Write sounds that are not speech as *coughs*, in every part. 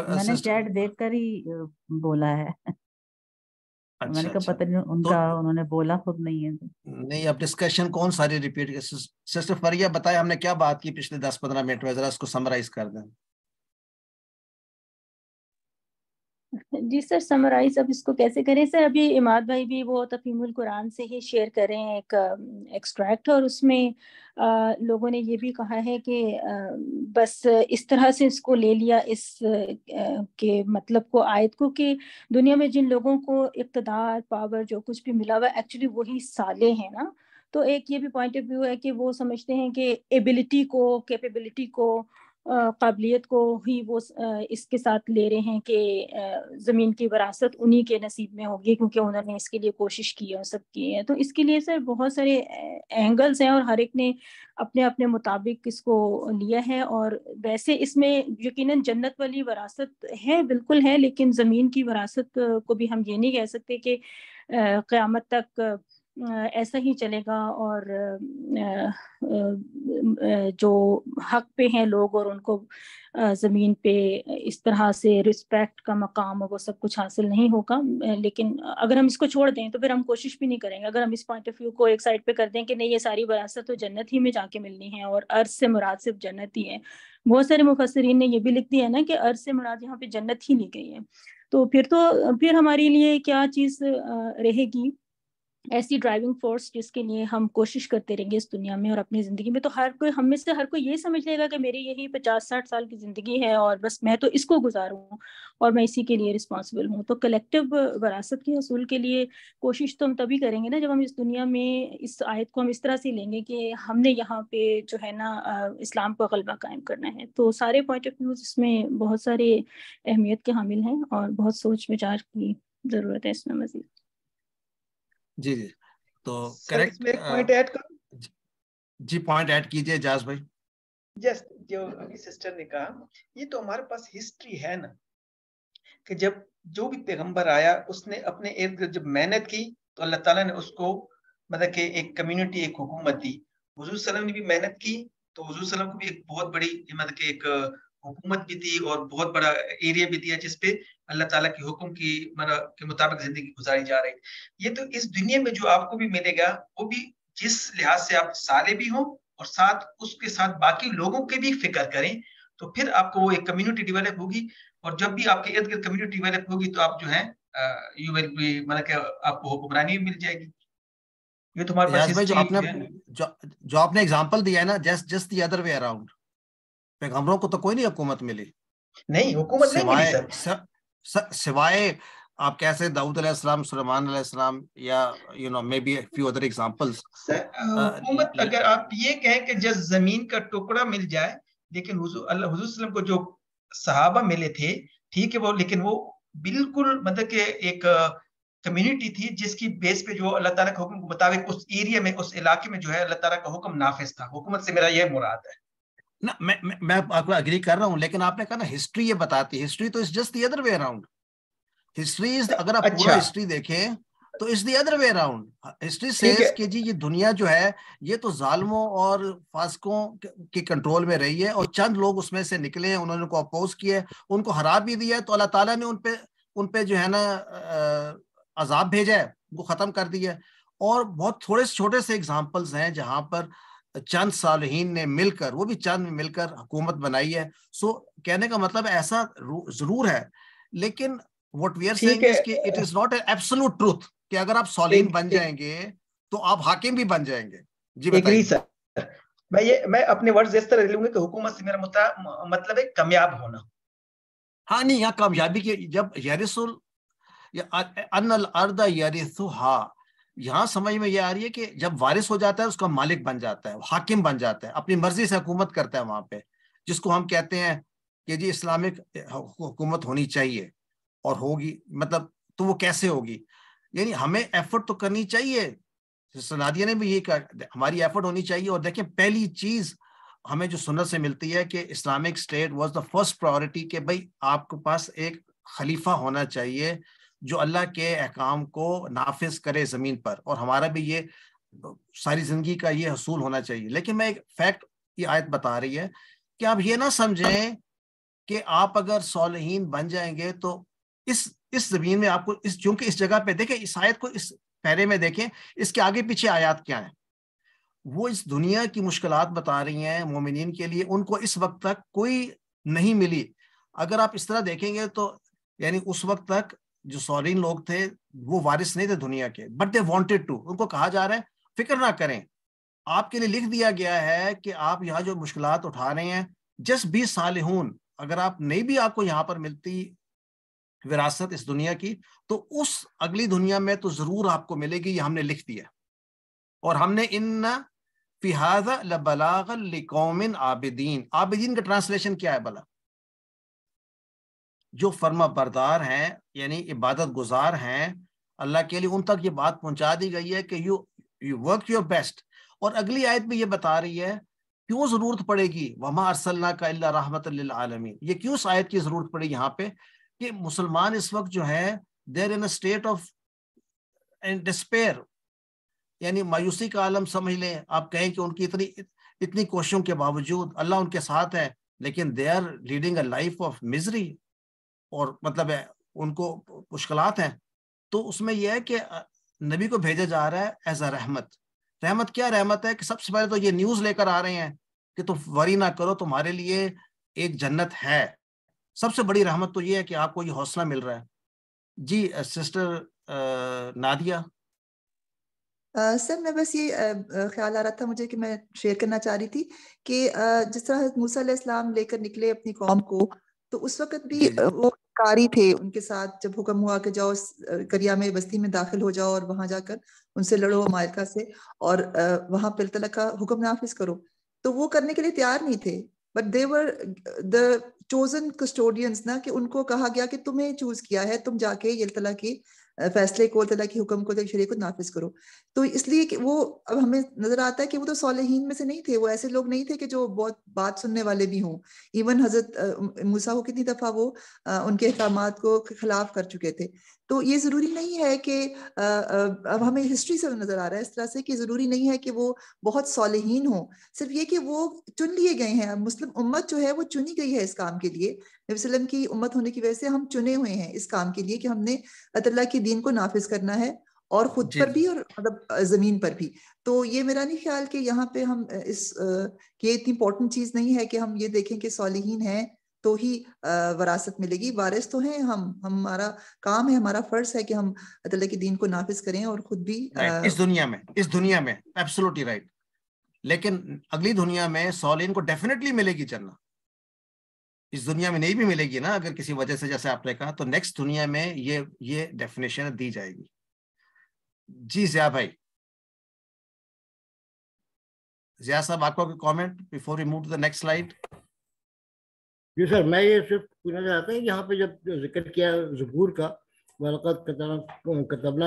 मैंने चैट देखकर ही बोला है अच्छा, मैंने कहा अच्छा। पता नहीं तो उनका तो, उन्होंने बोला खुद नहीं है तो। नहीं अब डिस्कशन कौन सारी रिपीट सिस्टर फरिया बताए हमने क्या बात की पिछले दस पंद्रह मिनट में जरा उसको समराइज कर दें जी सर समराइज अब इसको कैसे करें सर अभी इमाद भाई भी वो तफीमुल कुरान से ही शेयर कर रहे हैं एक एक्सट्रैक्ट um, और उसमें आ, लोगों ने ये भी कहा है कि आ, बस इस तरह से इसको ले लिया इस आ, के मतलब को आयत को कि दुनिया में जिन लोगों को इकतदार पावर जो कुछ भी मिला हुआ एक्चुअली वही साले हैं ना तो एक ये भी पॉइंट ऑफ व्यू है कि वो समझते हैं कि एबिलिटी को कैपेबिलिटी को काबिलियत को ही वो इसके साथ ले रहे हैं कि ज़मीन की वरासत उन्हीं के नसीब में होगी क्योंकि उन्होंने इसके लिए कोशिश की है और सब की है तो इसके लिए सर बहुत सारे एंगल्स हैं और हर एक ने अपने अपने मुताबिक इसको लिया है और वैसे इसमें यकीनन जन्नत वाली वरासत है बिल्कुल है लेकिन ज़मीन की वरासत को भी हम ये नहीं कह सकते कि क़्यामत तक ऐसा ही चलेगा और जो हक पे हैं लोग और उनको ज़मीन पे इस तरह से रिस्पेक्ट का मकाम वो सब कुछ हासिल नहीं होगा लेकिन अगर हम इसको छोड़ दें तो फिर हम कोशिश भी नहीं करेंगे अगर हम इस पॉइंट ऑफ व्यू को एक साइड पे कर दें कि नहीं ये सारी वरासत तो जन्नत ही में जाके मिलनी है और अर्ज से मुराद सिर्फ जन्नत ही है बहुत सारे मुफसरीन ने ये भी लिख दिया है ना कि अर्ज से मुराद यहाँ पे जन्नत ही ली गई है तो फिर तो फिर हमारे लिए क्या चीज़ रहेगी ऐसी ड्राइविंग फोर्स जिसके लिए हम कोशिश करते रहेंगे इस दुनिया में और अपनी जिंदगी में तो हर कोई हम में से हर कोई ये समझ लेगा कि मेरी यही पचास साठ साल की जिंदगी है और बस मैं तो इसको गुजारूँ और मैं इसी के लिए रिस्पॉन्सिबल हूँ तो कलेक्टिव वरासत के हसूल के लिए कोशिश तो हम तभी करेंगे ना जब हम इस दुनिया में इस आयत को हम इस तरह से लेंगे कि हमने यहाँ पे जो है ना इस्लाम का गलबा कायम करना है तो सारे पॉइंट ऑफ व्यूज इसमें बहुत सारे अहमियत के हामिल हैं और बहुत सोच विचार की ज़रूरत है इसमें मज़ीद जी जी तो करेक्ट में पॉइंट ऐड कर जी पॉइंट ऐड कीजिए जास भाई यस जो अभी सिस्टर ने कहा ये तो हमारे पास हिस्ट्री है ना कि जब जो भी पैगंबर आया उसने अपने इर्द गिर्द जब मेहनत की तो अल्लाह ताला ने उसको मतलब कि एक कम्युनिटी एक हुकूमत दी हजूर सलम ने भी मेहनत की तो हजूर सलम को भी एक बहुत बड़ी मतलब कि एक हुकूमत भी थी और बहुत बड़ा एरिया भी दिया जिसपे अल्लाह ताला के हुक्म की मना के मुताबिक जिंदगी गुजारी जा रही ये तो इस दुनिया में जो आपको भी मिलेगा वो भी जिस लिहाज से आप साले भी हों और साथ उसके साथ बाकी लोगों के भी फिक्र करें तो फिर आपको वो एक कम्युनिटी डेवलप होगी और जब भी आपके इर्द गिर्द कम्युनिटी डेवलप होगी तो आप जो है यू विल बी मतलब आपको हुक्मरानी भी मिल जाएगी ये तुम्हारे पास जो आपने जो, जो आपने एग्जांपल दिया है ना just just the other way around पैगम्बरों को तो कोई नहीं हुकूमत मिली नहीं हुकूमत सिवाय सिवाय आप कैसे दाऊद अलैहिस्सलाम सुलेमान अलैहिस्सलाम या you know may be few other examples हुकूमत अगर आप ये कहें कि जब जमीन का टुकड़ा मिल जाए लेकिन हुजूर अल्लाह हुजूर सल्लम को जो सहाबा मिले थे ठीक है वो लेकिन वो बिल्कुल मतलब के एक कम्युनिटी थी जिसकी बेस पे जो अल्लाह ताला के हुक्म के मुताबिक उस एरिया में उस इलाके में जो है अल्लाह ताला का हुक्म नाफिज था हुकूमत से मेरा यह मुराद है ना मैं मैं आपको अग्री कर रहा हूँ लेकिन आपने कहा ना हिस्ट्री ये बताती है हिस्ट्री तो is just the other way around history is अगर आप अच्छा। पूरा हिस्ट्री देखें तो is the other way around history says कि जी ये दुनिया जो है ये तो जालमों और फासकों के कंट्रोल में रही है और चंद लोग उसमें से निकले हैं उन्होंने उनको अपोज किया है उनको हरा भी दिया है तो अल्लाह ताला ने उन पे उन पे जो है ना अजाब भेजा है उनको खत्म कर दिया है और बहुत थोड़े छोटे से एग्जाम्पल्स हैं जहां पर चंद सालहीन ने मिलकर वो भी चंद मिलकर हुकूमत बनाई है सो so, कहने का मतलब ऐसा जरूर है लेकिन what we are saying it is not an absolute truth कि अगर आप सालहीन बन जाएंगे तो आप हाकिम भी बन जाएंगे जी एग्री सर मैं ये मैं अपने वर्ड इस तरह लूंगा कि हुकूमत से मेरा मुता, मतलब है कामयाब होना हाँ नहीं यहाँ कामयाबी की जब यरिसुल या अन अर्दा यरिसुहा यहां समझ में ये आ रही है कि जब वारिस हो जाता है उसका मालिक बन जाता है हाकिम बन जाता है अपनी मर्जी से हुकूमत करता है वहां पे जिसको हम कहते हैं कि जी इस्लामिक हुकूमत होनी चाहिए और होगी मतलब तो वो कैसे होगी यानी हमें एफर्ट तो करनी चाहिए सनादिया ने भी ये कहा हमारी एफर्ट होनी चाहिए और देखें पहली चीज हमें जो सुनत से मिलती है कि Islamic state was the first priority के भाई आपके पास एक खलीफा होना चाहिए जो अल्लाह के अहकाम को नाफिज करे ज़मीन पर और हमारा भी ये सारी ज़िंदगी का ये हसूल होना चाहिए लेकिन मैं एक फैक्ट ये आयत बता रही है कि आप ये ना समझें कि आप अगर सोलहीन बन जाएंगे तो इस इस ज़मीन में आपको इस चूंकि इस जगह पे देखें इस आयत को इस पैरे में देखें इसके आगे पीछे आयात क्या है वो इस दुनिया की मुश्किल बता रही हैं मोमिन के लिए उनको इस वक्त तक कोई नहीं मिली अगर आप इस तरह देखेंगे तो यानी उस वक्त तक जो सौरीन लोग थे वो वारिस नहीं थे दुनिया के बट दे वॉन्टेड टू उनको कहा जा रहा है फिक्र ना करें आपके लिए लिख दिया गया है कि आप यहाँ जो मुश्किल उठा रहे हैं जस्ट बी हूं अगर आप नहीं भी आपको यहाँ पर मिलती विरासत इस दुनिया की तो उस अगली दुनिया में तो जरूर आपको मिलेगी ये हमने लिख दिया और हमने इन फिहाजा लबलागल कौमिन आबिदीन आबिदीन का ट्रांसलेशन क्या है भला जो फर्मा बरदार हैं यानी इबादत गुजार हैं अल्लाह के लिए उन तक ये बात पहुंचा दी गई है कि you you work your best और अगली आयत में ये बता रही है क्यों ज़रूरत पड़ेगी वमा अरसल्ला का रहमत आलमी ये क्यों उस आयत की ज़रूरत पड़ी यहाँ पे कि मुसलमान इस वक्त जो है there in state of and despair यानी मायूसी का आलम समझ लें आप कहें कि उनकी इतनी इतनी कोशिशों के बावजूद अल्लाह उनके साथ है लेकिन they are leading a life of misery और मतलब है उनको मुश्किलात हैं तो उसमें यह है कि नबी को भेजा जा रहा है एज अ रहमत रहमत क्या रहमत है कि सबसे पहले तो ये न्यूज़ लेकर आ रहे हैं कि तुम वरी ना करो तुम्हारे लिए एक जन्नत है सबसे बड़ी रहमत तो ये है कि आपको ये हौसला मिल रहा है जी सिस्टर नादिया Uh, सर मैं बस ये uh, ख्याल आ रहा था मुझे कि मैं शेयर करना चाह रही थी कि uh, जिस तरह मूसा इस्लाम लेकर निकले अपनी कौम को तो उस वक्त भी वो कारी थे उनके साथ जब हुक्म हुआ कि जाओ करिया में बस्ती में दाखिल हो जाओ और वहां जाकर उनसे लड़ो अमायका से और वहां पर तला का हुक्म नाफिज करो तो वो करने के लिए तैयार नहीं थे but they were the chosen custodians ना कि उनको कहा गया कि तुम्हें चूज किया है तुम जाके ये तला की फैसले को तला के हुक्म को शरीय को नाफिज करो तो इसलिए कि वो अब हमें नजर आता है कि वो तो सोलहन में से नहीं थे वो ऐसे लोग नहीं थे कि जो बहुत बात सुनने वाले भी हों इवन हजरत मूसा को कितनी दफा वो उनके अहकाम को खिलाफ कर चुके थे तो ये ज़रूरी नहीं है कि अब हमें हिस्ट्री से नज़र आ रहा है इस तरह से कि ज़रूरी नहीं है कि वो बहुत सौलहीन हो सिर्फ ये कि वो चुन लिए गए हैं मुस्लिम उम्मत जो है वो चुनी गई है इस काम के लिए वसलम की उम्मत होने की वजह से हम चुने हुए हैं इस काम के लिए कि हमने अतल्ला के दीन को नाफिज करना है और खुद पर भी और मतलब जमीन पर भी तो ये मेरा नहीं ख्याल कि यहाँ पे हम इस ये इतनी इंपॉर्टेंट चीज नहीं है कि हम ये देखें कि सौलहीन है तो ही वरासत मिलेगी वारिस तो हैं हम हमारा काम है हमारा फर्ज है कि हम अल्लाह के दीन को नाफिज करें और खुद भी right. आ... इस दुनिया में इस दुनिया में एब्सोल्युटली राइट right. लेकिन अगली दुनिया में सोलिन को डेफिनेटली मिलेगी जन्नत इस दुनिया में नहीं भी मिलेगी ना अगर किसी वजह से जैसे आपने कहा तो नेक्स्ट दुनिया में ये ये डेफिनेशन दी जाएगी जी जिया भाई जिया साहब आपका कोई comment before we move to the next slide जी सर मैं ये सिर्फ पूछना चाहता हूँ यहाँ पे जब जिक्र किया जबूर का वरक़त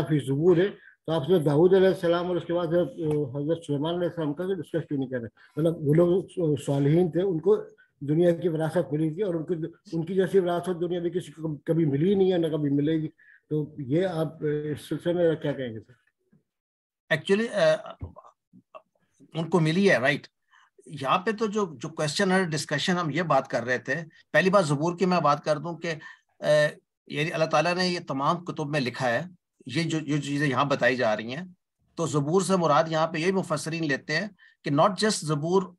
फिर जबूर है तो आप सिर्फ दाऊद सलाम और उसके बाद हजरत सलमान सलाम का डिस्कस क्यों नहीं कर रहे मतलब वो लोग सालहीन थे उनको दुनिया की विरासत मिली थी और उनकी उनकी जैसी विरासत दुनिया में किसी को कभी मिली नहीं है ना कभी मिलेगी तो ये आप इस सिलसिले में क्या कहेंगे सर एक्चुअली उनको मिली है राइट यहाँ पे तो जो जो क्वेश्चन है डिस्कशन हम ये बात कर रहे थे पहली बात जबूर की मैं बात कर दूं कि यानी अल्लाह ताला ने ये तमाम कुतुब में लिखा है ये जो ये चीज़ें यहाँ बताई जा रही हैं तो जबूर से मुराद यहाँ पे यही मुफसरीन लेते हैं कि नॉट जस्ट जबूर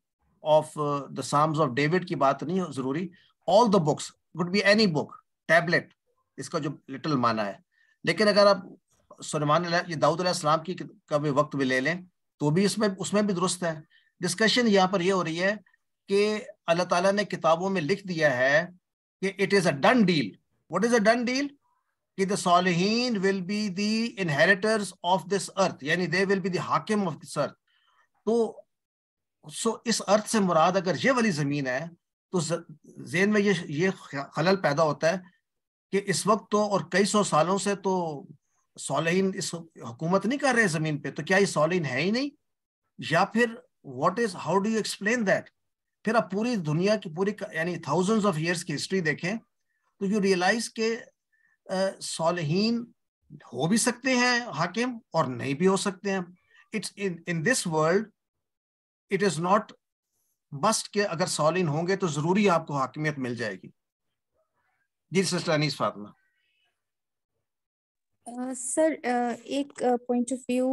of the Psalms of David की बात नहीं ज़रूरी all the books would be any book tablet इसका जो लिटल माना है लेकिन अगर आप सलमान ये दाऊद की का भी वक्त भी ले लें तो भी इसमें उसमें भी दुरुस्त है डिस्कशन यहाँ पर ये यह हो रही है कि अल्लाह ताला ने किताबों में लिख दिया है कि it is a done deal what is a done deal कि द सालहीन will be the inheritors of this earth यानी दे विल बी द हाकिम ऑफ दिस अर्थ तो सो इस अर्थ से मुराद अगर ये वाली ज़मीन है तो जेन में ये ये खलल पैदा होता है कि इस वक्त तो और कई सौ सालों से तो सालहीन इस हुकूमत नहीं कर रहे ज़मीन पे तो क्या ये सालहीन है ही नहीं या फिर what is how do you explain that फिर आप पूरी दुनिया की पूरी यानी थाउजेंड्स ऑफ इयर्स की हिस्ट्री देखें तो यू रियलाइज के सालहीन हो भी सकते हैं हाकिम और नहीं भी हो सकते हैं it's in in this world it is not must के अगर सोलिन होंगे तो जरूरी आपको हाकिमियत मिल जाएगी जी sister Anees Fatima sir uh, uh, एक पॉइंट ऑफ व्यू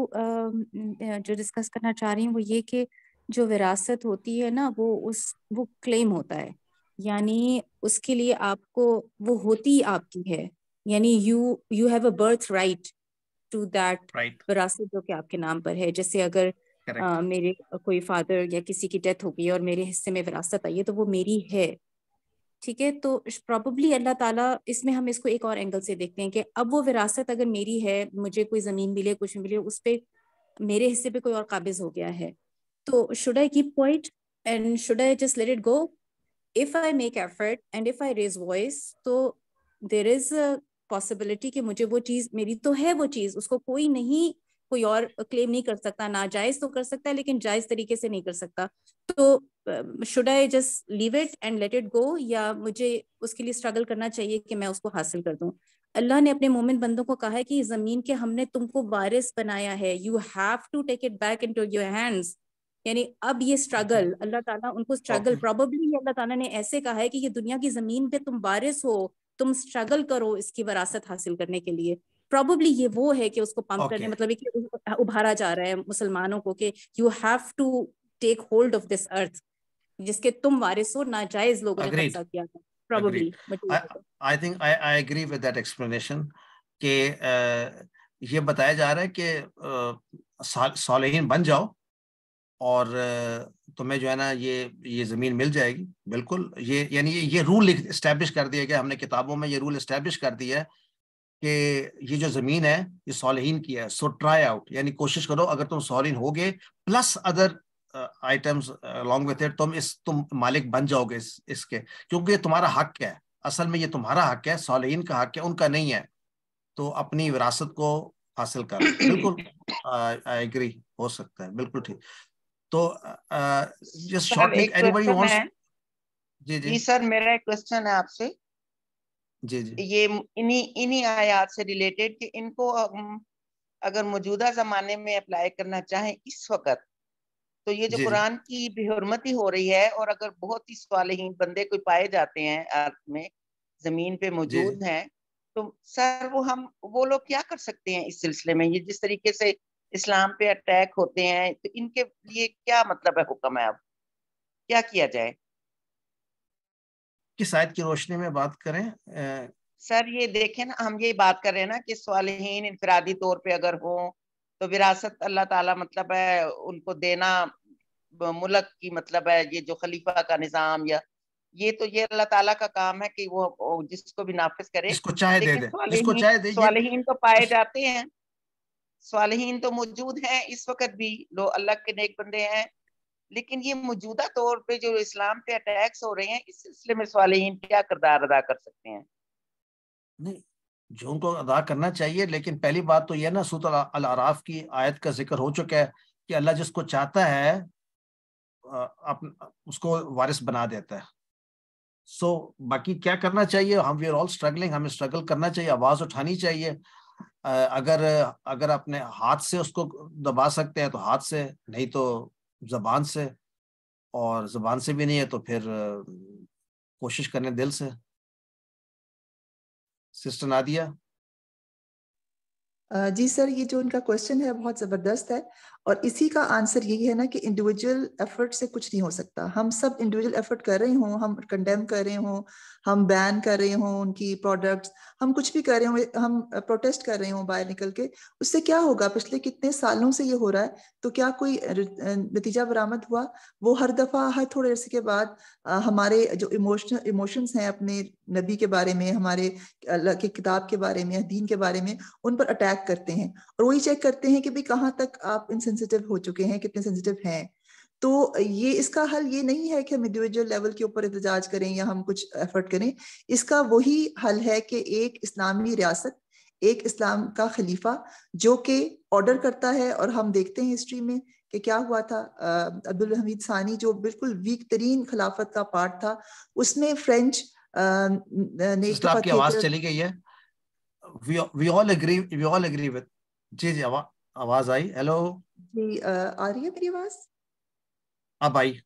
जो डिस्कस करना चाह रही हूँ वो ये कि uh, जो विरासत होती है ना वो उस वो क्लेम होता है यानी उसके लिए आपको वो होती आपकी है यानी you you have a birth right to that विरासत जो कि आपके नाम पर है जैसे अगर आ, मेरे कोई फादर या किसी की डेथ हो गई और मेरे हिस्से में विरासत आई है तो वो मेरी है ठीक है तो प्रॉबली अल्लाह ताला इसमें हम इसको एक और एंगल से देखते हैं कि अब वो विरासत अगर मेरी है मुझे कोई ज़मीन मिले कुछ मिले उस पर मेरे हिस्से पे कोई और काबिज हो गया है So should I keep quiet and should I just let it go? If I make effort and if I raise voice, so तो there is a possibility कि मुझे वो चीज मेरी तो है वो चीज उसको कोई नहीं कोई और क्लेम नहीं कर सकता ना जायज तो कर सकता है लेकिन जायज तरीके से नहीं कर सकता तो should I just leave it and let it go या मुझे उसके लिए स्ट्रगल करना चाहिए कि मैं उसको हासिल कर दूं अल्लाह ने अपने मोमिन बंदों को कहा है कि जमीन के हमने तुमको वारिस बनाया है you have to take it back in to your hands यानी अब ये स्ट्रगल हम्म। अल्लाह ताला उनको स्ट्रगल प्रॉबली अल्लाह ताला ने ऐसे कहा है कि ये दुनिया की जमीन पे तुम बारिश हो तुम स्ट्रगल करो इसकी वरासत हासिल करने के लिए प्रॉबली ये वो है कि उसको पंप करने मतलब कि उभारा जा रहा है मुसलमानों को कि you have to take hold of this earth जिसके तुम वारिस हो नाजायज लोगों ने कब्जा किया था I think I I agree with that explanation कि ये बताया जा रहा है कि सालेहीन बन जाओ और तुम्हें जो है ना ये ये ज़मीन मिल जाएगी बिल्कुल ये यानी ये ये रूल इस्टेब्लिश कर दिया गया हमने किताबों में ये रूल इस्टेब्लिश कर दिया है कि ये जो ज़मीन है ये सोलहन की है सो ट्राई आउट यानी कोशिश करो अगर तुम सोलिन हो गए plus other items along with it तुम इस तुम मालिक बन जाओगे इस इसके क्योंकि ये तुम्हारा हक है असल में ये तुम्हारा हक है सोलहन का हक है उनका नहीं है तो अपनी विरासत को हासिल कर बिल्कुल आई *coughs* एग्री हो सकता है बिल्कुल ठीक तो जस्ट शॉर्ट एनीबॉडी वांट्स जी जी सर मेरा एक क्वेश्चन है आपसे जी जी ये इन्हीं इन्हीं आयत से रिलेटेड कि इनको अगर मौजूदा जमाने में अप्लाई करना चाहे इस वक्त तो ये जो कुरान की बेहरमती हो रही है और अगर बहुत ही सवालहीन बंदे कोई पाए जाते हैं अर्थ में जमीन पे मौजूद हैं तो सर वो हम वो लोग क्या कर सकते हैं इस सिलसिले में ये जिस तरीके से इस्लाम पे अटैक होते हैं तो इनके लिए क्या मतलब है हुक्म है अब क्या किया जाए किस आयत की रोशनी में बात करें सर ये देखें ना हम यही बात कर रहे हैं ना कि सालहीन इनफरादी तौर पे अगर हो तो विरासत अल्लाह ताला मतलब है उनको देना मुल्क की मतलब है ये जो खलीफा का निज़ाम या ये तो ये अल्लाह ताला का काम है कि वो जिसको भी नाफिज करे इसको चाहे दे दे जिसको चाहे दे सालहीन तो पाए जाते हैं सालहीन तो मौजूद हैं इस वक्त भी लोग अल्लाह के नेक बंदे हैं लेकिन ये मौजूदा तौर पे जो इस्लाम पे अटैक्स हो रहे हैं इस सिलसिले में सालहीन क्या किरदार अदा कर सकते हैं नहीं जो उनको अदा करना चाहिए लेकिन पहली बात तो यह ना सूत अल-आराफ की आयत का जिक्र हो चुका है कि अल्लाह जिसको चाहता है आप, उसको वारिस बना देता है सो so, बाकी क्या करना चाहिए हम वी आर ऑल स्ट्रगलिंग हमें स्ट्रगल करना चाहिए आवाज उठानी चाहिए अगर अगर अपने हाथ से उसको दबा सकते हैं तो हाथ से नहीं तो जबान से और जबान से भी नहीं है तो फिर कोशिश करने दिल से सिस्टर नादिया जी सर ये जो उनका क्वेश्चन है बहुत ज़बरदस्त है और इसी का आंसर यही है ना कि इंडिविजुअल एफर्ट से कुछ नहीं हो सकता हम सब इंडिविजुअल एफर्ट कर रहे हों हम कंडेम कर रहे हों हम बैन कर रहे हों उनकी प्रोडक्ट्स हम कुछ भी कर रहे हों हम प्रोटेस्ट कर रहे हों बाहर निकल के उससे क्या होगा पिछले कितने सालों से ये हो रहा है तो क्या कोई नतीजा बरामद हुआ वो हर दफ़ा हर थोड़े अरसे के बाद हमारे जो इमोशनल इमोशंस हैं अपने नबी के बारे में हमारे अल्लाह की किताब के बारे में दीन के बारे में उन पर अटैक करते हैं और वही चेक करते हैं कि भाई कहाँ तक आप इन सेंसिटिव हो चुके हैं कितने सेंसिटिव हैं तो ये इसका हल ये नहीं है कि हम इंडिविजुअल लेवल के ऊपर एहतजाज करें या हम कुछ एफर्ट करें इसका वही हल है कि एक इस्लामी रियासत एक इस्लाम का खलीफा जो कि ऑर्डर करता है और हम देखते हैं हिस्ट्री में कि क्या हुआ था अब्दुल हमीद सानी जो बिल्कुल वीक तरीन खिलाफत का पार्ट था उसमें फ्रेंच ने आपकी आवाज चली गई है we all agree we all agree with जी जी आवाज आई हेलो आ रही है मेरी आवाज अब हाँ आई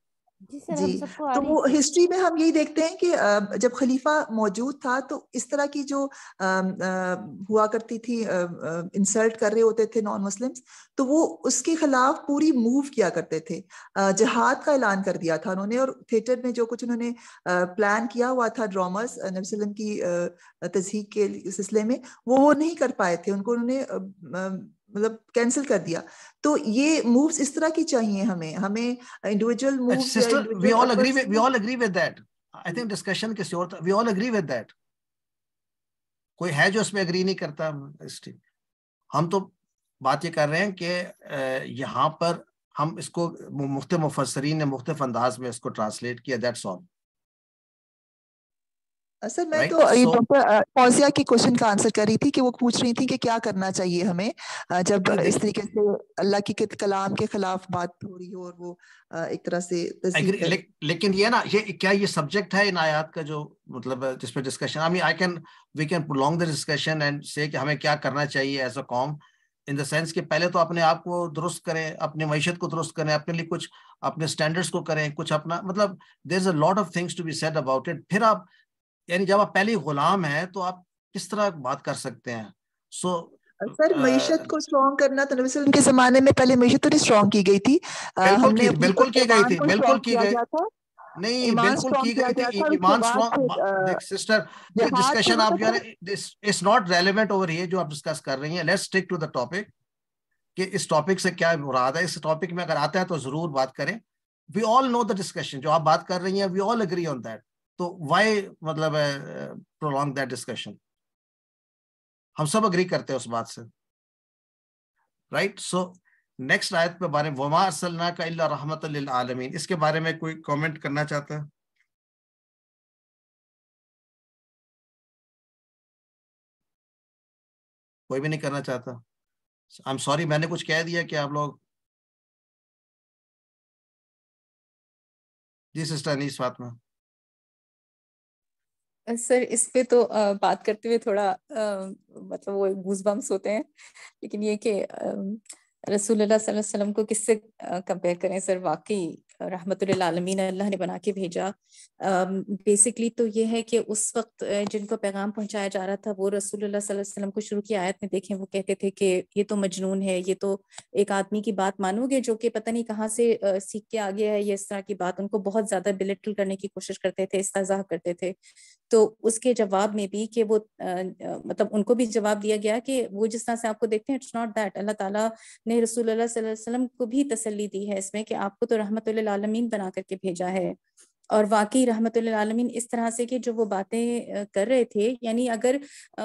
जी, जी तो वो हिस्ट्री में हम यही देखते हैं कि जब खलीफा मौजूद था तो इस तरह की जो हुआ करती थी इंसल्ट कर रहे होते थे नॉन मुस्लिम्स तो वो उसके खिलाफ पूरी मूव किया करते थे जहाद का ऐलान कर दिया था उन्होंने और थिएटर में जो कुछ उन्होंने प्लान किया हुआ था ड्रामास नबी की तजहीक के सिलसिले में वो वो नहीं कर पाए थे उनको उन्होंने मतलब कैंसिल कर दिया तो ये मूव्स इस तरह की चाहिए हमें हमें individual moves we all agree we all agree with that I think discussion किसी और we all agree with that कोई है जो उसमें एग्री नहीं करता हम तो बात ये कर रहे हैं कि यहाँ पर हम इसको मुख्त मुफसरीन ने मुख्तफ अंदाज में इसको ट्रांसलेट किया दैट्स ऑल सर मैं right. तो डॉक्टर फौजिया की क्वेश्चन का आंसर कर रही थी कि वो पूछ रही थी कि क्या करना चाहिए हमें जब हम्म, हम्म। इस तरीके से अल्लाह की कलाम के खिलाफ बात हो रही हो और वो एक तरह से ले, लेकिन ये ना ये क्या ये सब्जेक्ट है इन आयात का जो मतलब जिस पे discussion I I can we can prolong the discussion and से कि हमें क्या करना चाहिए एज अ कॉम इन द सेंस कि पहले तो अपने आप को दुरुस्त करें अपने मैशत को दुरुस्त करें अपने लिए कुछ अपने स्टैंडर्ड्स को करें कुछ अपना मतलब there is a lot of things to be set about it फिर आप यानी जब आप पहले गुलाम है तो आप किस तरह बात कर सकते हैं सो सर मीशत को स्ट्रॉन्ग करना तो नबी के जमाने में पहले मीशत थोड़ी स्ट्रॉन्ग की गई थी बिल्कुल की, बिल्कुल की गई थी बिल्कुल की गई नहीं बिल्कुल की गई थी ईमान स्ट्रॉन्ग सिस्टर डिस्कशन आप जो इट्स नॉट रेलिवेंट ओवर ये जो आप डिस्कस कर रही हैं let's stick to the topic कि इस टॉपिक से क्या मुराद है इस टॉपिक में अगर आता है तो जरूर बात करें we all know the discussion जो आप बात कर रही हैं we all agree on that तो वाई मतलब प्रोलॉन्ग दैट डिस्कशन हम सब अग्री करते हैं उस बात से राइट सो नेक्स्ट आयत के बारे में वमा का इल्ला रहमत आलमीन इसके बारे में कोई कमेंट करना चाहता है कोई भी नहीं करना चाहता आई एम सॉरी मैंने कुछ कह दिया कि आप लोग जी सिस्टर बात में सर इस पे तो आ, बात करते हुए थोड़ा आ, मतलब वो घूस बम्स होते हैं लेकिन ये कि रसूल वसल्लम को किससे कंपेयर करें सर वाकई रहमत आलमीन अल्लाह ने बना के भेजा बेसिकली तो ये है कि उस वक्त जिनको पैगाम पहुंचाया जा रहा था वो रसूलुल्लाह सल्लल्लाहु अलैहि वसल्लम को शुरू की आयत में देखें वो कहते थे कि ये तो मजनून है ये तो एक आदमी की बात मानोगे जो कि पता नहीं कहाँ से सीख के आ गया है ये इस तरह की बात उनको बहुत ज़्यादा बिलिटल करने की कोशिश करते थे इस्ताजा करते थे तो उसके जवाब में भी कि वो आ, मतलब उनको भी जवाब दिया गया कि वो जिस तरह से आपको देखते हैं इट्स नॉट दैट अल्लाह ताला ने रसूलुल्लाह सल्लल्लाहु अलैहि वसल्लम को भी तसल्ली दी है इसमें कि आपको तो रहमत आलमीन बना करके भेजा है और वाकई रहमत आलमीन इस तरह से कि जो वो बातें कर रहे थे यानी अगर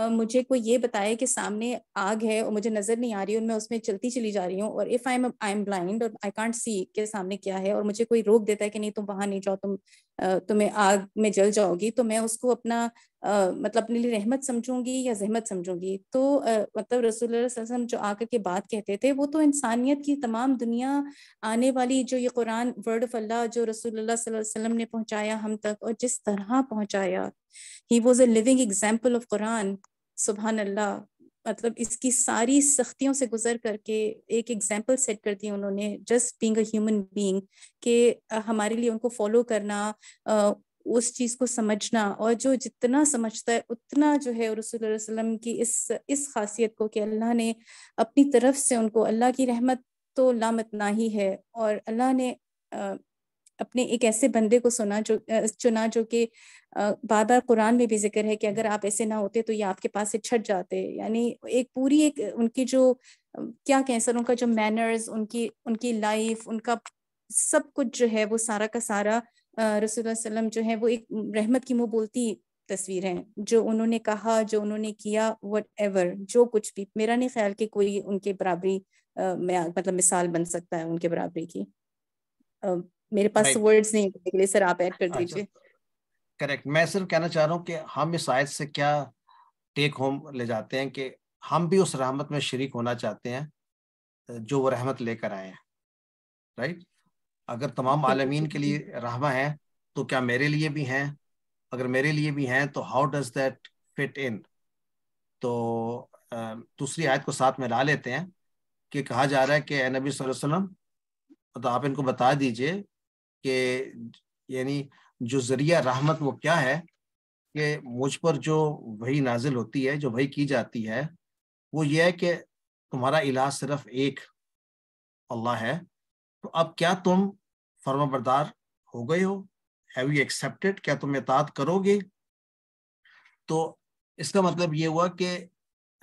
मुझे कोई ये बताए कि सामने आग है और मुझे नजर नहीं आ रही और मैं उसमें चलती चली जा रही हूँ और if I am I am blind और आई कांट सी के सामने क्या है और मुझे कोई रोक देता है कि नहीं तुम वहां नहीं जाओ तुम तुम्हें आग में जल जाओगी तो मैं उसको अपना मतलब अपने लिए रहमत समझूंगी या जहमत समझूंगी तो आ, मतलब रसूल जो आकर के बात कहते थे वो तो इंसानियत की तमाम दुनिया आने वाली जो ये कुरान वर्ड ऑफ अल्लाह जो रसूल वसल्लम ने पहुंचाया हम तक और जिस तरह पहुंचाया he was a living example of Quran सुबहान अल्लाह मतलब इसकी सारी सख्तियों से गुजर करके एक एग्जाम्पल सेट कर दी उन्होंने जस्ट बींग ह्यूमन बींग के हमारे लिए उनको फॉलो करना उस चीज को समझना और जो जितना समझता है उतना जो है वसलम की इस इस खासियत को कि अल्लाह ने अपनी तरफ से उनको अल्लाह की रहमत तो लामत ना ही है और अल्लाह ने अपने एक ऐसे बंदे को सुना जो चुना जो कि बार बार कुरान में भी जिक्र है कि अगर आप ऐसे ना होते तो ये आपके पास से छट जाते यानी एक पूरी एक उनकी जो क्या कहें सर उनका जो मैनर्स उनकी उनकी लाइफ उनका सब कुछ जो है वो सारा का सारा रसोल्ला जो है वो एक रहमत की मुंह बोलती तस्वीर है जो उन्होंने कहा जो उन्होंने किया वट एवर जो कुछ भी मेरा नहीं ख्याल कि कोई उनके बराबरी मतलब मिसाल बन सकता है उनके बराबरी की आ, मेरे पास वर्ड्स नहीं के लिए सर आप ऐड कर अच्छा। दीजिए करेक्ट मैं सिर्फ कहना चाह रहा हूँ कि हम इस आयत से क्या टेक होम ले जाते हैं कि हम भी उस रहमत में शरीक होना चाहते हैं जो वो रहमत लेकर आए हैं राइट अगर तमाम *laughs* आलमीन के लिए रहमा है तो क्या मेरे लिए भी हैं अगर मेरे लिए भी हैं तो how does that fit in तो दूसरी आयत को साथ में ला लेते हैं कि कहा जा रहा है कि नबी वसल्लम तो आप इनको बता दीजिए कि यानी जो ज़रिया रहमत वो क्या है कि मुझ पर जो वही नाजिल होती है जो वही की जाती है वो ये है कि तुम्हारा इलाज सिर्फ एक अल्लाह है तो अब क्या तुम फर्माबरदार हो गए हो हैव यू एक्सेप्टेड क्या तुम एतात करोगे तो इसका मतलब ये हुआ कि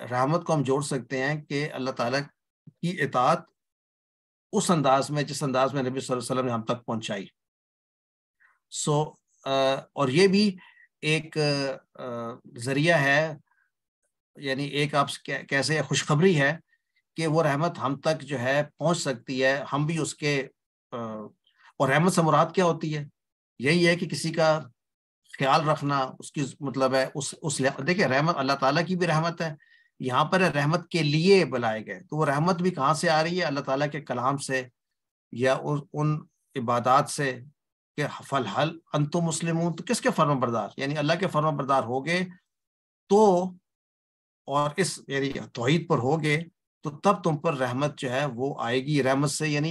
रहमत को हम जोड़ सकते हैं कि अल्लाह ताला की इतात उस अंदाज में जिस अंदाज में नबी वसल्लम ने हम तक पहुंचाई सो so, और ये भी एक जरिया है यानी एक आप कैसे खुशखबरी है कि वो रहमत हम तक जो है पहुंच सकती है हम भी उसके और रहमत से मुराद क्या होती है यही है कि किसी का ख्याल रखना उसकी मतलब है उस उस देखिए रहमत अल्लाह ताला की भी रहमत है यहाँ पर रहमत के लिए बुलाए गए तो वो रहमत भी कहाँ से आ रही है अल्लाह ताला के कलाम से या उन, उन इबादत से कि फल हल अंतु मुस्लिम तो किसके फर्म बरदार यानी अल्लाह के फर्म बरदार हो गए तो और इस यानी तोहहीद पर हो गए तो तब तुम पर रहमत जो है वो आएगी रहमत से यानी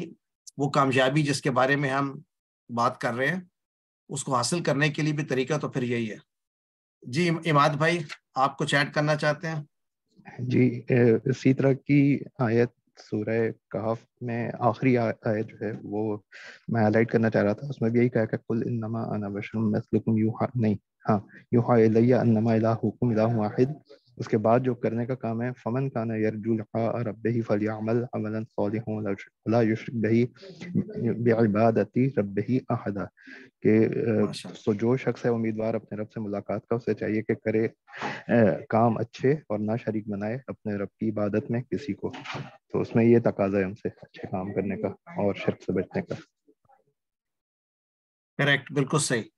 वो कामयाबी जिसके बारे में हम बात कर रहे हैं उसको हासिल करने के लिए भी तरीका तो फिर यही है जी इमाद भाई आप कुछ ऐड करना चाहते हैं जी इसी तरह की आयत सूरह काफ में आखिरी आयत जो है वो मैं हाईलाइट करना चाह रहा था उसमें भी यही कहा कि कुल इन्नमा अना बशरुम मिस्लुकुम यूहा नहीं हाँ यूहा इलैया अन्नमा इलाहुकुम इलाहु वाहिद उसके बाद जो करने का काम है फमन खान रब ही फलियामल अमलन बही बेबादती रब ही अहदा के सो तो जो शख्स है उम्मीदवार अपने रब से मुलाकात का उसे चाहिए कि करे काम अच्छे और ना शरीक बनाए अपने रब की इबादत में किसी को तो उसमें ये तकाजा है उनसे अच्छे काम करने का और शर्क से बचने का करेक्ट बिल्कुल सही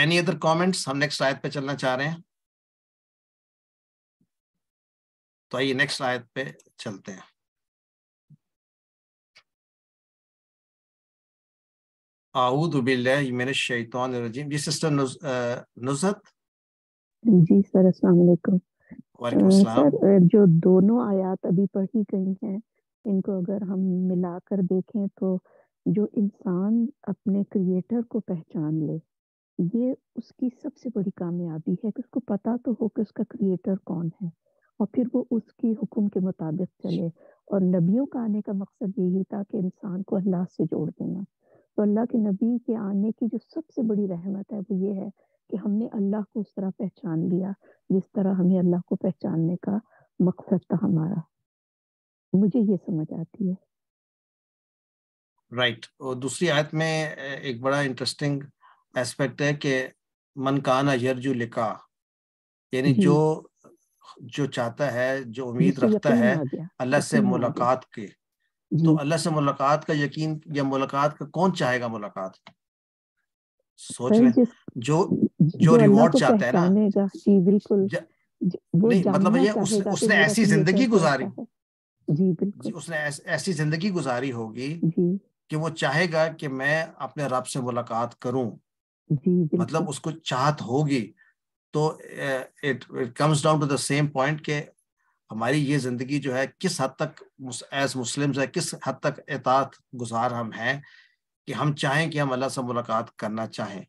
एनी अदर कमेंट्स हम नेक्स्ट आयत पे चलना चाह रहे हैं तो आइए नेक्स्ट आयत पे चलते हैं आऊद शैतान रजीम जी सिस्टर नुज, नुजत जी सर अस्सलाम सर जो दोनों आयत अभी पढ़ी गई हैं इनको अगर हम मिलाकर देखें तो जो इंसान अपने क्रिएटर को पहचान ले ये उसकी सबसे बड़ी कामयाबी है कि उसको पता तो हो कि उसका क्रिएटर कौन है और फिर वो उसकी हुक्म के मुताबिक चले और नबियों का आने का मकसद यही था कि इंसान को अल्लाह से जोड़ देना तो अल्लाह के नबी के आने की जो सबसे बड़ी रहमत है वो ये है कि हमने अल्लाह को उस तरह पहचान लिया जिस तरह हमें अल्लाह को पहचानने का मकसद था हमारा मुझे ये समझ आती है राइट right. और दूसरी आयत में एक बड़ा इंटरेस्टिंग एस्पेक्ट है कि मन काना यरजू लिखा यानी जो जो चाहता है जो उम्मीद रखता है अल्लाह से मुलाकात के तो अल्लाह से मुलाकात का यकीन या मुलाकात का कौन चाहेगा मुलाकात सोच रहे जो जो रिवॉर्ड चाहता है ना बिल्कुल नहीं मतलब ये उस, उसने ऐसी जिंदगी गुजारी जी उसने ऐसी जिंदगी गुजारी होगी कि वो चाहेगा कि मैं अपने रब से मुलाकात करूं मतलब उसको चाहत होगी तो it it comes down to the same point के हमारी ये जिंदगी जो है किस हद तक एज मुस्लिम है किस हद तक एतात गुजार हम हैं कि हम चाहें कि हम अल्लाह से मुलाकात करना चाहें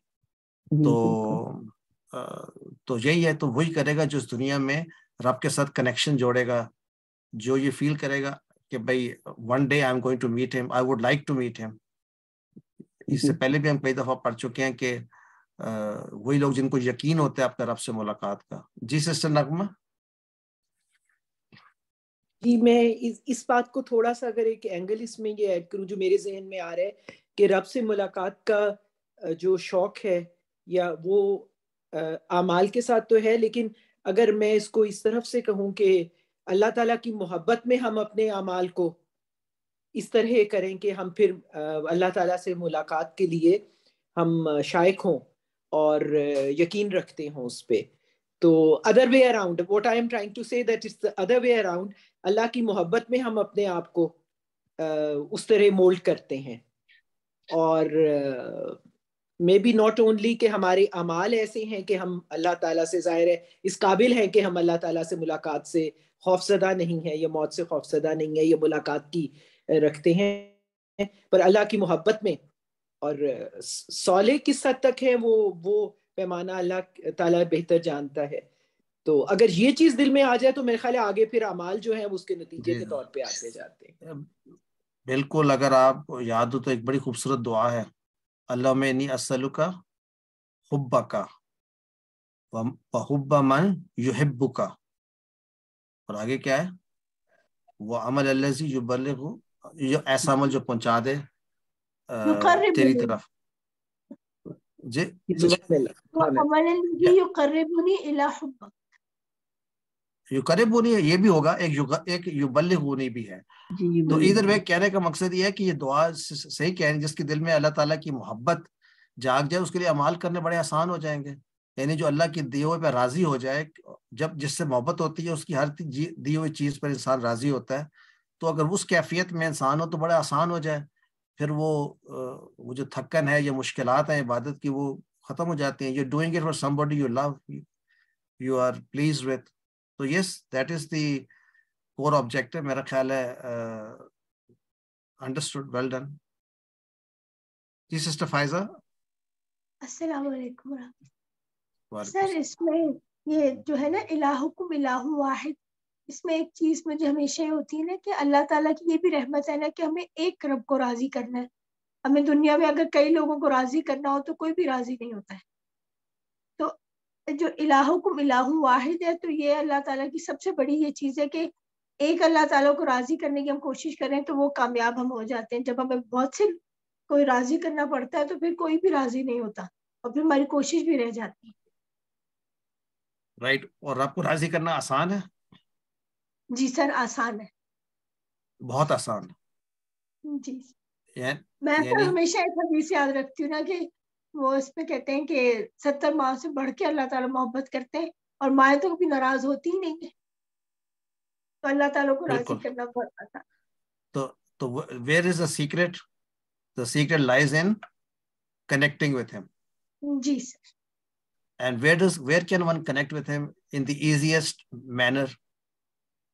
तो तो यही है तो वही करेगा जो इस दुनिया में रब के साथ कनेक्शन जोड़ेगा जो ये फील करेगा कि भाई one day I am going to meet him I would like to meet him इससे पहले भी हम कई दफा पढ़ चुके हैं कि वही लोग जिनको यकीन होता है आपका रब से मुलाकात का जी सिस्टर नगमा जी मैं इस इस बात को थोड़ा सा अगर एक एंगल इसमें ये ऐड करूं जो मेरे जहन में आ रहा है कि रब से मुलाकात का जो शौक है या वो आमाल के साथ तो है लेकिन अगर मैं इसको इस तरफ से कहूं कि अल्लाह ताला की मोहब्बत में हम अपने अमाल को इस तरह करें कि हम फिर अल्लाह ताला से मुलाकात के लिए हम शायक हों और यकीन रखते हों उस पर तो other way around what I am trying to say that is other way around अल्लाह की मोहब्बत में हम अपने आप को उस तरह मोल्ड करते हैं और मे बी नॉट ओनली कि हमारे अमाल ऐसे हैं कि हम अल्लाह ताला से ज़ाहिर है इस काबिल हैं कि हम अल्लाह ताला से मुलाकात से खौफजदा नहीं है या मौत से खौफजदा नहीं है या मुलाकात की रखते हैं पर अल्लाह की मोहब्बत में और सौले किस हद तक है वो वो पैमाना अल्लाह ताला बेहतर जानता है तो अगर ये चीज दिल में आ जाए तो मेरे ख्याल आगे फिर अमाल जो है उसके नतीजे के तौर पे आते जाते हैं बिल्कुल अगर आप याद हो तो एक बड़ी खूबसूरत दुआ है अल्लाह में नी असल का हुब्बा का वहुब्बा मन युहिब्बु का और आगे क्या है वो अमल अल्लाह जी जो बल्ले हो जो ऐसा अमल जो पहुंचा दे तेरी है ये भी होगा एक एक युबलगूनी भी है तो इधर वे कहने का मकसद ये है कि ये दुआ सही कह रही जिसके दिल में अल्लाह ताला की मोहब्बत जाग जाए उसके लिए अमाल करने बड़े आसान हो जाएंगे यानी जो अल्लाह की दिए हुए पर राजी हो जाए जब जिससे मोहब्बत होती है उसकी हर दी हुई चीज पर इंसान राजी होता है तो अगर उस कैफियत में इंसान हो तो बड़ा आसान हो जाए फिर वो वो जो थकन है या मुश्किल है इबादत की वो ख़त्म हो जाते हैं you doing it for somebody you love you are please with तो yes that is the core objective मेरा ख्याल है अंडरस्टूड वेल डन जी सिस्टर फाइजा अस्सलाम वालेकुम सर इसमें ये जो है ना इलाहु इलाहुकुम इलाहु वाहिद इसमें एक चीज मुझे हमेशा ये होती है ना कि अल्लाह ताला की ये भी रहमत है ना कि हमें एक रब को राजी करना है हमें दुनिया में अगर कई लोगों को राजी करना हो तो कोई भी राजी नहीं होता है तो जो इलाहों को इलाहू वाहिद है तो ये अल्लाह ताला की सबसे बड़ी ये चीज़ है कि एक अल्लाह ताला को राजी करने की हम कोशिश करें तो वो कामयाब हम हो जाते हैं जब हमें बहुत से कोई राजी करना पड़ता है तो फिर कोई भी राजी नहीं होता और फिर हमारी कोशिश भी रह जाती है राइट और को राजी करना आसान है जी सर आसान है बहुत आसान जी या, मैं तो हमेशा एक हदीस याद रखती हूँ ना कि वो इस पे कहते हैं कि सत्तर माह से बढ़ के अल्लाह ताला मोहब्बत करते हैं और माए तो कभी नाराज होती ही नहीं है तो अल्लाह ताला को राजी करना बहुत आसान तो तो where is the secret the secret lies in connecting with him जी sir and where does where can one connect with him in the easiest manner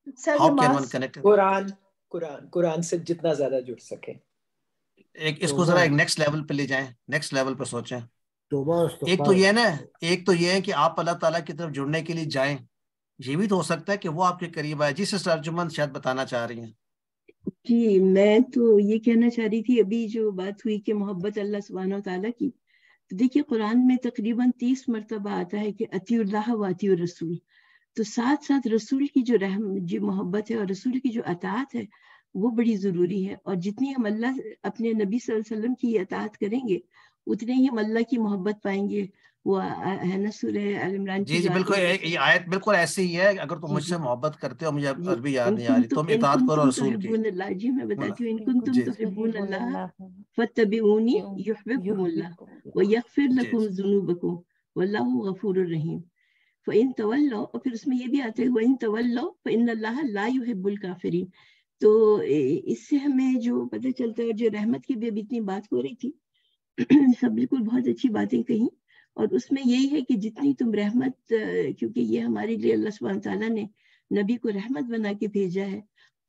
जितना ज्यादा जुड़ सके एक इसको तो जरा एक नेक्स्ट लेवल पे ले जाएं नेक्स्ट लेवल पे सोचें तो तो एक तो ये ना एक तो ये है कि आप अल्लाह ताला की तरफ जुड़ने के लिए जाएं ये भी तो हो सकता है कि वो आपके करीब आए जी अर्जुमन शायद बताना चाह रही हैं जी मैं तो ये कहना चाह रही थी अभी जो बात हुई कि मोहब्बत अल्लाह सुबहान तला की तो देखिए कुरान में तकरीबन तीस मरतबा आता है कि अतील्ला व रसूल तो साथ साथ रसूल की जो रहम जो मोहब्बत है और रसूल की जो अतात है वो बड़ी ज़रूरी है और जितनी हम अल्लाह अपने नबी वसल्लम की अतात करेंगे उतने ही हम अल्लाह की मोहब्बत पाएंगे वो है ना सूरह अल इमरान जी जी बिल्कुल ये आयत बिल्कुल ऐसी ही है अगर तुम मुझसे मोहब्बत करते हो मुझे अरबी याद नहीं आ रही तुम इताअत करो रसूल की अल्लाह जी मैं बताती हूं इनकुम तुम तुहिबून अल्लाह फत्तबिऊनी युहिब्बुकुम अल्लाह व यगफिर लकुम ज़ुनूबकुम वल्लाहु गफूरुर रहीम फिन तवल्लो और फिर उसमें ये भी आता है तवल्लो फिन लाबुल काफरीन तो इससे हमें जो पता चलता है और जो रहमत की भी अभी इतनी बात हो रही थी सब बिल्कुल बहुत अच्छी बातें कही और उसमें यही है कि जितनी तुम रहमत क्योंकि ये हमारे लिए अल्लाह सुबह तला ने नबी को रहमत बना के भेजा है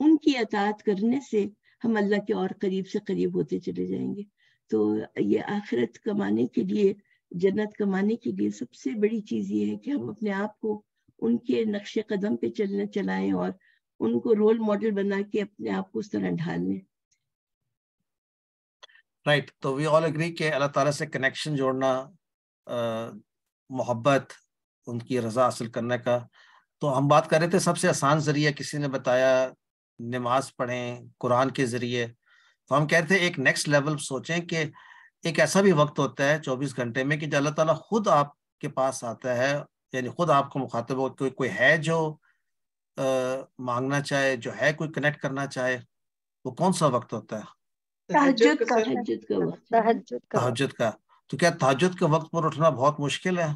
उनकी अतात करने से हम अल्लाह के और करीब से करीब होते चले जाएंगे तो ये आखिरत कमाने के लिए जन्नत कमाने के लिए सबसे बड़ी चीज़ ये है कि हम अपने आप को उनके नक्शे कदम पे चलने चलाएं और उनको रोल मॉडल बना के अपने आप को उस तरह ढाल लें राइट तो वी ऑल एग्री के अल्लाह ताला से कनेक्शन जोड़ना मोहब्बत उनकी रजा हासिल करने का तो हम बात कर रहे थे सबसे आसान जरिया किसी ने बताया नमाज पढ़ें कुरान के ज़रिए तो हम कह रहे थे एक नेक्स्ट लेवल सोचें कि एक ऐसा भी वक्त होता है चौबीस घंटे में कि जो अल्लाह ताला खुद आपके पास आता है यानी खुद आपको मुखातब हो कोई कोई है जो आ, मांगना चाहे जो है कोई कनेक्ट करना चाहे वो कौन सा वक्त होता है तहजद का तहजद का तो क्या तहजद के वक्त पर उठना बहुत मुश्किल है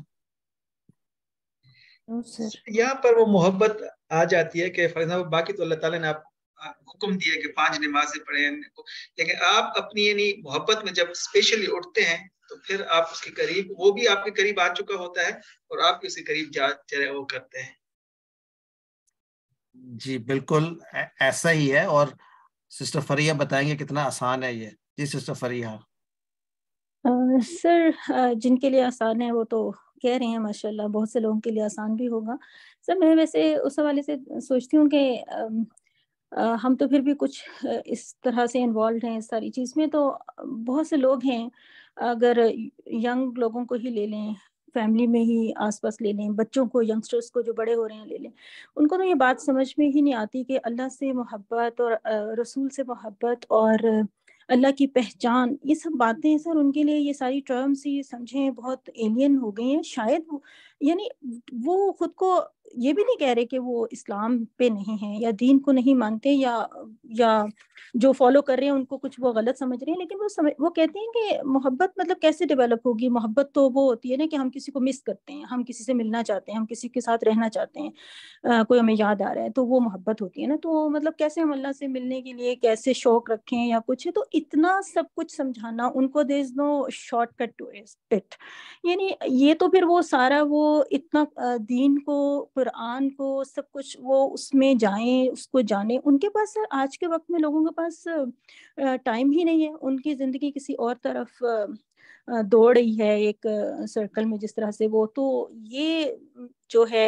यहाँ पर वो मोहब्बत आ जाती है कि फॉर एग्जाम्पल बाकी तो अल्लाह ताला ने आप हुक्म दिया कि पांच नमाजें पढ़े लेकिन आप अपनी यानी मोहब्बत में जब स्पेशली उठते हैं तो फिर आप उसके करीब वो भी आपके करीब आ चुका होता है और आप भी उसके करीब जा वो करते हैं जी बिल्कुल ऐसा ही है और सिस्टर फरिया बताएंगे कितना आसान है ये जी सिस्टर फरिया सर जिनके लिए आसान है वो तो कह रहे हैं माशाल्लाह बहुत से लोगों के लिए आसान भी होगा सर मैं वैसे उस हवाले से सोचती हूँ कि हम तो फिर भी कुछ इस तरह से इन्वॉल्व हैं इस सारी चीज़ में तो बहुत से लोग हैं अगर यंग लोगों को ही ले लें फैमिली में ही आसपास ले लें बच्चों को यंगस्टर्स को जो बड़े हो रहे हैं ले लें उनको तो ये बात समझ में ही नहीं आती कि अल्लाह से मोहब्बत और रसूल से मोहब्बत और अल्लाह की पहचान ये सब बातें सर उनके लिए ये सारी टर्म्स ये समझें बहुत एलियन हो गई हैं शायद वो यानी वो खुद को ये भी नहीं कह रहे कि वो इस्लाम पे नहीं है या दीन को नहीं मानते या या जो फॉलो कर रहे हैं उनको कुछ वो गलत समझ रहे हैं लेकिन वो समझ वो कहते हैं कि मोहब्बत मतलब कैसे डेवलप होगी मोहब्बत तो वो होती है ना कि हम किसी को मिस करते हैं हम किसी से मिलना चाहते हैं हम किसी के साथ रहना चाहते हैं आ, कोई हमें याद आ रहा है तो वो मोहब्बत होती है ना तो मतलब कैसे हम अल्लाह से मिलने के लिए कैसे शौक रखें या कुछ है तो इतना सब कुछ समझाना उनको there is no shortcut to it यानी ये तो फिर वो सारा वो इतना दीन को कुरान को सब कुछ वो उसमें जाएं उसको जाने उनके पास आज के वक्त में लोगों के पास टाइम ही नहीं है उनकी ज़िंदगी किसी और तरफ दौड़ रही है एक सर्कल में जिस तरह से वो तो ये जो है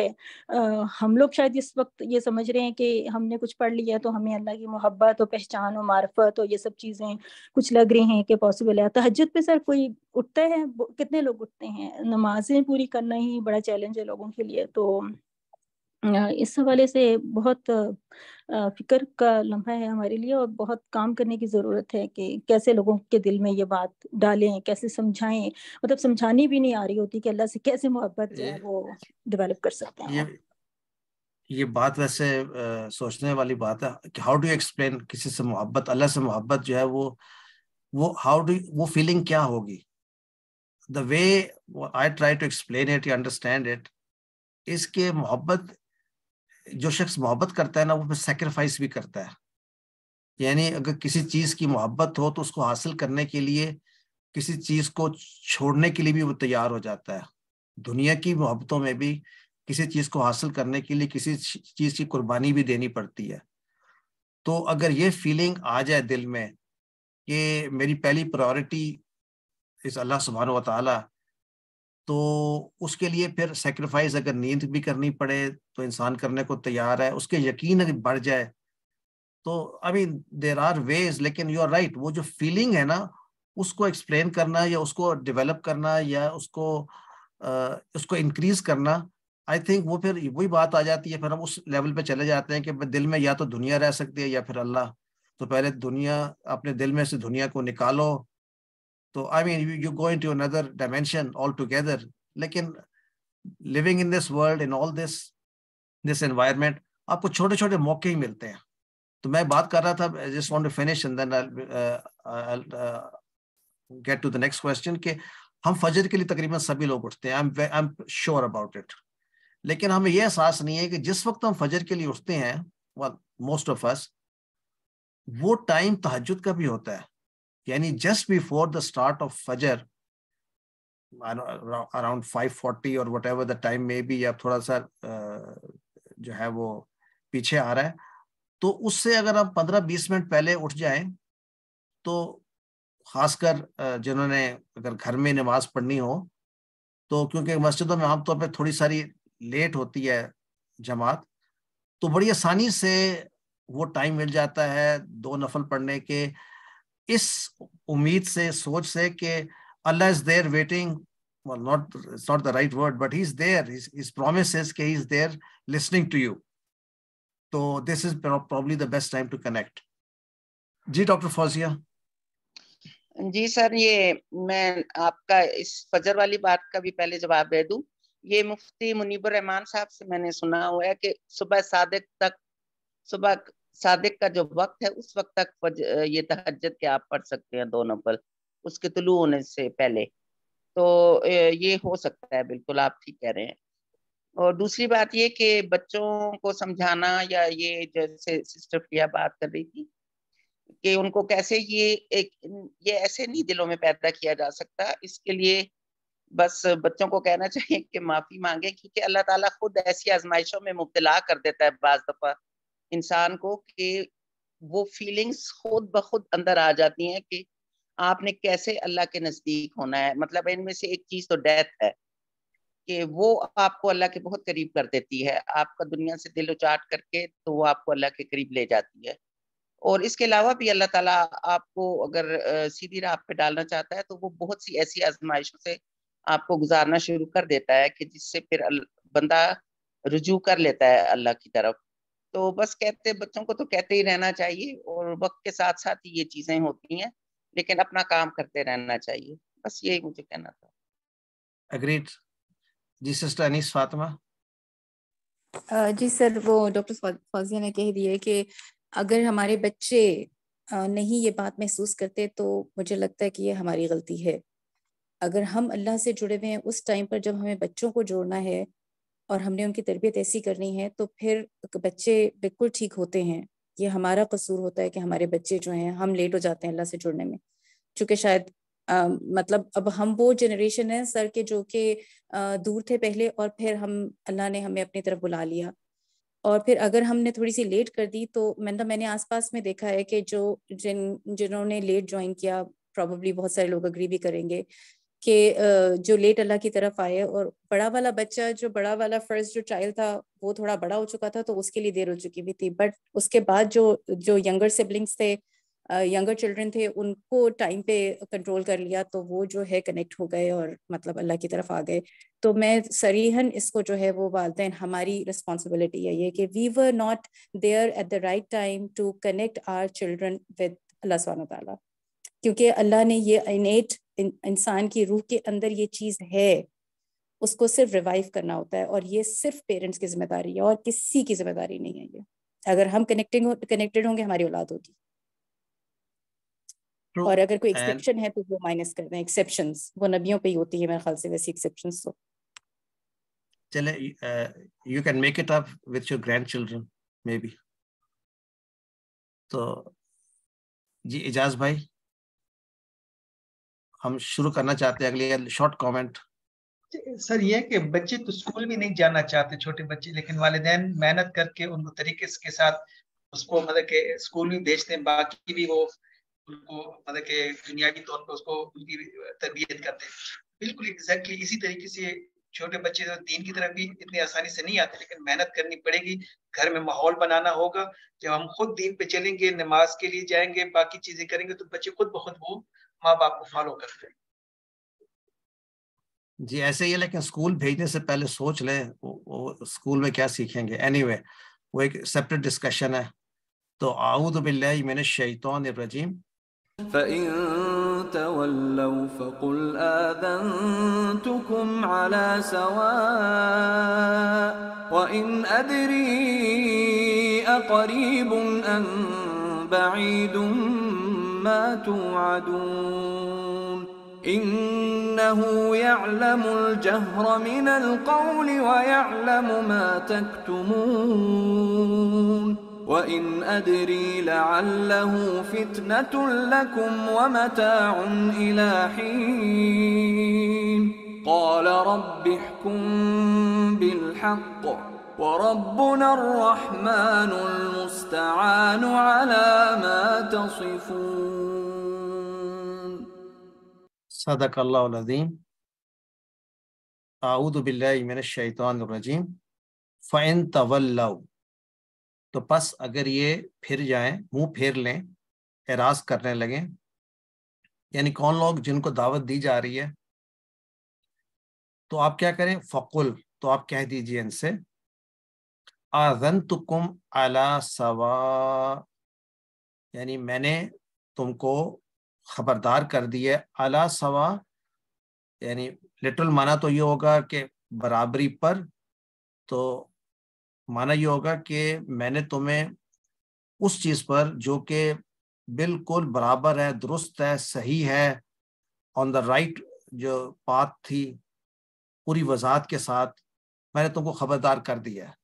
हम लोग शायद इस वक्त ये समझ रहे हैं कि हमने कुछ पढ़ लिया तो हमें अल्लाह की मोहब्बत और पहचान और मार्फत और ये सब चीज़ें कुछ लग रही हैं कि पॉसिबल है तहजद पे सर कोई उठता है कितने लोग उठते हैं नमाजें पूरी करना ही बड़ा चैलेंज है लोगों के लिए तो इस हवाले से बहुत फिक्र का लम्हा है हमारे लिए और बहुत काम करने की ज़रूरत है कि कैसे लोगों के दिल में ये बात डालें कैसे समझाएं मतलब समझानी भी नहीं आ रही होती कि अल्लाह से कैसे मोहब्बत है वो डेवलप कर सकते हैं ये, ये बात वैसे आ, सोचने वाली बात है कि हाउ डू एक्सप्लेन किसी से मोहब्बत अल्लाह से मोहब्बत जो है वो वो हाउ डू वो फीलिंग क्या होगी the way I try to explain it understand it इसके मोहब्बत जो शख्स मोहब्बत करता है ना वो फिर सेक्रीफाइस भी करता है यानी अगर किसी चीज़ की मोहब्बत हो तो उसको हासिल करने के लिए किसी चीज़ को छोड़ने के लिए भी वो तैयार हो जाता है दुनिया की मोहब्बतों में भी किसी चीज़ को हासिल करने के लिए किसी चीज़ की कुर्बानी भी देनी पड़ती है तो अगर ये फीलिंग आ जाए दिल में कि मेरी पहली प्रायोरिटी इस अल्लाह सुबहान व ताला तो उसके लिए फिर सेक्रीफाइस अगर नींद भी करनी पड़े तो इंसान करने को तैयार है उसके यकीन अगर बढ़ जाए तो I mean there are ways लेकिन यू आर राइट वो जो फीलिंग है ना उसको एक्सप्लेन करना या उसको डेवलप करना या उसको आ, उसको इंक्रीज करना आई थिंक वो फिर वही बात आ जाती है फिर हम उस लेवल पे चले जाते हैं कि दिल में या तो दुनिया रह सकती है या फिर अल्लाह तो पहले दुनिया अपने दिल में से दुनिया को निकालो तो I mean you, you to another dimension all together लेकिन living in this world in all this this environment आपको छोटे छोटे मौके ही मिलते हैं तो मैं बात कर रहा था I just to finish and then get to the next question कि हम फजर के लिए तकरीबन सभी लोग उठते हैं I am sure about it लेकिन हमें यह एहसास नहीं है कि जिस वक्त हम फजर के लिए उठते हैं मोस्ट ऑफ अस वो टाइम तहजद का भी होता है यानी just before the start of फजर अराउंड 540 और वट एवर द टाइम में भी या थोड़ा सा जो है वो पीछे आ रहा है तो उससे अगर आप 15-20 मिनट पहले उठ जाएं तो खासकर जिन्होंने अगर घर में नमाज पढ़नी हो तो क्योंकि मस्जिदों में आमतौर पर थोड़ी सारी लेट होती है जमात तो बड़ी आसानी से वो टाइम मिल जाता है दो नफल पढ़ने के इस उम्मीद से सोच से कि Allah is there waiting well not it's not the right word but he's there his, his promise is ke he's there listening to you so this is probably the best time to connect जी doctor Fauzia ji sir ये मैं आपका इस फजर वाली बात का भी पहले जवाब दे दूं ये मुफ्ती मुनीबर रहमान साहब से मैंने सुना हुआ है कि सुबह सादिक तक सुबह सादिक का जो वक्त है उस वक्त तक ये तहजद के आप पढ़ सकते हैं दोनों पर उसके तुलू होने से पहले तो ये हो सकता है बिल्कुल आप ठीक कह रहे हैं और दूसरी बात ये कि बच्चों को समझाना या ये जैसे सिस्टर प्रिया बात कर रही थी कि उनको कैसे ये एक ये ऐसे नहीं दिलों में पैदा किया जा सकता इसके लिए बस बच्चों को कहना चाहिए कि माफी मांगे क्योंकि अल्लाह ताला खुद ऐसी आजमाइशों में मुबतला कर देता है बाज दफा इंसान को कि वो फीलिंग्स खुद ब खुद अंदर आ जाती हैं कि आपने कैसे अल्लाह के नज़दीक होना है मतलब इनमें से एक चीज़ तो डेथ है कि वो आपको अल्लाह के बहुत करीब कर देती है आपका दुनिया से दिल उचाट करके तो वो आपको अल्लाह के करीब ले जाती है और इसके अलावा भी अल्लाह ताला आपको अगर सीधी राह पे डालना चाहता है तो वो बहुत सी ऐसी आजमाइशों से आपको गुजारना शुरू कर देता है कि जिससे फिर बंदा रुजू कर लेता है अल्लाह की तरफ तो बस कहते बच्चों को तो कहते ही रहना चाहिए और वक्त के साथ साथ ये चीजें होती हैं लेकिन अपना काम करते रहना चाहिए बस यही मुझे कहना था अग्रीड जी सिस्टर फातिमा जी सर वो डॉक्टर फौजिया ने कह दिया कि अगर हमारे बच्चे नहीं ये बात महसूस करते तो मुझे लगता है कि ये हमारी गलती है अगर हम अल्लाह से जुड़े हुए हैं उस टाइम पर जब हमें बच्चों को जोड़ना है और हमने उनकी तरबियत ऐसी करनी है तो फिर बच्चे बिल्कुल ठीक होते हैं ये हमारा कसूर होता है कि हमारे बच्चे जो हैं हम लेट हो जाते हैं अल्लाह से जुड़ने में चूंकि शायद आ, मतलब अब हम वो जनरेशन है सर के जो कि दूर थे पहले और फिर हम अल्लाह ने हमें अपनी तरफ बुला लिया और फिर अगर हमने थोड़ी सी लेट कर दी तो मतलब मैंने आसपास में देखा है कि जो जिन जिन्होंने लेट ज्वाइन किया प्रॉब्ली बहुत सारे लोग अग्री भी करेंगे कि जो लेट अल्लाह की तरफ आए और बड़ा वाला बच्चा जो बड़ा वाला फर्स्ट जो चाइल्ड था वो थोड़ा बड़ा हो चुका था तो उसके लिए देर हो चुकी भी थी बट उसके बाद जो जो यंगर सिबलिंग्स थे यंगर चिल्ड्रन थे उनको टाइम पे कंट्रोल कर लिया तो वो जो है कनेक्ट हो गए और मतलब अल्लाह की तरफ आ गए तो मैं सरीहन इसको जो है वो हैं हमारी रिस्पॉन्सिबिलिटी है ये कि we were not there at the right time to connect our children with Allah सुबहाना क्योंकि अल्लाह ने ये इनेट इंसान की रूह के अंदर ये चीज है उसको सिर्फ रिवाइव करना होता है और ये सिर्फ पेरेंट्स की जिम्मेदारी है और किसी की जिम्मेदारी नहीं है ये अगर हम कनेक्टिंग कनेक्टेड होंगे हमारी औलाद होगी और अगर कोई एक्सेप्शन है तो वो माइनस कर दें एक्सेप्शन वो नबियों पे ही होती है मेरे ख्याल से वैसी एक्सेप्शन तो चले you can make it up with your children maybe तो जी एजाज भाई हम शुरू करना चाहते हैं अगले शॉर्ट कमेंट सर ये कि बच्चे तो स्कूल भी नहीं जाना चाहते छोटे बच्चे लेकिन वाले मेहनत करके उनको तरीके के साथ उसको मतलब के स्कूल भी भेजते हैं बाकी भी वो उनको मतलब के दुनियावी तौर पर उसको उनकी तरबियत करते हैं बिल्कुल एग्जैक्टली इसी तरीके से छोटे बच्चे तो दीन की तरफ भी इतनी आसानी से नहीं आते लेकिन मेहनत करनी पड़ेगी घर में माहौल बनाना होगा जब हम खुद दीन पे चलेंगे नमाज के लिए जाएंगे बाकी चीजें करेंगे तो बच्चे खुद बहुत वो ماں باپ کو فالو کرتے ہیں جی ایسے ہی لیکن اسکول بھیجنے سے پہلے سوچ لیں وہ اسکول میں کیا سیکھیں گے اینی anyway, وہ ایک سیپریٹ ڈسکشن ہے تو اعوذ باللہ من الشیطان الرجیم تَوَلَّوْا فَقُلْ آذَنْتُكُمْ عَلَى سَوَاءٍ وَإِنْ أَدْرِي أَقَرِيبٌ أَمْ بَعِيدٌ ما توعدون إنه يعلم الجهر من القول ويعلم ما تكتمون وإن أدري لعله فتنة لكم ومتاع إلى حين قال رب احكم بالحق وربنا الرحمن المستعان على फ़ैन तवल तो बस अगर ये फिर जाए मुंह फेर लें एराज करने लगे यानी कौन लोग जिनको दावत दी जा रही है तो आप क्या करें फ़कुल तो आप कह दीजिए इनसे आजंतुकुम अला सवा यानी मैंने तुमको खबरदार कर दिए अला सवा यानी लिटरल माना तो ये होगा कि बराबरी पर तो माना ये होगा कि मैंने तुम्हें उस चीज़ पर जो कि बिल्कुल बराबर है दुरुस्त है सही है ऑन द राइट जो बात थी पूरी वजात के साथ मैंने तुमको खबरदार कर दिया है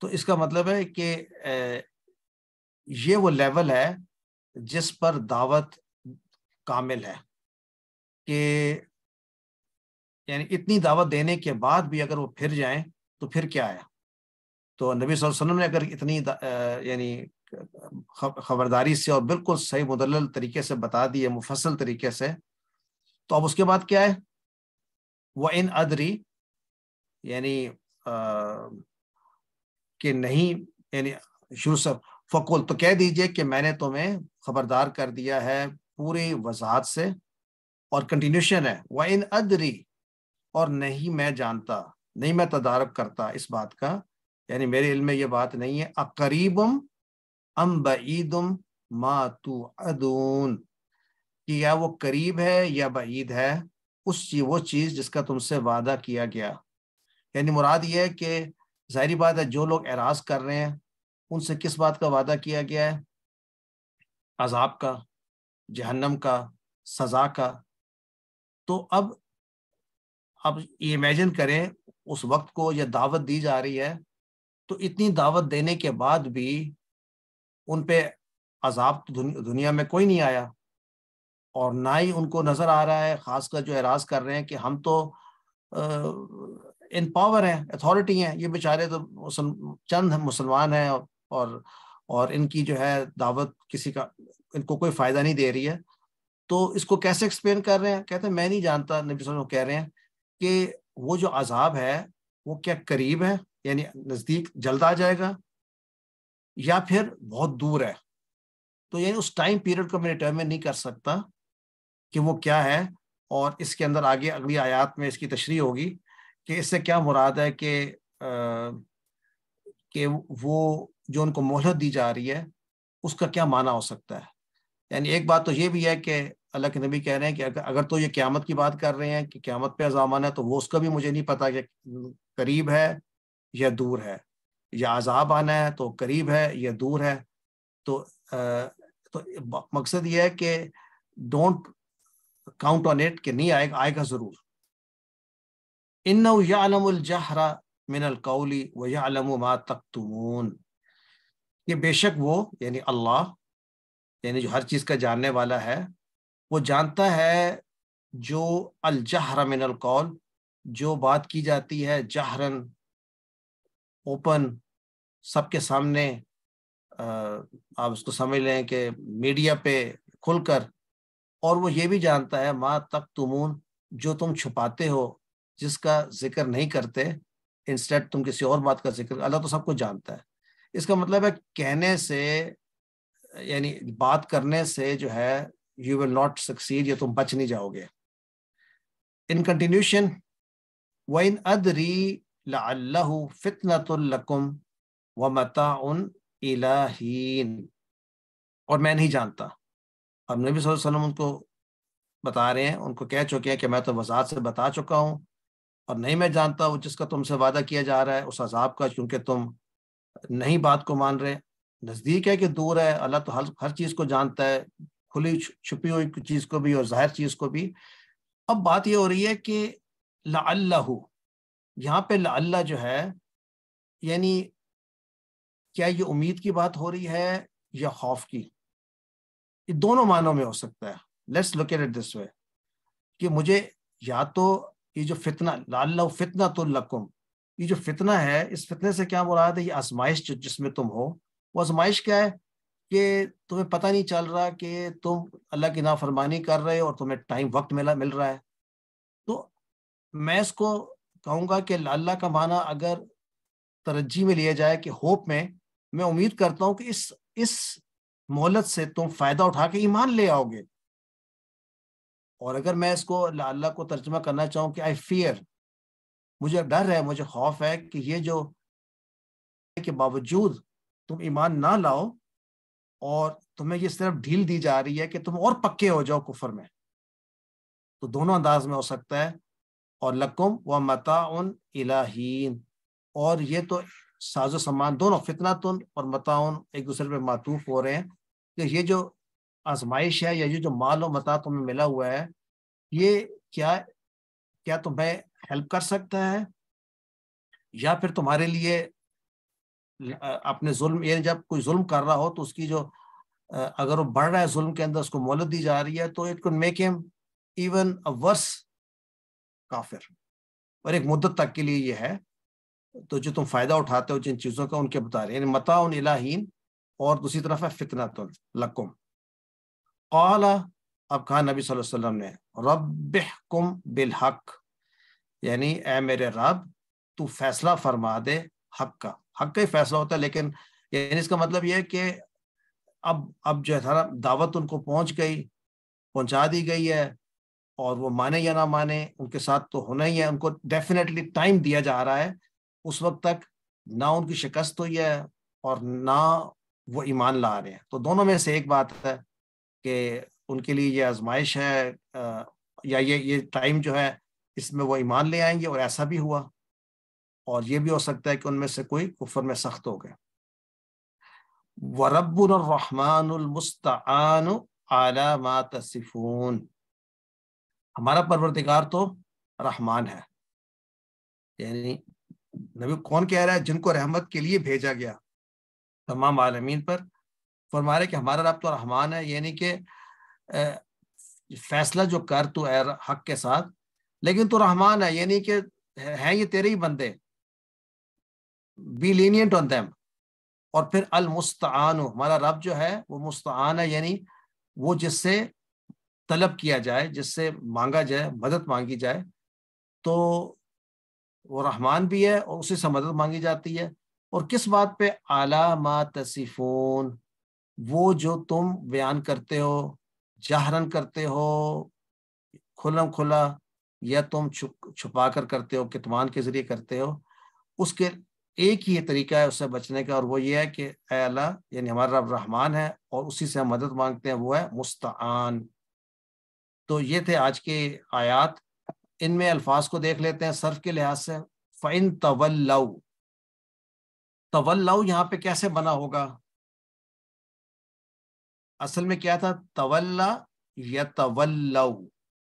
तो इसका मतलब है कि ये वो लेवल है जिस पर दावत कामिल है कि यानी इतनी दावत देने के बाद भी अगर वो फिर जाएं तो फिर क्या आया तो नबी वसल्लम ने अगर इतनी यानी खबरदारी से और बिल्कुल सही मुदल तरीके से बता दिए मुफसल तरीके से तो अब उसके बाद क्या है वह इन अदरी यानी कि नहीं यानी यूसुफ फ़कुल तो कह दीजिए कि मैंने तुम्हें खबरदार कर दिया है पूरी वजाहत से और कंटिन्यूशन है वह इन अदरी और नहीं मैं जानता नहीं मैं तदारक करता इस बात का यानी मेरे इल्म में ये बात नहीं है अकरीबम अम बीदम मा तू अदून कि या वो करीब है या बीद है उस चीज वो चीज़ जिसका तुमसे वादा किया गया यानी मुराद ये है कि जाहिर बात है जो लोग एराज कर रहे हैं उनसे किस बात का वादा किया गया है अजाब का जहन्नम का सजा का तो अब अब इमेजिन करें उस वक्त को यह दावत दी जा रही है तो इतनी दावत देने के बाद भी उन पे अजाब तो दुनिया में कोई नहीं आया और ना ही उनको नज़र आ रहा है खासकर जो एराज कर रहे हैं कि हम तो इन पावर हैं अथॉरिटी हैं ये बेचारे तो चंद हैं मुसलमान हैं और और इनकी जो है दावत किसी का इनको कोई फ़ायदा नहीं दे रही है तो इसको कैसे एक्सप्लेन कर रहे हैं कहते हैं मैं नहीं जानता नबी वसल्लम कह रहे हैं कि वो जो अजाब है वो क्या करीब है यानी नज़दीक जल्द आ जाएगा या फिर बहुत दूर है तो यानी उस टाइम पीरियड को मैं डिटर्मिन नहीं कर सकता कि वो क्या है और इसके अंदर आगे अगली आयात में इसकी तशरी होगी कि इससे क्या मुराद है कि कि वो जो उनको मोहलत दी जा रही है उसका क्या माना हो सकता है यानी एक बात तो ये भी है कि अल्लाह के नबी कह रहे हैं कि अगर तो ये क्यामत की बात कर रहे हैं कि क्यामत पे अजामन है तो वो उसका भी मुझे नहीं पता कि करीब है या दूर है या अजाब आना है तो करीब है या दूर है तो आ, तो मकसद ये है कि डोंट काउंट ऑन इट कि नहीं आएगा आएगा ज़रूर इन्नजहरा मिनल कौली वजालम मा ये बेशक वो यानी अल्लाह यानी जो हर चीज़ का जानने वाला है वो जानता है जो अलजहरा मिनल कौल जो बात की जाती है जहरन ओपन सबके सामने आप उसको समझ लें कि मीडिया पे खुलकर और वो ये भी जानता है माँ तक तुमून जो तुम छुपाते हो जिसका जिक्र नहीं करते इंस्टेट तुम किसी और बात का जिक्र अल्लाह तो सबको जानता है इसका मतलब है कहने से यानी बात करने से जो है यू विल नॉट सक्सीड या तुम बच नहीं जाओगे इन कंटिन्यूशन व इन अदरी लाह व मता उन इलाहीन और मैं नहीं जानता अब नबी वसल्लम उनको बता रहे हैं उनको कह चुके हैं कि मैं तो वजात से बता चुका हूँ और नहीं मैं जानता वो जिसका तुमसे वादा किया जा रहा है उस अजाब का क्योंकि तुम नहीं बात को मान रहे नज़दीक है कि दूर है अल्लाह तो हर हर चीज़ को जानता है खुली छुपी हुई चीज़ को भी और जाहिर चीज़ को भी अब बात यह हो रही है कि ला यहाँ पे ला जो है यानी क्या ये उम्मीद की बात हो रही है या खौफ की ये दोनों मानों में हो सकता है let's look at this way कि मुझे या तो ये जो फितना लाल फितना तो लकुम ये जो फितना है इस फितने से क्या बोला था ये आजमाइश जिसमें तुम हो वो आजमाइश क्या है कि तुम्हें पता नहीं चल रहा कि तुम अल्लाह की नाफरमानी कर रहे हो और तुम्हें टाइम वक्त मिला मिल रहा है तो मैं इसको कहूँगा कि अल्लाह का माना अगर तरजीह में लिया जाए कि होप में मैं उम्मीद करता हूँ कि इस इस मोहलत से तुम फ़ायदा उठा के ईमान ले आओगे और अगर मैं इसको अल्लाह को तर्जमा करना चाहूँ कि आई फियर मुझे डर है मुझे खौफ है कि ये जो के बावजूद तुम ईमान ना लाओ और तुम्हें ये सिर्फ ढील दी जा रही है कि तुम और पक्के हो जाओ कुफर में तो दोनों अंदाज में हो सकता है और लकुम व मता उन इलाहीन और ये तो साजो सामान दोनों फितना तुन और मताउन एक दूसरे पर मातूफ हो रहे हैं कि ये जो आजमाइश है या ये जो माल और मता तुम्हें मिला हुआ है ये क्या क्या तुम्हें हेल्प कर सकता है या फिर तुम्हारे लिए अपने जुल्म ये जब कोई जुल्म कर रहा हो तो उसकी जो अगर वो बढ़ रहा है जुल्म के अंदर उसको मोहलत दी जा रही है तो it could make him even a worse काफिर और एक मुद्दत तक के लिए ये है तो जो तुम फायदा उठाते हो जिन चीजों का उनके बता रहे हैं मता उन इलाहीन और दूसरी तरफ है फितना तुम लकुम कला अब कहा नबी वसल्लम ने रब बिलहक यानी ए मेरे रब तू फैसला फरमा दे हक का हक का ही फैसला होता है लेकिन यानी इसका मतलब यह है कि अब अब जो है दावत उनको पहुंच गई पहुंचा दी गई है और वो माने या ना माने उनके साथ तो होना ही है उनको डेफिनेटली टाइम दिया जा रहा है उस वक्त तक ना उनकी शिकस्त हुई है और ना वो ईमान ला रहे हैं तो दोनों में से एक बात है कि उनके लिए ये आजमाइश है या ये ये टाइम जो है इसमें वो ईमान ले आएंगे और ऐसा भी हुआ और ये भी हो सकता है कि उनमें से कोई कुफर में सख्त हो गए वरबुररहमानमस्तान आला हमारा परवरदिगार तो रहमान है यानी नबी कौन कह रहा है जिनको रहमत के लिए भेजा गया तमाम आलमीन पर फरमा रहे कि हमारा रब तो रहमान है यानी कि फैसला जो कर है हक के साथ लेकिन तो रहमान है यानी कि हैं ये तेरे ही बंदे बी लीनियंट ऑन देम और फिर अल मुस्तान हमारा रब जो है वो मुस्तान है यानी वो जिससे तलब किया जाए जिससे मांगा जाए मदद मांगी जाए तो वो रहमान भी है और उसी से मदद मांगी जाती है और किस बात पे आला मा तसीफून वो जो तुम बयान करते हो जाहरन करते हो खुलम खुला या तुम छुप छुपा कर करते हो कितमान के जरिए करते हो उसके एक ही तरीका है उससे बचने का और वो ये है कि अल्लाह यानी हमारा रब रहमान है और उसी से हम मदद मांगते हैं वो है मुस्तान तो ये थे आज के आयात इनमें अल्फाज को देख लेते हैं सर्फ के लिहाज से फिन तवल तवल यहाँ पे कैसे बना होगा असल में क्या था तवल्ला या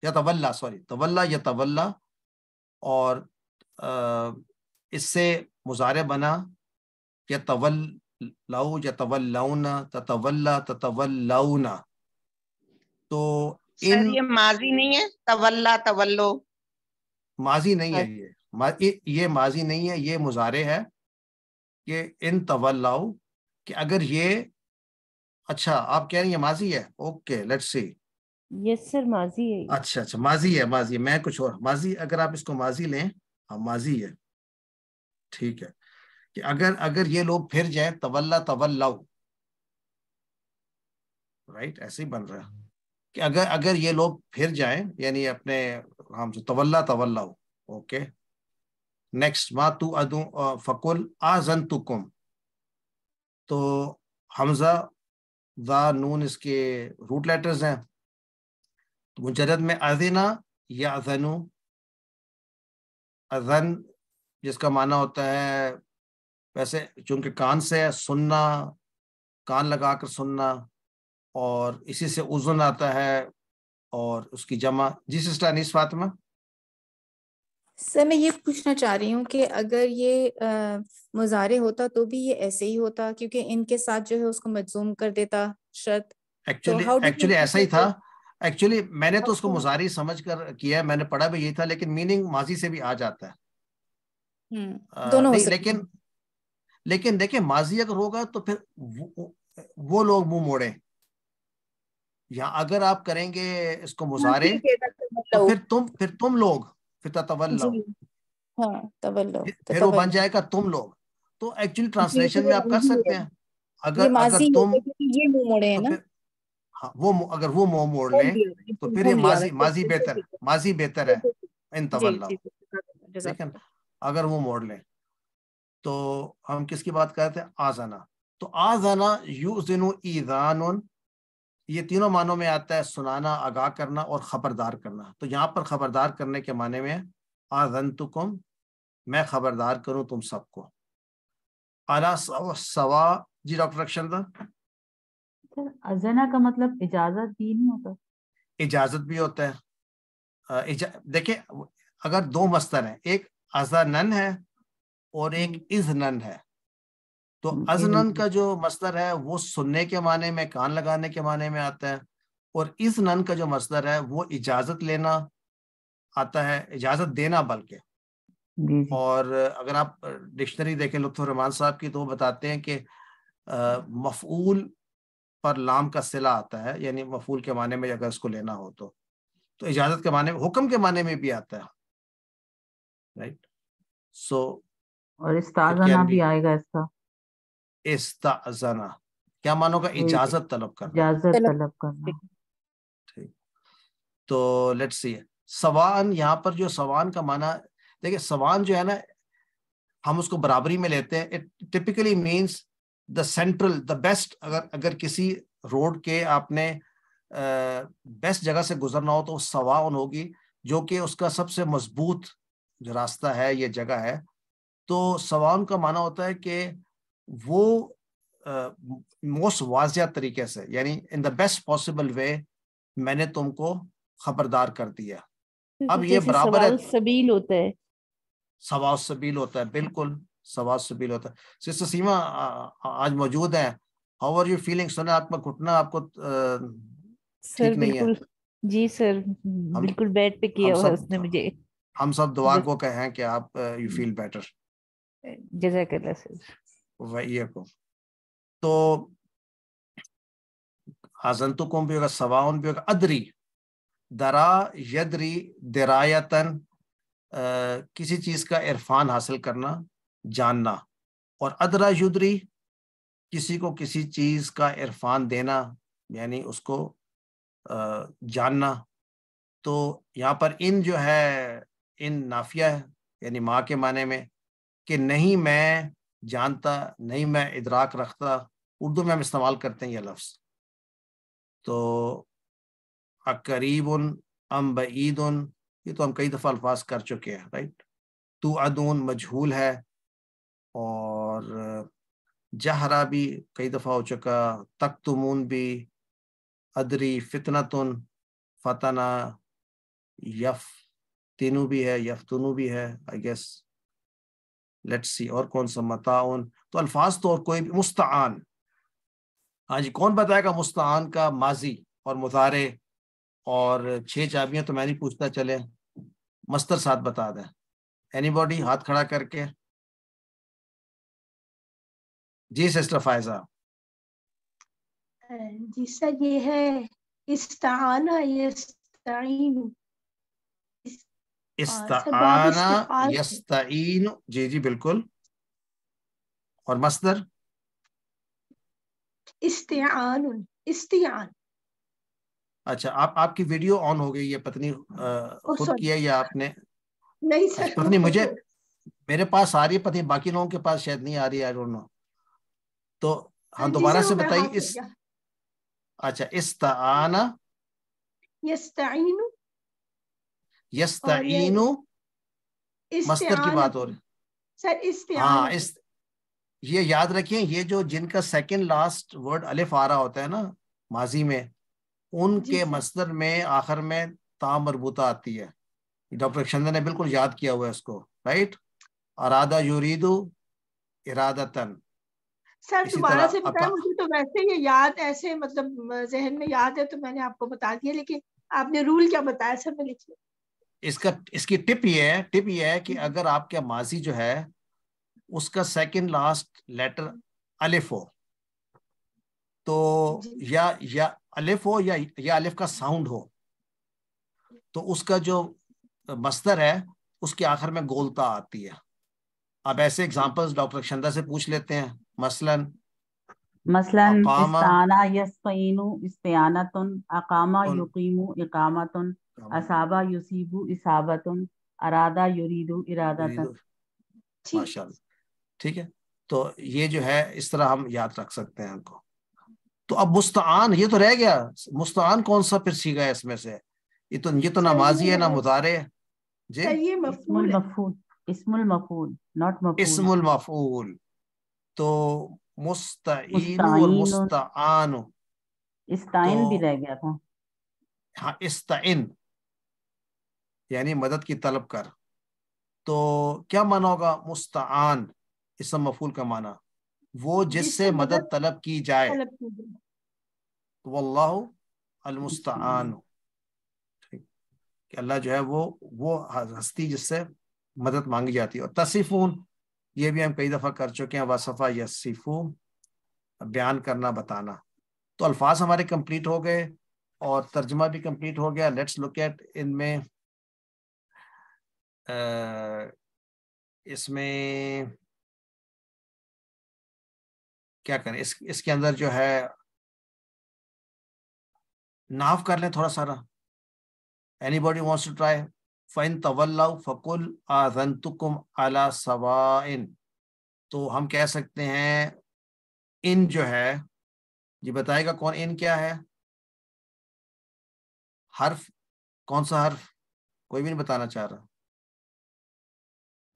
यतवल्ला सॉरी तवल्ला यतवल्ला और इससे मुजारे बना यतवल लऊ यतवल्लाउना ततवल्ला ततवल्लाउना तो इन ये माजी नहीं है तवल्ला तवल्लो माजी नहीं है ये ये माजी नहीं है ये मुजारे है कि इन तवल्लाऊ कि अगर ये अच्छा आप कह रही है माजी है okay let see yes sir माजी है अच्छा अच्छा माजी है माजी है, मैं कुछ और माजी अगर आप इसको माजी लें हाँ माजी है ठीक है कि अगर अगर ये लोग फिर जाए तवल्ला तवल्लाऊ राइट ऐसे ही बन रहा है कि अगर अगर ये लोग फिर जाए यानी अपने हम से तवल्ला तवल्लाऊ ओके नेक्स्ट मा तू अदू फकुल आजन तो हमजा दा नून इसके रूट लेटर्स हैं तो मुजरद में अजिना या अजनु अजन जिसका माना होता है वैसे चूंकि कान से सुनना कान लगाकर सुनना और इसी से उजन आता है और उसकी जमा जिस इस फातमा सर मैं ये पूछना चाह रही हूँ कि अगर ये मुजारे होता तो भी ये ऐसे ही होता क्योंकि इनके साथ जो है उसको मजूम कर देता शर्त तो एक्चुअली एक्चुअली ऐसा ही था एक्चुअली मैंने तो उसको मुजारी समझ कर किया मैंने पढ़ा भी यही था लेकिन मीनिंग माजी से भी आ जाता है हम्म, दोनों लेकिन लेकिन देखिए माजी अगर होगा तो फिर वो, वो लोग मुंह मोड़े या अगर आप करेंगे इसको हाँ, मुजारे तो मतलब फिर तुम फिर तुम लोग हाँ, फिर तवल्लो हाँ, तवल्लो फिर वो बन जाएगा तुम लोग तो एक्चुअली ट्रांसलेशन में आप कर सकते हैं अगर अगर तुम ये मुंह मोड़े हैं तो ना हाँ, वो अगर वो मुंह मोड़ लें तो फिर ये माजी माजी बेहतर माजी बेहतर है इन तवल्लो ठीक है अगर वो मोड़ लें तो हम किसकी बात करते हैं आजाना तो आजाना यू जिनु ईजान ये तीनों मानों में आता है सुनाना आगाह करना और खबरदार करना तो यहाँ पर खबरदार करने के माने में आजंतुकुम मैं खबरदार करूं तुम सबको आला सवा जी डॉक्टर अक्षरदा अजना का मतलब इजाजत भी नहीं होता इजाजत भी होता है देखिए अगर दो मस्तर हैं एक अजनन है और एक हम्म। इजनन है तो हम्म, अजनन का जो मस्तर है वो सुनने के माने में कान लगाने के माने में आता है और इस नन का जो मस्तर है वो इजाजत लेना आता है इजाजत देना बल्कि और अगर आप डिक्शनरी देखें लुत्फरहमान साहब की तो वो बताते हैं कि मफूल पर लाम का सिला आता है यानी मफूल के माने में अगर उसको लेना हो तो तो इजाजत के माने में हुक्म के माने में भी आता है राइट सो और इस्ताजाना भी आएगा इसका इस्ताजना क्या मानोगा इजाजत तलब करना इजाजत तलब करना ठीक तो लेट्स सी सवान यहाँ पर जो सवान का माना देखिए सवान जो है ना हम उसको बराबरी में लेते हैं it typically means the central the best अगर अगर किसी रोड के आपने बेस्ट जगह से गुजरना हो तो सवान होगी जो कि उसका सबसे मजबूत जो रास्ता है ये जगह है तो सवान का माना होता है कि वो मोस्ट वाजिया तरीके से यानी in the best possible way मैंने तुमको खबरदार कर दिया हम्म, अब हम्म, ये बराबर है सबील होता है सवाल सबील होता है बिल्कुल सवाल सबील होता है सिस्टर सीमा आज मौजूद है हाउ आर यू फीलिंग सुना आपका घुटना आपको ठीक नहीं है जी सर हम, बिल्कुल बेड पे किया हुआ उसने मुझे हम सब दुआ को कहें कि आप यू फील बेटर जजाकल्ला सर वयकुम तो आजंतुकुम भी होगा सवाउन भी होगा अदरी दरा यदरी दरायतन किसी चीज़ का इरफान हासिल करना जानना और अदरा युदरी किसी को किसी चीज़ का इरफान देना यानी उसको आ, जानना तो यहाँ पर इन जो है इन नाफिया है यानी माँ के माने में कि नहीं मैं जानता नहीं मैं इदराक रखता उर्दू में हम इस्तेमाल करते हैं ये लफ्ज़ तो अकरीब अम बीद ये तो हम कई दफ़ा अल्फाज कर चुके हैं राइट तू अदून मजहूल है और जहरा भी कई दफ़ा हो चुका तुमून भी अदरी फितनतुन फतना यफ तीनू भी है यफ तुनू भी है आई गेस लेट्स सी और कौन सा मताउन तो अल्फाज तो और कोई भी मुस्तान हाँ जी कौन बताएगा मुस्तान का माजी और मुतारे और छह चाबियां तो मैं नहीं पूछता चले मस्तर साथ बता दें एनीबॉडी हाथ खड़ा करके जी सिस्टर फायजा जी सर ये है इस्तान है इस्ताना यस्ताइन जी जी बिल्कुल और मस्तर इस्तियान अच्छा आप आपकी वीडियो ऑन हो गई है पत्नी खुद किया या आपने नहीं अच्छा, सर अच्छा, तो पत्नी मुझे मेरे पास आ रही है पत्नी बाकी लोगों के पास शायद नहीं आ रही आई डोंट नो तो हाँ दोबारा से बताइए इस अच्छा इस्ताना यस्ताइन यस्तीनु मस्तर की बात हो रही सर हाँ इस ये याद रखिए ये जो जिनका सेकंड लास्ट वर्ड अलिफ आ रहा होता है ना माजी में उनके मस्तर में आखिर में ता मरबूता आती है डॉक्टर चंदन ने बिल्कुल याद किया हुआ है इसको राइट अरादा यूरीदू इरादा तन सर दोबारा से बताया मुझे तो वैसे ये याद ऐसे मतलब जहन में याद है तो मैंने आपको बता दिया लेकिन आपने रूल क्या बताया सर मैं लिखिए इसका इसकी टिप ये है टिप ये है कि अगर आपके माजी जो है उसका सेकंड लास्ट लेटर अलिफ हो तो या या अलिफ हो या या अलिफ का साउंड हो तो उसका जो मस्तर है उसके आखिर में गोलता आती है अब ऐसे एग्जांपल्स डॉक्टर शंदा से पूछ लेते हैं मसलन मसलन इस्ताना यस्तीनु इस्तियानतुन अकामा युकीमु इकामतुन असाबा युसीबु इसाबतुन अरादा युरीदू इरादतन माशाल्लाह ठीक है तो ये जो है इस तरह हम याद रख सकते हैं उनको तो अब मुस्तान ये तो रह गया मुस्तान कौन सा फिर सीखा है इसमें से ये तो ये तो ना माजी है ना मुतारे जी ये मफूल इसमुल मफूल नॉट मफूल इसमुल मफूल तो मुस्तईन और मुस्तान इस्ताइन भी रह गया था हाँ इस्ताइन यानी मदद की तलब कर तो क्या माना होगा मुस्तान इसम मफूल का माना वो जिससे मदद तलब की जाए तो अलमुस्तान अल्लाह जो है वो वो हस्ती जिससे मदद मांगी जाती है और तसीफून ये भी हम कई दफ़ा कर चुके हैं वसफ़ा यसीफू बयान करना बताना तो अल्फाज हमारे कंप्लीट हो गए और तर्जमा भी कंप्लीट हो गया लेट्स लुक एट इनमें इसमें क्या करें इस इसके अंदर जो है नाफ कर लें थोड़ा सारा anybody wants to try फ़ैन तवल्ला फ़कुल आजंतुकुम अला सवाइन तो हम कह सकते हैं इन जो है जी बताएगा कौन इन क्या है हर्फ कौन सा हर्फ कोई भी नहीं बताना चाह रहा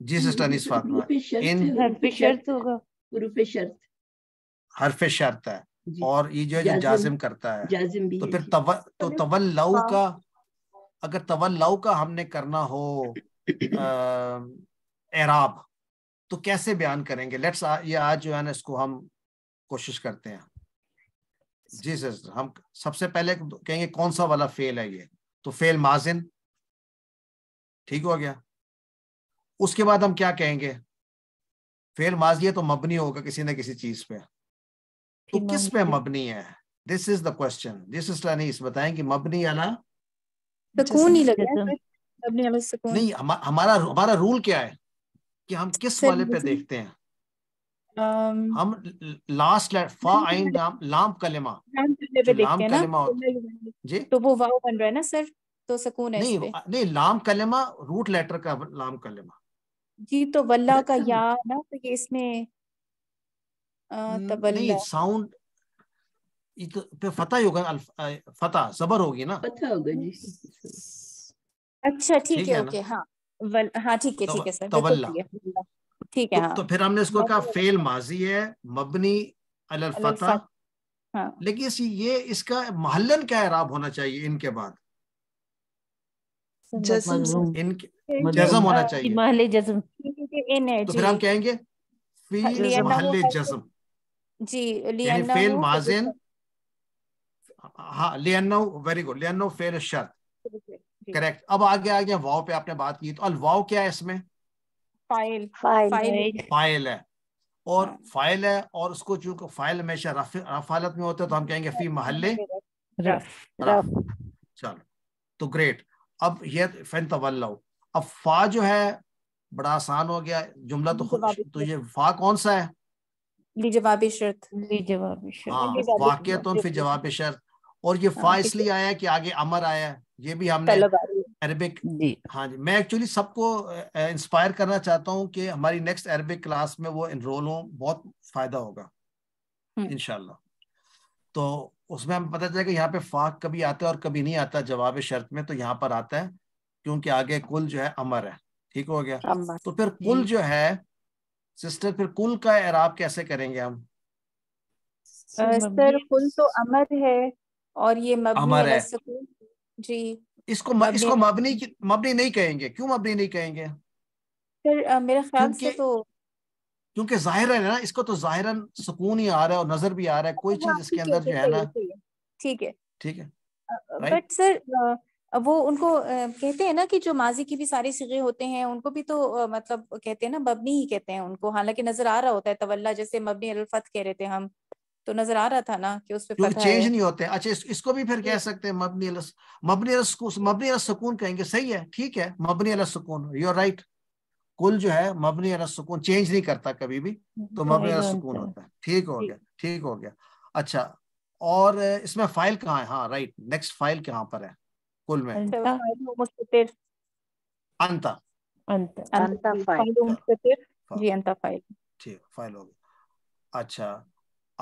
जी सिस्टर इन शर्त होगा हरूफे शर्त शर्त है और ये जो है जाजिम करता है जाजिम भी तो फिर तव, तो तवल्लाऊ का अगर तवल्लाऊ का हमने करना हो *coughs* एराब तो कैसे बयान करेंगे लेट्स ये आज जो है ना इसको हम कोशिश करते हैं जी सर हम सबसे पहले कहेंगे कौन सा वाला फेल है ये तो फेल माजिन ठीक हो गया उसके बाद हम क्या कहेंगे फेल माजी है तो मबनी होगा किसी ना किसी चीज पे तो किस पे मबनी है this is the question this is इस लानीस कि मबनी आला अच्छा, सुकून ही लगेगा नहीं हम, हमारा हमारा रूल क्या है कि हम किस वाले पे देखते हैं um, हम लास्ट फा आइन लाम लाम कलेमा लाम कलेमा होता जी तो वो वाव बन रहा है ना सर तो सुकून है नहीं नहीं लाम कलेमा रूट लेटर का लाम कलेमा जी तो वल्ला का अच्छा। या ना तो ये इसमें तबल्ला साउंड ये तो पे फता ही होगा फता जबर होगी ना फता होगा जी अच्छा ठीक है ओके हाँ हाँ ठीक है ठीक है सर तबल्ला ठीक है तो, हाँ तो फिर हमने इसको कहा फेल माजी है मबनी अल फता हाँ। लेकिन इस ये इसका महलन क्या है राब होना चाहिए इनके बाद मतलब इनके जज्म होना चाहिए महले जज्म तो फिर हम कहेंगे फी हाँ, महले जज्म जी फेल माजेन हाँ लियनो वेरी गुड लियनो फेल शर्त करेक्ट अब आगे आ गया वाव पे आपने बात की तो अल वाव क्या है इसमें फाइल फाइल फाइल है और फाइल हाँ। है और उसको चूंकि फाइल हमेशा रफ हालत में होता है तो हम कहेंगे फी महल्ले रफ रफ चलो तो ग्रेट अब ये फन तवल्लो अब फा जो है बड़ा आसान हो गया जुमला तो तो ये फा कौन सा है हाँ, वाक्य तो फिर जवाब शर्त और ये फा हाँ, इसलिए आया कि आगे अमर आया ये भी हमने अरबिक हाँ जी मैं एक्चुअली सबको इंस्पायर करना चाहता हूँ कि हमारी नेक्स्ट अरबिक क्लास में वो इनरोल हो बहुत फायदा होगा हम्म। इनशाला तो उसमें हमें पता चलेगा यहाँ पे फाक कभी आता है और कभी नहीं आता जवाब शर्त में तो यहाँ पर आता है क्योंकि आगे कुल जो है अमर है ठीक हो गया तो फिर कुल जो है सिस्टर फिर कुल का एराब कैसे करेंगे हम सर कुल तो अमर है और ये अमर है तो। जी इसको मबनी, इसको मबनी मबनी नहीं कहेंगे क्यों मबनी नहीं कहेंगे सर मेरा ख्याल से तो क्योंकि जाहिर है ना इसको तो जाहिरन सुकून ही आ रहा है और नजर भी आ रहा है कोई हाँ, चीज इसके अंदर जो है ना ठीक है ठीक है बट सर वो उनको कहते हैं ना कि जो माजी की भी सारे सिगे होते हैं उनको भी तो मतलब कहते हैं ना मबनी ही कहते हैं उनको हालांकि नजर आ रहा होता है तवल्ला जैसे मबनी अलफत कह रहे थे हम तो नजर आ रहा था ना कि उस पर चेंज नहीं होते अच्छा इस, इसको भी फिर कह सकते हैं मबनी अलस, मबनी अलस, मबनी सुकून कहेंगे सही है ठीक है मबनी अल सुकून यू आर राइट कुल जो है मबनी अल सुकून चेंज नहीं करता कभी भी तो, तो मबनी अल तो सुकून होता है ठीक हो गया ठीक हो गया अच्छा और इसमें फाइल कहाँ है हाँ राइट नेक्स्ट फाइल कहाँ पर है कुल में अंत अंत जी अंत फाइल ठीक फाइल हो गया अच्छा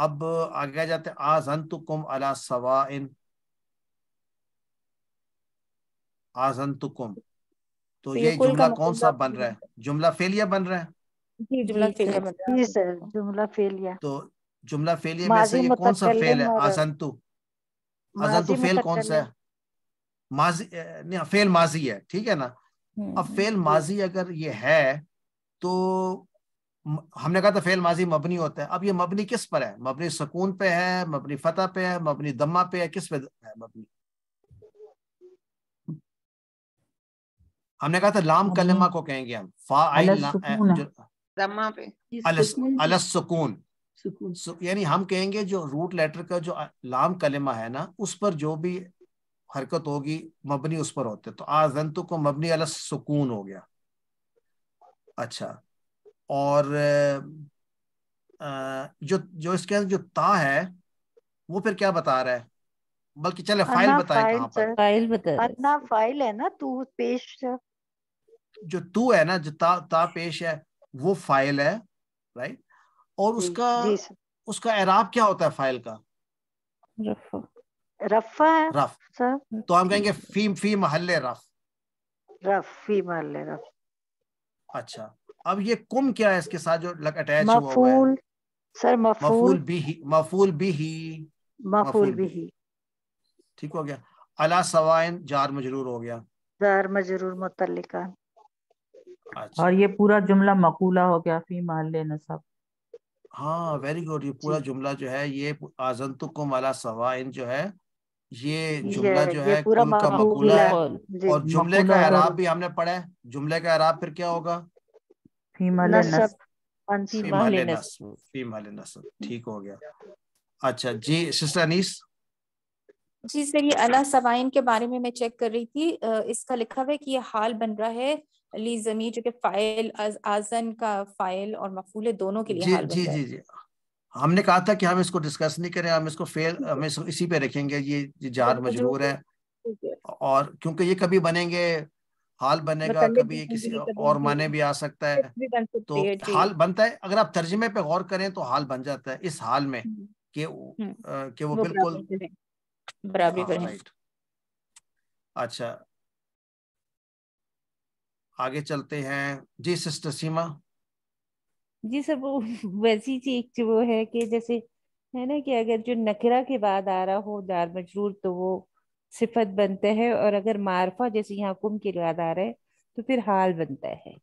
अब आगे जाते आजंतुकुम अला सवाइन आजंतुकुम तो ये जुमला कौन सा बन रहा है जुमला फेलिया बन रहा है जी जुमला फेलिया बन सर जुमला फेलिया तो जुमला फेलिया में से ये कौन सा फेल है आजंतु आजंतु फेल कौन सा है माजी फेल माजी है ठीक है ना हम्म, अब हम्म। फेल माजी अगर ये है तो हमने कहा था फेल माजी मबनी होता है अब ये मबनी किस पर है मबनी सुकून पे है मबनी फतह पे है मबनी दम्मा पे है किस पे है मबनी हमने कहा था लाम कलमा को कहेंगे हम फा आई अलस सुकून यानी हम कहेंगे जो रूट लेटर का जो लाम कलमा है ना उस पर जो भी हरकत होगी मबनी उस पर होते तो आजंतु को मबनी अल सुकून हो गया अच्छा और जो जो इसके अंदर जो ता है वो फिर क्या बता रहा है बल्कि चले फाइल बताए कहाँ फाइल बता फाइल है ना तू पेश जो तू है ना जो ता, ता पेश है वो फाइल है राइट और उसका उसका एराब क्या होता है फाइल का रफा रफ सर तो हम कहेंगे फी फी महल्ले रफ रफ फी महल्ले रफ अच्छा अब ये कुम क्या है इसके साथ जो लग अटैच हुआ है सर मफूल बिही मफूल बिही मफूल बिही ठीक हो गया अला सवाइन जार मजरूर हो गया जार मजरूर मुतलिका अच्छा। और ये पूरा जुमला मकूला हो गया फी महल्ले नसब हाँ वेरी गुड ये पूरा जुमला जो है ये आजंतुकुम अला सवाइन जो है ये जुमला जो है उनका का मकूला है और जुमले का एराब भी हमने पढ़ा है जुमले का एराब फिर क्या होगा ठीक हो गया अच्छा जी सिस्टर अनीस जी सर ये अला सवाइन के बारे में मैं चेक कर रही थी इसका लिखा हुआ है कि ये हाल बन रहा है ली जमी जो कि फाइल आज, आजन का फाइल और मफूले दोनों के लिए जी हाल जी, बन जी जी जी हमने कहा था कि हम इसको डिस्कस नहीं करें हम इसको फेल हम इसको इसी पे रखेंगे ये जार मजबूर है और क्योंकि ये कभी बनेंगे हाल बनेगा मतलब कभी ये किसी और माने भी आ सकता है तो हाल बनता है अगर आप तर्जमे पे गौर करें तो हाल बन जाता है इस हाल में कि हम्म। कि वो हम्म। बिल्कुल अच्छा आगे चलते हैं जी सिस्टर सीमा जी सर वो *laughs* वैसी चीज वो है कि जैसे है ना कि अगर जो नकरा के बाद आ रहा हो दार मजरूर तो वो सिफत बनता है और अगर मारफा जैसे यहाँ कुम के बाद आ रहा है तो फिर हाल बनता है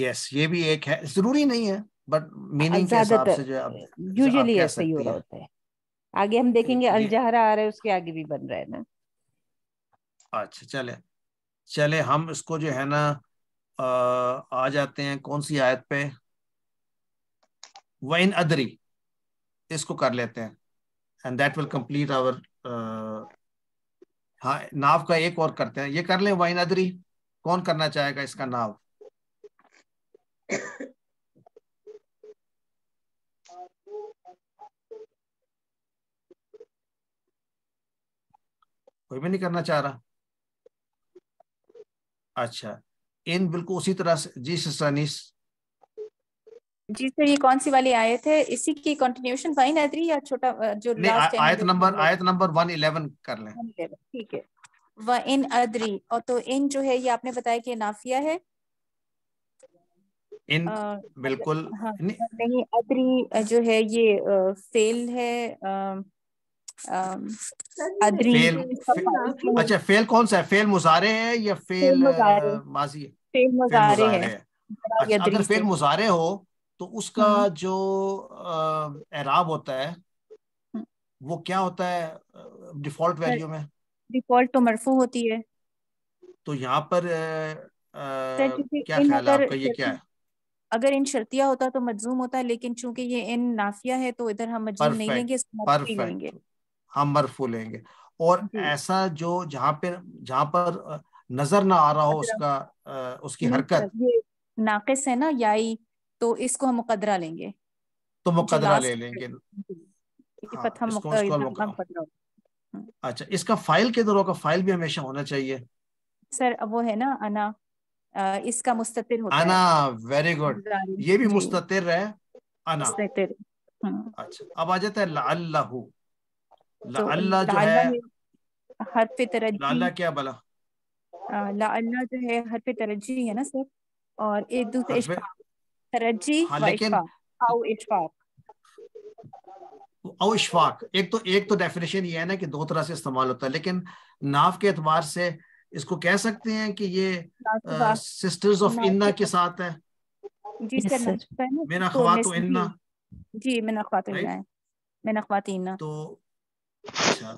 यस ये भी एक है जरूरी नहीं है बट मीनिंग के हिसाब से जो आप यूजुअली ऐसा ही हो रहा होता है आगे हम देखेंगे अलजहरा आ रहा है उसके आगे भी बन रहा है ना अच्छा चले चले हम इसको जो है ना आ जाते हैं कौन सी आयत पे वैन अदरी इसको कर लेते हैं and that will complete our हाँ नाव का एक और करते हैं ये कर ले वाइन अदरी कौन करना चाहेगा इसका नाव कोई भी नहीं करना चाह रहा अच्छा इन बिल्कुल उसी तरह से जी सनीस जी सर तो ये कौन सी वाली आयत है इसी की कंटिन्यूशन वही नादरी या छोटा जो लास्ट आयत नंबर आयत नंबर 111 कर लें ठीक है व इन अदरी और तो इन जो है ये आपने बताया कि नाफिया है इन आ, बिल्कुल हाँ, नहीं, नहीं अदरी जो है ये फेल है आ, आ, अदरी फेल, फेल, अच्छा फेल कौन सा है फेल मुजारे है या फेल, फेल माजी है फेल मुजारे है, है। अच्छा, अगर फेल मुजारे हो तो उसका हम्म। जो एराब होता है वो क्या होता है डिफॉल्ट वैल्यू में डिफॉल्ट तो मरफू होती है तो यहाँ पर आ, क्या ख्याल आपका ये क्या है अगर इन शर्तिया होता तो मजूम होता लेकिन चूंकि ये इन नाफिया है तो इधर हम मजूम नहीं लेंगे लेंगे हम मरफू लेंगे और ऐसा जो जहाँ पे जहाँ पर नजर ना आ रहा हो अच्छा। उसका उसकी हरकत नाकिस है ना याई तो इसको हम मुकदरा लेंगे तो मुकदरा ले लेंगे हाँ, हाँ। अच्छा इसका फाइल किधर होगा फाइल भी हमेशा होना चाहिए सर वो है ना अना इसका मुस्तर होता अना वेरी गुड ये भी मुस्तर है अना हाँ। अच्छा अब आ जाता है ला अल्लाह ला अल्लाह जो है हर पे तरजी लाल्ला क्या बला ला अल्लाह जो है हर पे तरजी है ना सर और एक दूसरे रज्जी हाँ, लेकिन अविश्वाक एक तो एक तो डेफिनेशन ये है ना कि दो तरह से इस्तेमाल होता है लेकिन नाफ के एतबार से इसको कह सकते हैं कि ये सिस्टर्स ऑफ इन्ना के साथ है जी सर मेरा खवा तो इन्ना तो जी मेरा खवा तो इन्ना मेरा खवा इन्ना तो अच्छा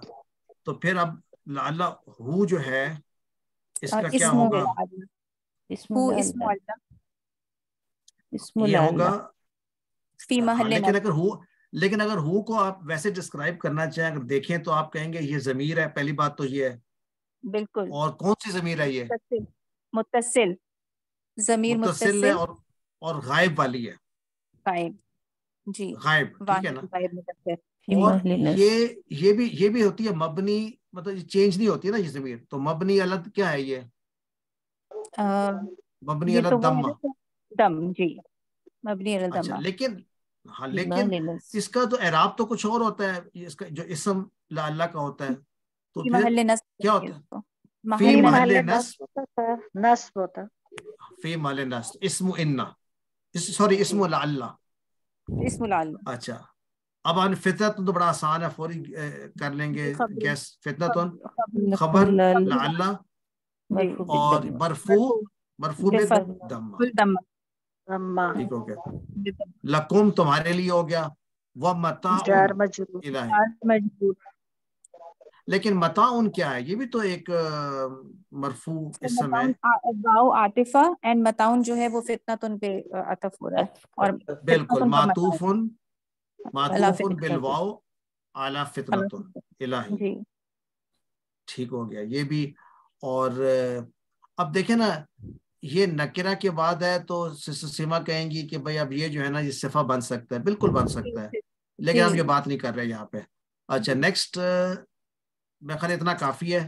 तो फिर अब लाला हु जो है इसका क्या होगा होगा हाँ, लेकिन अगर हु लेकिन अगर हु को आप वैसे डिस्क्राइब करना चाहें अगर देखें तो आप कहेंगे ये जमीर है पहली बात तो ये है बिल्कुल और कौन सी जमीर है ये मुतसिल जमीर मुतसिल है और और गायब वाली है गायब जी गायब ठीक है ना और ये ये भी ये भी होती है मबनी मतलब ये चेंज नहीं होती है ना ये जमीर तो मबनी अलग क्या है ये आ, मबनी अलग तो दम्मा दम जी मबनी दम अच्छा, लेकिन हाँ लेकिन इसका तो एराब तो कुछ और होता है इसका जो इसम ला का होता है तो फिर क्या होता है फी महल होता फी इन्ना इस सॉरी इसमु अच्छा अब अन फितरत तो बड़ा आसान है फौरी कर लेंगे गैस फितरत तो। खबर ला और में दम ठीक हो गया लकुम तुम्हारे लिए हो गया वह मता लेकिन मताउन क्या है ये भी तो एक मरफू इस समय आतिफा एंड मताउन जो है वो फितना तो उन पे अतफ हो रहा है और बिल्कुल मातूफुन मातूफुन बिलवाओ आला फितनतुन इलाही ठीक हो गया ये भी और अब देखे ना ये नकेरा के बाद है तो सीमा कहेंगी कि भाई अब ये जो है ना ये सिफा बन सकता है बिल्कुल बन सकता है लेकिन हम ये बात नहीं कर रहे यहाँ पे अच्छा नेक्स्ट मैं खाली इतना काफ़ी है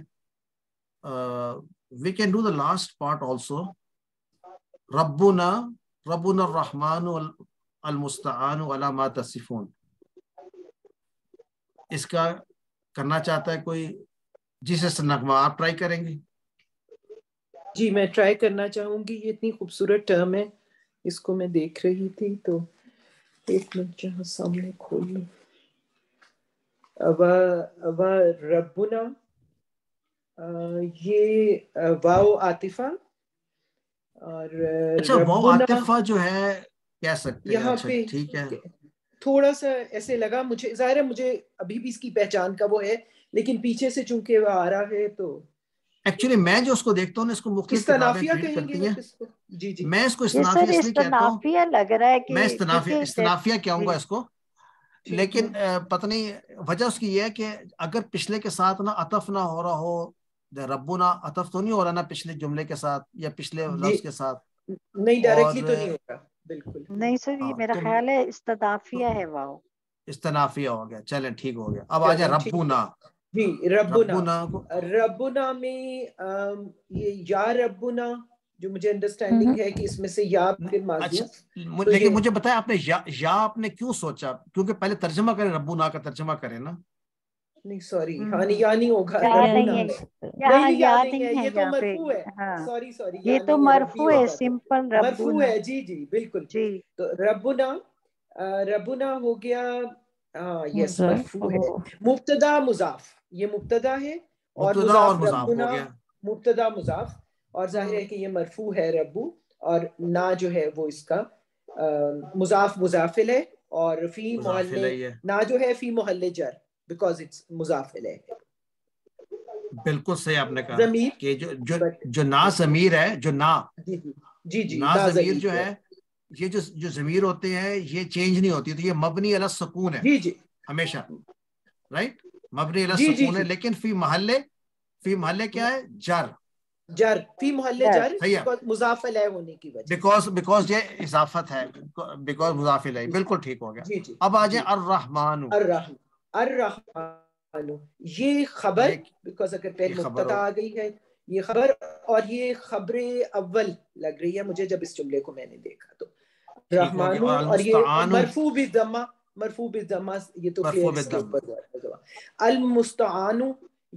we can do the last part also रबुना रबुना रहमान अलमुस्तान अलामा तसिफून इसका करना चाहता है कोई जिसे नगमा आप ट्राई करेंगे जी मैं ट्राई करना चाहूंगी ये इतनी खूबसूरत टर्म है इसको मैं देख रही थी तो एक मिनट जहा सामने खोल लू रबुना ये वाओ आतिफा और अच्छा वाओ आतिफा जो है कह सकते यहाँ अच्छा, पे ठीक है थोड़ा सा ऐसे लगा मुझे जाहिर है मुझे अभी भी इसकी पहचान का वो है लेकिन पीछे से चूंकि वह आ रहा है तो एक्चुअली मैं जो उसको देखता हूँ इसको मुख्य करती है जी जी मैं इसको इस्तनाफिया इसलिए कहता हूँ मैं इस्तनाफिया इस्तनाफिया कहूंगा इसको लेकिन पता नहीं वजह उसकी यह है कि अगर पिछले के साथ ना अतफ ना हो रहा हो रबू ना अतफ तो नहीं हो रहा ना पिछले जुमले के साथ या पिछले लफ्ज के साथ नहीं डायरेक्टली तो नहीं होगा बिल्कुल नहीं सर ये हाँ, मेरा तो ख्याल है इस्तनाफिया है वाओ इस्तनाफिया हो गया चलें ठीक हो गया अब आ जाए रबू ना जी रबुना रबुना, में ये या रबुना जो मुझे अंडरस्टैंडिंग हम्म। है कि इसमें से या फिर अच्छा, तो मुझे, लेकिन मुझे बताया आपने या, या आपने क्यों सोचा क्योंकि पहले तर्जमा करें रबुना का तर्जमा करें ना नहीं सॉरी हम्म। हाँ, होगा ये तो मरफू है हाँ। तो मरफू है तो। सिंपल है जी जी बिल्कुल तो रबुना रबुना हो गया यस हाँ, मरफू है मुजाफ ये मुबतदा है और मुबतदा मुजाफ और जाहिर है हम्म। कि ये मरफू है रबू और ना जो है वो इसका मुजाफ मुजाफिल है और फी मोहल्ले ना जो है फी मोहल्ले जर बिकॉज इट्स मुजाफिल है बिल्कुल सही आपने कहा जमीर कि जो जो जो ना जमीर है जो ना जी जी जी ना जमीर जो है ये जो जो जमीर होते हैं ये चेंज नहीं होती तो ये मबनी अला सुकून है जी जी हमेशा राइट मबनी सुकून है लेकिन फी महल्ले फी महल्ले क्या है जर जर फी महल्ले जर मुजाफिल है होने की वजह बिकॉज बिकॉज ये इजाफत है बिकॉज मुजाफिल है बिल्कुल ठीक हो गया अब आ जाए अर रहमान अर रहमान ये खबर बिकॉज अगर पहले मुक्तदा आ गई है ये खबर और ये खबरें अव्वल लग रही है मुझे जब इस जुमले को मैंने देखा तो रहमान और ये मरफू भी दमा मरफू बिजमा ये तो अलमुस्तानु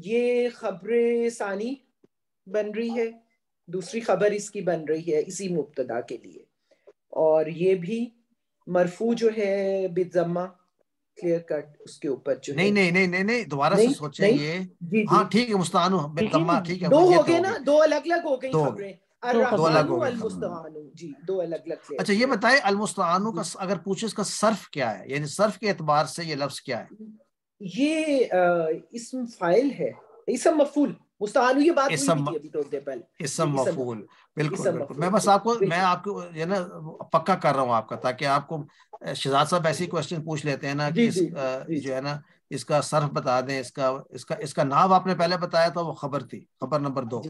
ये खबर सानी बन रही है दूसरी खबर इसकी बन रही है इसी मुबतदा के लिए और ये भी मरफू जो है बिजमा क्लियर कट उसके ऊपर जो नहीं नहीं नहीं नहीं नहीं दोबारा से सोचें ये हाँ ठीक है मुस्तानु बिजमा ठीक है दो हो तो गए ना दो अलग अलग हो गई खबरें तो दो अलग अच्छा ये बताए अलमुस्तानु का अगर पूछे इसका सर्फ क्या है यानी सर्फ के एतबार से ये लफ्ज क्या है ये इसम फाइल है इसम मफूल ये बात इसम थी अभी इसम मफूल बिल्कुल मैं बस आपको मैं आपको ये ना पक्का कर रहा हूँ आपका ताकि आपको शहजाद साहब ऐसे क्वेश्चन पूछ लेते हैं ना कि जो है ना इसका सर्फ बता दें इसका इसका इसका नाम आपने पहले बताया था वो खबर थी खबर नंबर दो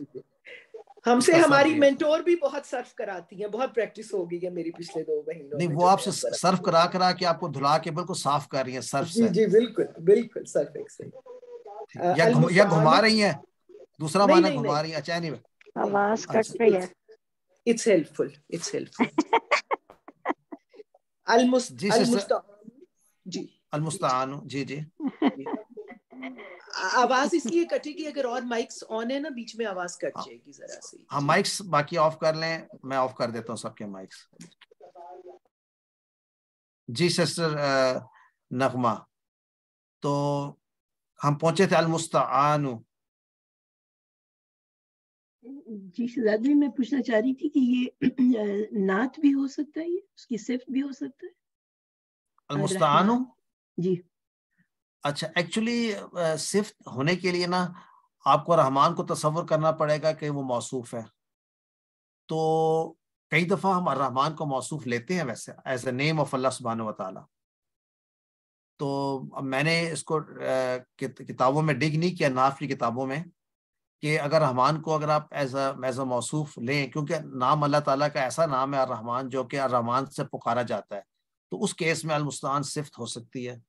हमसे हमारी मेंटोर भी बहुत सर्फ कराती है बहुत प्रैक्टिस हो गई है मेरी पिछले दो महीनों नहीं वो आपसे सर्फ करा करा के आपको धुला के बिल्कुल साफ कर रही है सर्फ जी जी बिल्कुल बिल्कुल सर्फ से या घुमा रही है दूसरा माना घुमा रही है अच्छा नहीं आवाज अच्छा। कट रही है इट्स हेल्पफुल इट्स हेल्पफुल अल अलमुस्त जी जी अलमुस्तान *laughs* जी जी आवाज इसलिए कटेगी अगर और माइक्स ऑन है ना बीच में आवाज कट हाँ। जाएगी जरा सी हाँ माइक्स बाकी ऑफ कर लें मैं ऑफ कर देता हूँ सबके माइक्स जी सिस्टर uh, नगमा तो हम पहुंचे थे अलमुस्तान जी शहजादी मैं पूछना चाह रही थी कि ये uh, नात भी हो सकता है ये उसकी सिफ्ट भी हो सकता है अलमुस्तान जी अच्छा एक्चुअली सिफ्त होने के लिए ना आपको रहमान को तस्वर करना पड़ेगा कि वो मौसू है तो कई दफ़ा हम रहमान को मौसू लेते हैं वैसे as a name of Allah सुबहान वाली तो मैंने इसको किताबों में डिग नहीं किया नाफ की किताबों में कि अगर रहमान को अगर आप एज एज अ मौसू लें क्योंकि नाम अल्लाह ताला का ऐसा नाम है रहमान जो कि रहमान से पुकारा जाता है तो उस केस में अलमुस्तान सिफ्त हो सकती है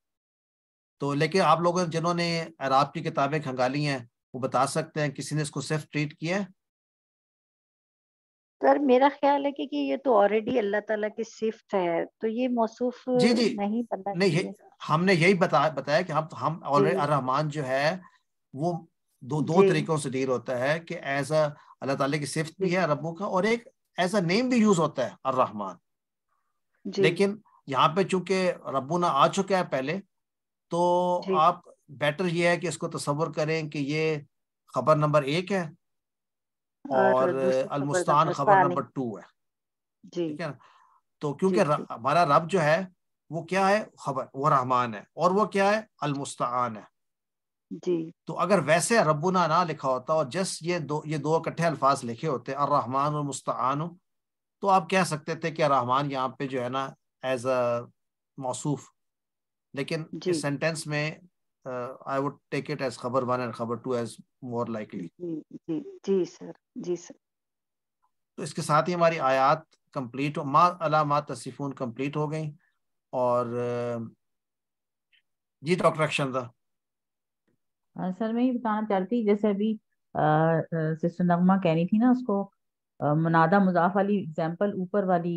तो लेकिन आप लोगों जिन्होंने अराब की किताबें खंगाली हैं वो बता सकते हैं किसी ने इसको सिर्फ ट्रीट किया है सर मेरा ख्याल है कि, ये तो ऑलरेडी अल्लाह ताला की सिफ्त है तो ये मौसूफ जी जी नहीं बनना नहीं हमने यही बता बताया कि हम हम ऑलरेडी रहमान जो है वो दो दो तरीकों से डील होता है कि एज अ अल्लाह ताला की सिफ्त भी है रबों का और एक एज अ नेम भी यूज होता है अर रहमान लेकिन यहाँ पे चूंकि ना आ चुका है पहले तो आप बेटर ये है कि इसको तस्वर करें कि ये खबर नंबर एक है और अलमुस्तान खबर नंबर टू है ठीक है ना तो क्योंकि हमारा रब जो है वो क्या है खबर वो रहमान है और वो क्या है अलमुस्तान है जी तो अगर वैसे रबुना ना लिखा होता और जस ये दो ये दो इकट्ठे अल्फाज लिखे होते और रहमान और मुस्तान तो आप कह सकते थे कि रहमान यहाँ पे जो है ना एज अ मौसूफ लेकिन इस सेंटेंस में I would take it as खबर वन एंड खबर टू एज मोर लाइकली जी जी सर जी सर तो इसके साथ ही हमारी आयत कंप्लीट हो मा अला मा तसिफून कंप्लीट हो गई और uh, जी डॉक्टर अक्षंदा सर मैं ये बताना चाहती जैसे अभी सिस्टर नगमा कह रही थी ना उसको मुनादा मुजाफ वाली एग्जाम्पल ऊपर वाली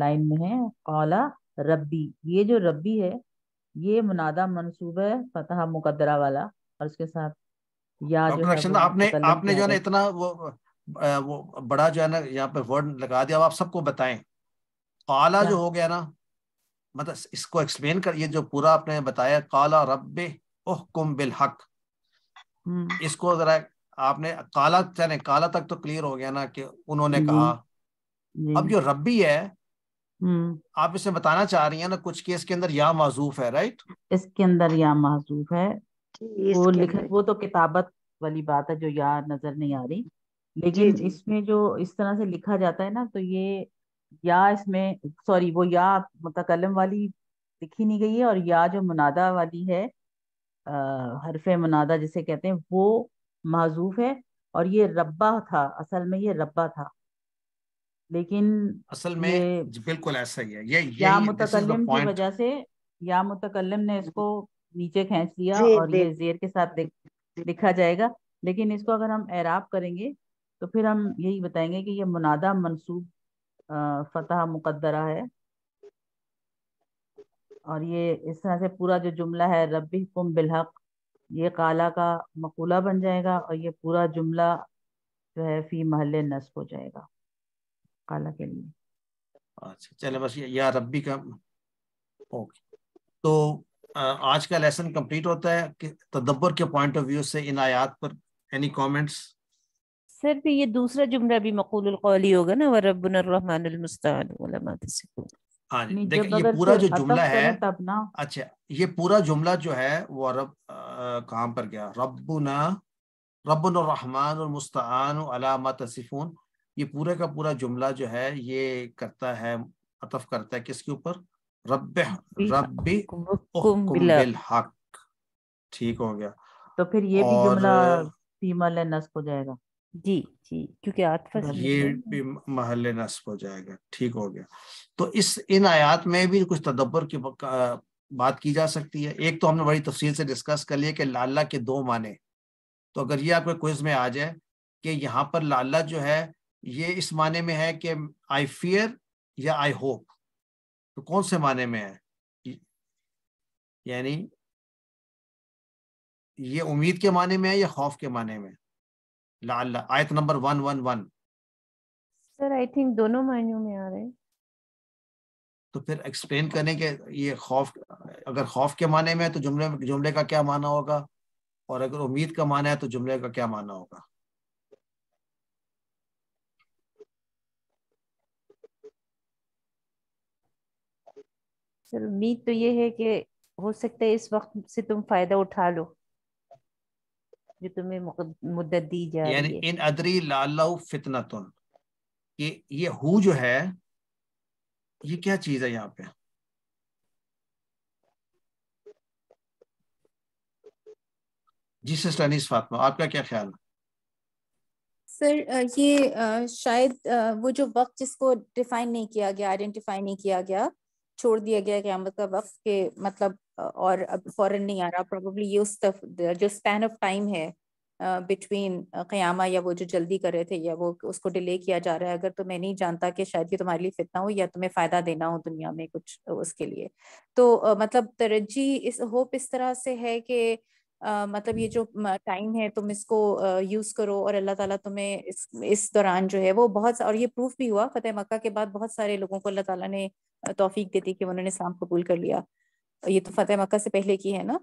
लाइन में है कौला रब्बी ये जो रब्बी है ये मुनादा मनसूब है फतह मुकदरा वाला और उसके साथ या जो है आपने आपने जो है ना इतना वो वो बड़ा जो है ना यहाँ पे वर्ड लगा दिया आप सबको बताएं काला जो हाँ। हो गया ना मतलब इसको एक्सप्लेन कर ये जो पूरा आपने बताया काला रब्बे ओह कुम बिल हक हम्म। इसको जरा आपने काला चले काला तक तो क्लियर हो गया ना कि उन्होंने कहा अब जो रब्बी है हम्म। आप इसे बताना चाह रही हैं ना कुछ केस के अंदर या माजूफ है राइट इसके अंदर या माजूफ है वो लिख वो तो किताबत वाली बात है जो या नजर नहीं आ रही लेकिन इसमें जो इस तरह से लिखा जाता है ना तो ये या इसमें सॉरी वो या मुतकलम वाली लिखी नहीं गई है और या जो मुनादा वाली है आ, हरफ मुनादा जिसे कहते हैं वो महजूफ है और ये रब्बा था असल में ये रब्बा था लेकिन असल में बिल्कुल ऐसा ही है ये या मुतकलम की वजह से या मुतकलम ने इसको नीचे खींच लिया और ये जेर के साथ लिखा जाएगा लेकिन इसको अगर हम एराब करेंगे तो फिर हम यही बताएंगे कि ये मुनादा मनसूब फतह मुकद्दरा है और ये इस तरह से पूरा जो जुमला है रबी कुम बिलहक ये काला का मकूला बन जाएगा और ये पूरा जुमला जो है फी महल नस्ब हो जाएगा अल्लाह के लिए अच्छा चले बस या रबी का ओके तो आज का लेसन कंप्लीट होता है कि तदब्बर के पॉइंट ऑफ व्यू से इन आयत पर एनी कमेंट्स सर तो ये दूसरा जुमला भी मकूल कौली होगा ना व वरबन रहमान हाँ ये पूरा जो जुमला है अच्छा ये पूरा जुमला जो है वो रब कहां पर गया रबना रबन रहमान मुस्तान अला तसिफून ये पूरे का पूरा जुमला जो है ये करता है अतफ करता है किसके ऊपर रब हाँ, रबी हक ठीक हो गया तो फिर ये भी जुमला फीमल नस्ब हो जाएगा जी जी क्योंकि ये भी महल नस्ब हो जाएगा ठीक हो गया तो इस इन आयात में भी कुछ तदब्बर की बात की जा सकती है एक तो हमने बड़ी तफसील से डिस्कस कर लिया कि लाला के दो माने तो अगर ये आपके क्विज में आ जाए कि यहाँ पर लाला जो है ये इस माने में है कि आई फियर या आई होप तो कौन से माने में है यानी ये उम्मीद के माने में है या खौफ के माने में ला अल्लाह आयत number one one one sir I think दोनों मायनों में आ रहे हैं तो फिर एक्सप्लेन करने के ये खौफ अगर खौफ के माने में है तो जुमले जुमले का क्या माना होगा और अगर उम्मीद का माना है तो जुमले का क्या माना होगा सर उम्मीद तो ये है कि हो सकता है इस वक्त से तुम फायदा उठा लो जो तुम्हें मुद्दत दी जाए यानी इन अदरी लालव फितनतुन ये ये हु जो है ये क्या चीज है यहाँ पे जी सिस्टर फातमा आपका क्या ख्याल सर ये शायद वो जो वक्त जिसको डिफाइन नहीं किया गया आइडेंटिफाई नहीं किया गया छोड़ दिया गया क्यामत मतलब का वक्त के मतलब और अब फॉरन नहीं आ रहा प्रॉब्ली ये उस जो स्पैन ऑफ टाइम है बिटवीन क्यामा या वो जो जल्दी कर रहे थे या वो उसको डिले किया जा रहा है अगर तो मैं नहीं जानता कि शायद ये तुम्हारे लिए फितना हो या तुम्हें फ़ायदा देना हो दुनिया में कुछ उसके लिए तो मतलब तरजीह इस होप इस तरह से है कि मतलब ये जो टाइम है तुम इसको यूज करो और अल्लाह ताला तुम्हें इस इस दौरान जो है वो बहुत और ये प्रूफ भी हुआ फतेह मक्का के बाद बहुत सारे लोगों को अल्लाह ताला ने तौफीक दे दी कि उन्होंने इस्लाम कबूल कर लिया ये तो फतेह मक्का से पहले की है ना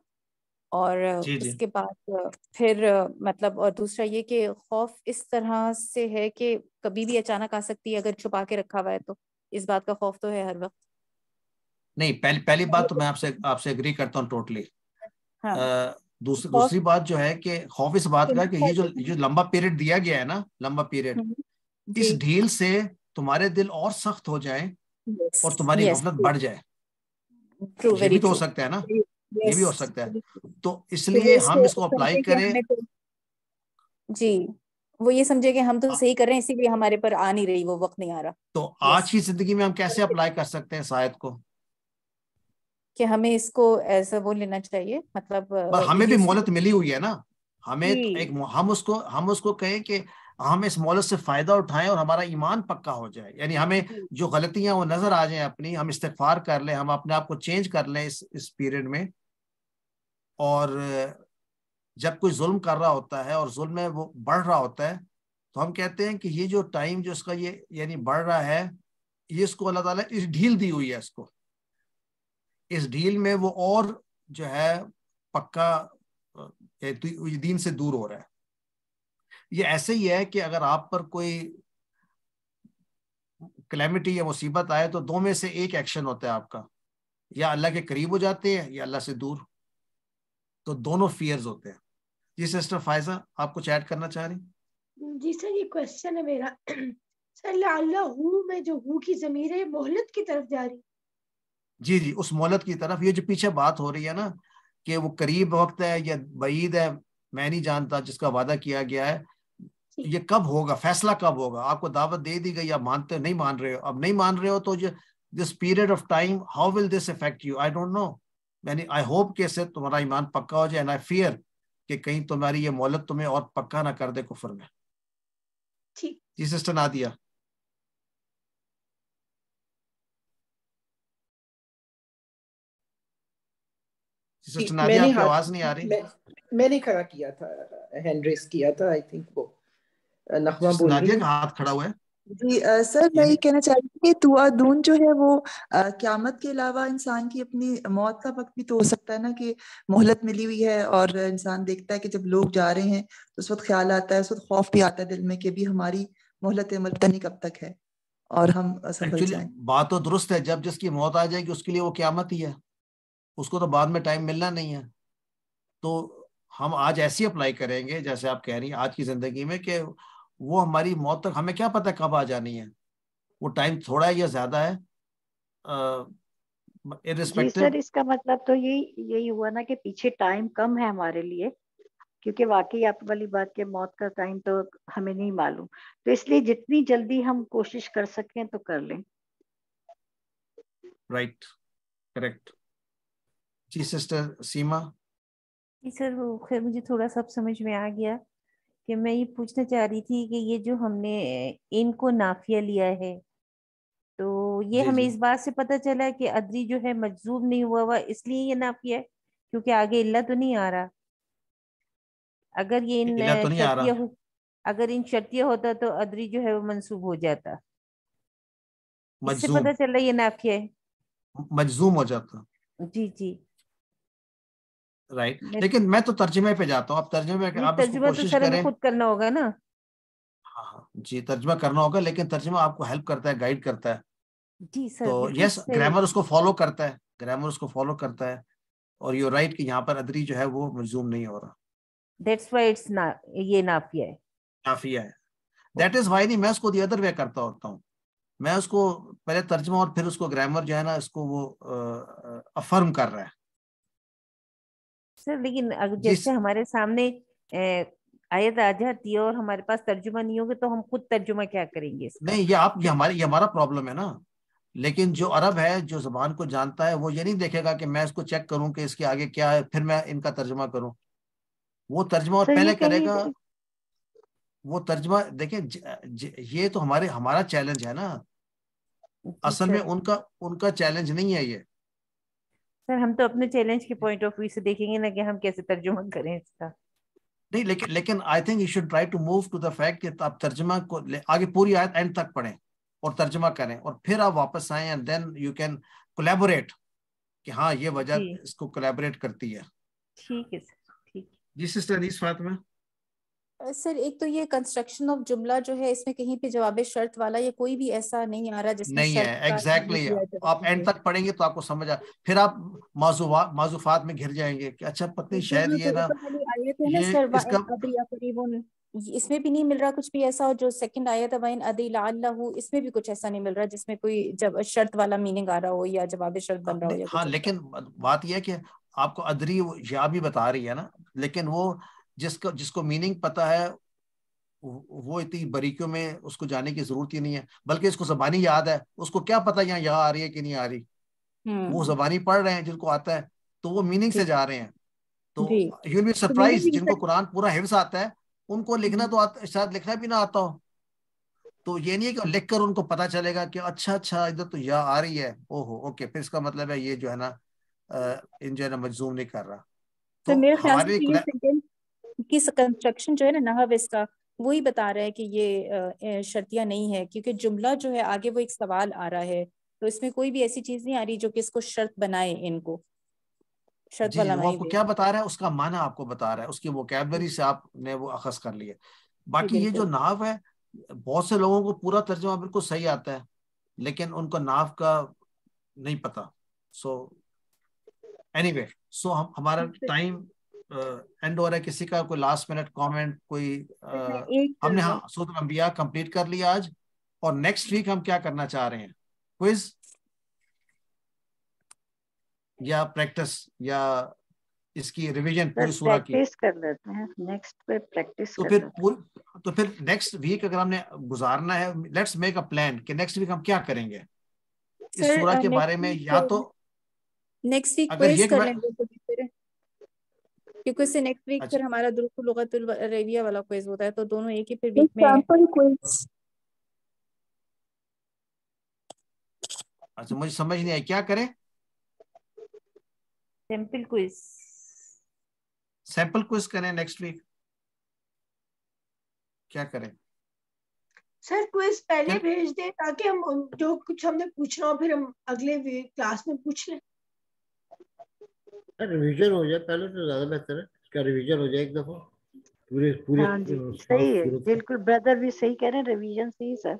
और उसके बाद फिर मतलब और दूसरा ये कि खौफ इस तरह से है कि कभी भी अचानक आ सकती है अगर छुपा के रखा हुआ है तो इस बात का खौफ तो है हर वक्त नहीं पहली पहली बात तो मैं आपसे आपसे एग्री करता हूँ टोटली हाँ. दूसरी दूसरी बात जो है कि खौफ इस बात का कि ये जो जो लंबा पीरियड दिया गया है ना लंबा पीरियड हम्म, इस ढील से तुम्हारे दिल और सख्त हो जाए और तुम्हारी गफलत बढ़ जाए ये भी तो हो सकता है ना ये भी हो सकता है तो, तो इसलिए हम इसको अप्लाई करें तो जी वो ये समझे कि हम तो सही कर रहे हैं इसीलिए हमारे पर आ नहीं रही वो वक्त नहीं आ रहा तो आज की जिंदगी में हम कैसे अप्लाई *laughs* कर सकते हैं शायद को कि हमें इसको एज वो लेना चाहिए मतलब uh, हमें भी मोहलत मिली हुई है ना हमें एक हम उसको हम उसको कहें कि हम इस मोहलत से फायदा उठाएं और हमारा ईमान पक्का हो जाए यानी हमें जो गलतियां वो नजर आ जाए अपनी हम इस्तफार कर लें हम अपने आप को चेंज कर लें इस इस पीरियड में और जब कोई जुल्म कर रहा होता है और जुल्म में वो बढ़ रहा होता है तो हम कहते हैं कि ये जो टाइम जो इसका ये यानी बढ़ रहा है ये इसको अल्लाह ताला इस ढील दी हुई है इसको इस डील में वो और जो है पक्का दीन से दूर हो रहा है ये ऐसे ही है कि अगर आप पर कोई कलेमिटी या मुसीबत आए तो दो में से एक एक्शन होता है आपका या अल्लाह के करीब हो जाते हैं या अल्लाह से दूर तो दोनों फियर्स होते हैं जी सिस्टर फायजा आप कुछ ऐड करना चाह रही जी सर ये क्वेश्चन है मेरा *clears throat* सर में जो हु की जमीर है मोहलत की तरफ जा रही जी जी उस मोहलत की तरफ ये जो पीछे बात हो रही है ना कि वो करीब वक्त है या बईद है मैं नहीं जानता जिसका वादा किया गया है ये कब होगा फैसला कब होगा आपको दावत दे दी गई आप मानते नहीं मान रहे हो अब नहीं मान रहे हो तो जो this period of time how will this affect you I don't know यानी आई होप के से तुम्हारा ईमान पक्का हो जाए एंड आई फियर कि कहीं तुम्हारी ये मोहलत तुम्हें और पक्का ना कर दे कुफर में जी सिस्टर नादिया नहीं आ रही मैं, मैंने खड़ा किया था हैंड रेस किया था आई थिंक वो नखमा बोल नादिया का हाथ खड़ा हुआ है जी आ, सर मैं ये कहना हूँ तुआ दून जो है वो आ, क्यामत के अलावा इंसान की अपनी मौत का वक्त भी तो हो सकता है ना कि मोहलत मिली हुई है और इंसान देखता है कि जब लोग जा रहे हैं तो उस वक्त ख्याल आता है उस वक्त खौफ भी आता है दिल में कि भी हमारी मोहलत अमल नहीं कब तक है और हम सफल बात तो दुरुस्त है जब जिसकी मौत आ जाएगी उसके लिए वो क्यामत ही है उसको तो बाद में टाइम मिलना नहीं है तो हम आज ऐसी अप्लाई करेंगे जैसे आप कह रही हैं आज की जिंदगी में कि वो हमारी मौत तक हमें क्या पता कब आ जानी है वो टाइम थोड़ा है या ज्यादा है सर इसका मतलब तो यही यही हुआ ना कि पीछे टाइम कम है हमारे लिए क्योंकि वाकई आप वाली बात के मौत का टाइम तो हमें नहीं मालूम तो इसलिए जितनी जल्दी हम कोशिश कर सकें तो कर लें राइट right. करेक्ट जी सिस्टर सीमा जी सर वो खैर मुझे थोड़ा सब समझ में आ गया कि मैं ये पूछना चाह रही थी कि ये जो हमने इनको नाफिया लिया है तो ये हमें इस बात से पता चला कि अदरी जो है मजजूब नहीं हुआ हुआ इसलिए ये नाफिया है क्योंकि आगे इल्ला तो नहीं आ रहा अगर ये इन तो हो, अगर इन शर्तिया होता तो अदरी जो है वो मनसूब हो जाता इससे पता चला ये नाफिया है मजजूम हो जाता जी जी राइट लेकिन मैं तो तर्जमे पे जाता हूँ आप तर्जमे आप तर्जुमा तो सर खुद करना होगा ना हाँ, हाँ जी तर्जमा करना होगा लेकिन तर्जमा आपको हेल्प करता है गाइड करता है जी सर तो यस ग्रामर उसको फॉलो करता है ग्रामर उसको फॉलो करता है और यू राइट कि यहाँ पर अदरी जो है वो मंजूम नहीं हो रहा दैट्स व्हाई इट्स ना ये नाफिया है नाफिया है दैट इज व्हाई नहीं मैं उसको दी अदर वे करता होता हूँ मैं उसको पहले तर्जमा और फिर उसको ग्रामर जो है ना इसको वो अफर्म कर रहा है सर लेकिन अगर जैसे हमारे सामने आयत आ जाती है और हमारे पास तर्जुमा नहीं होगा तो हम खुद तर्जुमा क्या करेंगे इसका? नहीं ये आप ये हमारे ये हमारा प्रॉब्लम है ना लेकिन जो अरब है जो जबान को जानता है वो ये नहीं देखेगा कि मैं इसको चेक करूं कि इसके आगे क्या है फिर मैं इनका तर्जुमा करूं वो तर्जुमा और पहले करेगा वो तर्जमा देखें ज, ज, ये तो हमारे हमारा चैलेंज है ना अच्छा। असल में उनका उनका चैलेंज नहीं है ये सर हम तो अपने चैलेंज के पॉइंट ऑफ व्यू से देखेंगे ना कि हम कैसे तर्जुमा करें इसका नहीं लेकिन लेकिन I think you should try to move to the fact कि आप तर्जुमा को आगे पूरी आयत एंड तक पढ़ें और तर्जुमा करें और फिर आप वापस आए and then you can collaborate कि हाँ ये वजह इसको कोलैबोरेट करती है ठीक है सर ठीक जी सिस्टर नीस फातिमा सर एक तो ये कंस्ट्रक्शन ऑफ जुमला जो है इसमें कहीं पे जवाब शर्त वाला ये कोई भी ऐसा नहीं आ रहा जिसमें नहीं है एग्जैक्टली exactly, आप एंड तक पढ़ेंगे तो आपको समझ आ फिर आप माजुफात में घिर जाएंगे कि अच्छा पत्नी शायद ये तो ना इसमें भी नहीं मिल रहा कुछ भी ऐसा और जो सेकंड आया आयत वैन अदिलाहू इसमें भी कुछ ऐसा नहीं मिल रहा जिसमें कोई जब शर्त वाला मीनिंग आ रहा हो या जवाब शर्त बन रहा हो हाँ, हाँ लेकिन बात यह है कि आपको अदरी या भी बता रही है ना लेकिन वो जिसको जिसको मीनिंग पता है वो इतनी बारीकियों में उसको जाने की जरूरत ही नहीं है बल्कि इसको जबानी याद है उसको क्या पता यहाँ यहाँ आ रही है कि नहीं आ रही हम्म। वो जबानी पढ़ रहे हैं जिनको आता है तो वो मीनिंग से जा रहे हैं तो यूल बी सरप्राइज जिनको तो- कुरान पूरा हिफ्स आता है उनको लिखना तो आता शायद लिखना भी ना आता हो तो ये नहीं है कि लिख कर उनको पता चलेगा कि अच्छा अच्छा इधर तो यह आ रही है ओहो ओके फिर इसका मतलब है ये जो है ना इन जो है ना मजूम नहीं कर रहा तो, तो मेरे ख्याल से तो ये इसकी कंस्ट्रक्शन जो है ना नहव इसका वो ही बता रहा है कि ये शर्तियां नहीं है क्योंकि जुमला जो है आगे वो एक सवाल आ रहा है तो इसमें कोई भी ऐसी चीज नहीं आ रही जो कि इसको शर्त बनाए इनको शर्त वाला वो आपको क्या बता रहा है उसका माना आपको बता रहा है उसकी वो कैबरी से आपने वो अखज कर लिया बाकी ये जो नाव है बहुत से लोगों को पूरा तर्जमा बिल्कुल सही आता है लेकिन उनको नाव का नहीं पता सो एनी वे सो हम हमारा टाइम एंड uh, हो रहा है किसी का कोई लास्ट मिनट कमेंट कोई आ, uh, अच्छा, हमने हाँ सूत्र अंबिया कंप्लीट कर लिया आज और नेक्स्ट वीक हम क्या करना चाह रहे हैं क्विज या प्रैक्टिस या इसकी रिवीजन पूरी सूरा की प्रैक्टिस कर लेते हैं नेक्स्ट पे तो प्रैक्टिस तो फिर पूरी तो फिर नेक्स्ट वीक अगर हमने गुजारना है लेट्स मेक अ प्लान कि नेक्स्ट वीक हम क्या करेंगे इस सूरा uh, के बारे में या तो नेक्स्ट वीक अगर ये कर लेंगे तो क्योंकि उससे नेक्स्ट अच्छा। वीक फिर हमारा दुरुकुल लुगतुल अरेबिया वाला क्विज होता है तो दोनों एक ही फिर वीक में सैंपल क्विज अच्छा मुझे समझ नहीं आया क्या करें सैंपल क्विज सैंपल क्विज करें नेक्स्ट वीक क्या करें सर क्विज पहले भेज दें ताकि हम जो कुछ हमने पूछना हो फिर हम अगले क्लास में पूछ लें रिवीजन हो जाए पहले तो ज्यादा बेहतर है इसका रिवीजन हो जाए एक दफा पूरे पूरे सही है बिल्कुल ब्रदर भी सही कह रहे हैं रिवीजन सही सर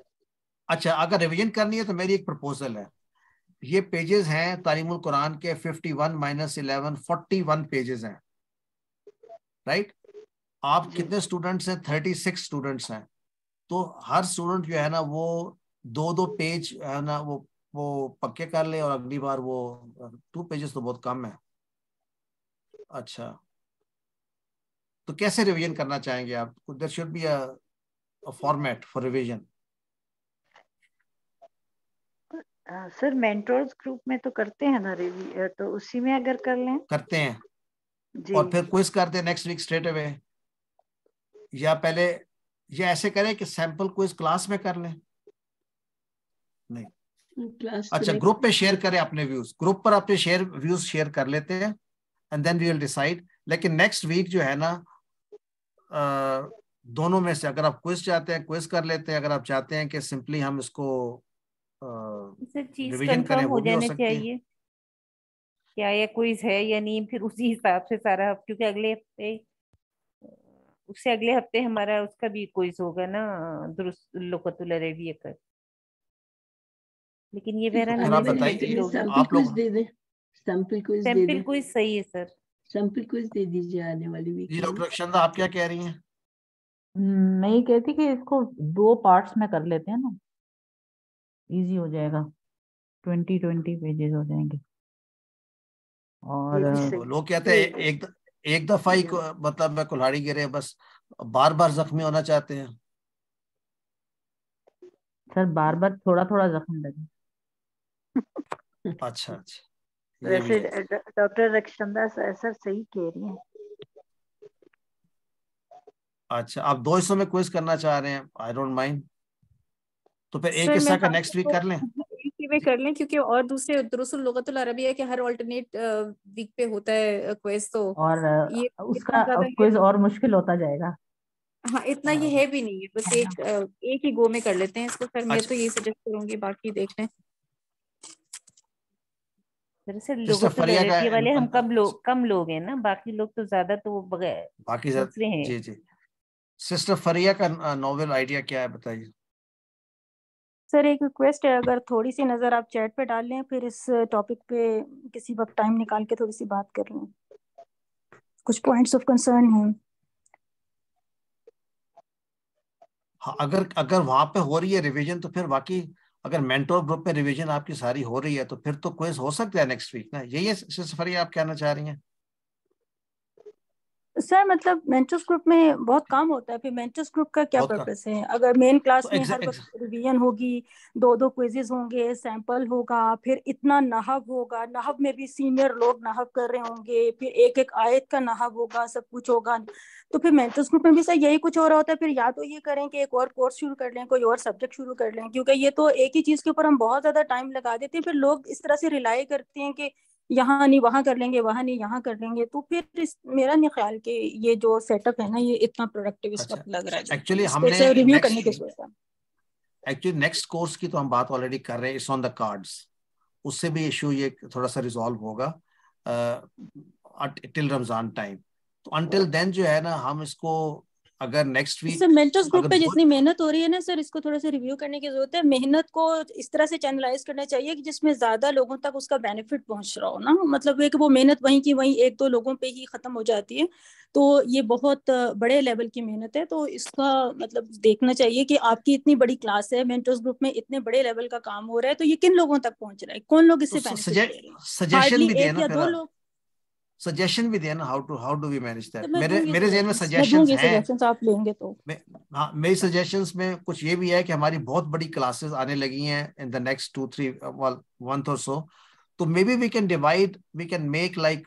अच्छा अगर रिवीजन करनी है तो मेरी एक प्रपोजल है ये पेजेस हैं तालीमुल कुरान के 51 माइनस 11 41 पेजेस हैं राइट आप कितने स्टूडेंट्स हैं 36 स्टूडेंट्स हैं तो हर स्टूडेंट जो है ना वो दो दो पेज है ना वो वो पक्के कर ले और अगली बार वो टू पेजेस तो बहुत कम है अच्छा तो कैसे रिवीजन करना चाहेंगे आप there should be a format for revision sir mentors group में तो करते हैं ना रिवी तो उसी में अगर कर लें करते हैं जी। और फिर क्विज करते हैं नेक्स्ट वीक स्ट्रेट अवे या पहले या ऐसे करें कि सैंपल क्विज क्लास में कर लें नहीं क्लास अच्छा ग्रुप में शेयर करें अपने व्यूज ग्रुप पर अपने शेयर व्यूज शेयर कर लेते हैं and then we will decide लेकिन नेक्स्ट वीक जो है ना दोनों में से अगर आप क्विज चाहते हैं क्विज कर लेते हैं अगर आप चाहते हैं कि सिंपली हम इसको रिवीजन करें हो सकती चाहिए क्या ये क्विज है या नहीं फिर उसी हिसाब से सारा क्योंकि अगले हफ्ते उससे अगले हफ्ते हमारा उसका भी क्विज होगा ना दुरुस्त लोकतुल अरेबिया का लेकिन ये तो नहीं आप लोग दे दे सैंपल क्विज सैंपल क्विज सही है सर सैंपल क्विज दे दीजिए आने वाली वीक जी डॉक्टर अक्षंदा आप क्या कह रही हैं हम्म, मैं ये कहती कि इसको दो पार्ट्स में कर लेते हैं ना इजी हो जाएगा 20 20 पेजेस हो जाएंगे और लोग कहते हैं एक एक दफा ही मतलब मैं कुल्हाड़ी गिरे बस बार बार जख्मी होना चाहते हैं सर बार बार थोड़ा थोड़ा जख्म लगे अच्छा अच्छा वैसे हम्म। डॉक्टर रक्षमदास सर सही कह रही हैं अच्छा आप दो हिस्सों में क्विज करना चाह रहे हैं आई डोंट माइंड तो फिर एक हिस्सा का नेक्स्ट वीक कर लें में कर लें क्योंकि और दूसरे दुरुसुल लुगतुल अरबी है कि हर अल्टरनेट वीक पे होता है क्विज तो और ये उसका क्विज और मुश्किल होता जाएगा हाँ इतना ये हाँ। है भी नहीं है बस एक एक ही गो में कर लेते हैं इसको सर मैं अच्छा। तो ये सजेस्ट करूंगी बाकी देख लें दरअसल वाले हम कम लोग कम लोग हैं ना बाकी लोग तो ज्यादा तो बगैर बाकी दूसरे हैं जी जी सिस्टर फरिया का आइडिया क्या है बताइए सर एक रिक्वेस्ट है अगर थोड़ी सी नज़र आप चैट पे डाल लें फिर इस टॉपिक पे किसी वक्त टाइम निकाल के थोड़ी सी बात कर लें कुछ पॉइंट्स ऑफ कंसर्न हैं हाँ, अगर अगर वहां पे हो रही है रिवीजन तो फिर बाकी अगर मेंटोर ग्रुप में रिवीजन आपकी सारी हो रही है तो फिर तो क्विज हो सकता है नेक्स्ट वीक ना यही है सफरी आप कहना चाह रही हैं सर मतलब मेंटर्स ग्रुप में बहुत काम होता है फिर मेंटर्स ग्रुप का क्या पर्पस है अगर मेन क्लास तो में हर वक्त रिवीजन होगी दो दो क्विजेज होंगे सैंपल होगा फिर इतना नहब होगा नहब में भी सीनियर लोग नहब कर रहे होंगे फिर एक एक आयत का नहब होगा सब कुछ होगा तो फिर मेंटर्स ग्रुप में भी सर यही कुछ हो रहा होता है फिर या तो ये करें कि एक और कोर्स शुरू कर लें कोई और सब्जेक्ट शुरू कर लें क्योंकि ये तो एक ही चीज के ऊपर हम बहुत ज्यादा टाइम लगा देते हैं फिर लोग इस तरह से रिलाई करते हैं कि यहाँ नहीं वहां कर लेंगे वहां नहीं यहाँ कर लेंगे तो फिर इस, मेरा नहीं ख्याल कि ये जो सेटअप है ना ये इतना प्रोडक्टिव अच्छा, वक्त लग रहा है एक्चुअली अच्छा, हमने रिव्यू करने की सोचा एक्चुअली नेक्स्ट कोर्स की तो हम बात ऑलरेडी कर रहे हैं इट्स ऑन द कार्ड्स उससे भी इशू ये थोड़ा सा रिजॉल्व होगा टिल रमजान टाइम तो अंटिल देन जो है ना हम इसको अगर next week sir mentors group पे जितनी मेहनत हो रही है ना सर इसको थोड़ा सा रिव्यू करने की जरूरत है मेहनत को इस तरह से चैनलाइज करना चाहिए कि जिसमें ज्यादा लोगों तक उसका बेनिफिट पहुंच रहा हो ना मतलब एक वो मेहनत वहीं की वहीं एक दो लोगों पे ही खत्म हो जाती है तो ये बहुत बड़े लेवल की मेहनत है तो इसका मतलब देखना चाहिए कि आपकी इतनी बड़ी क्लास है मेंटर्स ग्रुप में इतने बड़े लेवल का काम हो रहा है तो ये किन लोगों तक पहुंच रहा है कौन लोग तो इससे सजेशन भी देना दो लोग सजेशन भी देना how to how do we manage that मेरे मेरे जहन में सजेशंस हैं सजेशंस आप लेंगे तो हाँ मेरी सजेशंस में कुछ ये भी है कि हमारी बहुत बड़ी क्लासेस आने लगी हैं in the next two three month और सो तो maybe we can divide we can make like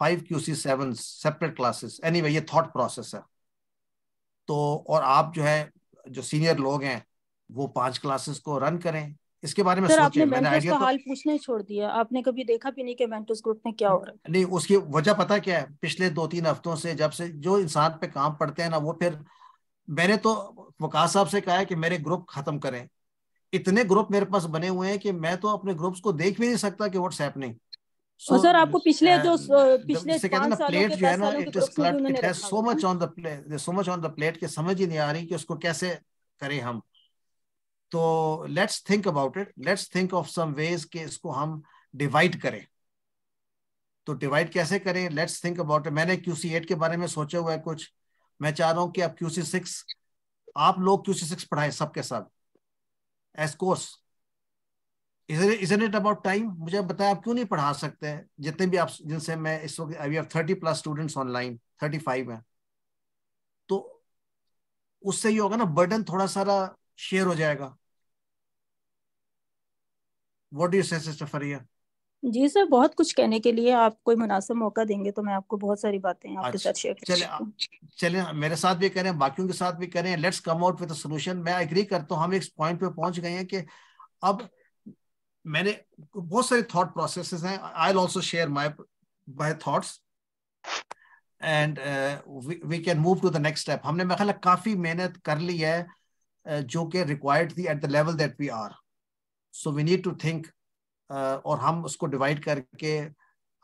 five Q C seven separate classes any ये थॉट प्रोसेस है तो और आप जो है जो सीनियर लोग हैं वो पांच क्लासेस को रन करें इसके बारे में आपने मैंने आइडिया तो... हाल पूछने ही छोड़ दिया आपने कभी देखा भी नहीं कि मेंटर्स ग्रुप में क्या हो रहा है नहीं उसकी वजह पता क्या है पिछले दो तीन हफ्तों से जब से जो इंसान पे काम पड़ते हैं ना वो फिर मैंने तो वकास साहब से कहा है कि मेरे ग्रुप खत्म करें इतने ग्रुप मेरे पास बने हुए हैं कि मैं तो अपने ग्रुप्स को देख भी नहीं सकता कि व्हाट्सएप नहीं सो सर आपको पिछले जो पिछले प्लेट जो है ना it is clutter it has so much on the plate so much on the plate कि समझ ही नहीं आ रही कि उसको कैसे करें हम तो let's think about it let's think of some ways के इसको हम डिवाइड करें तो डिवाइड कैसे करें लेट्स थिंक अबाउट मैंने क्यू सी एट के बारे में सोचा हुआ है कुछ मैं चाह रहा हूं कि आप क्यू सी सिक्स आप लोग क्यू सी सिक्स पढ़ाए सबके साथ as course isn't it about time मुझे बताया आप क्यों नहीं पढ़ा सकते जितने भी आप जिनसे मैं इस वक्त I have thirty plus students online thirty five है तो उससे ये होगा ना बर्डन थोड़ा सारा शेयर हो जाएगा what do you say sister Faria ji sir बहुत कुछ कहने के लिए आप कोई मुनासिब मौका देंगे तो मैं आपको बहुत सारी बातें आपके अच्छा, साथ शेयर चले चले मेरे साथ भी करें बाकियों के साथ भी करें let's come out with solution मैं एग्री करता हूं हम एक पॉइंट पे पहुंच गए हैं कि अब मैंने बहुत सारे थॉट प्रोसेसेस हैं I will also share my my thoughts and we can move to the next step हमने मैं ख्याल काफी मेहनत कर ली है Uh, जो कि रिक्वायर्ड थी at the level that we are so we need to think और हम उसको डिवाइड करके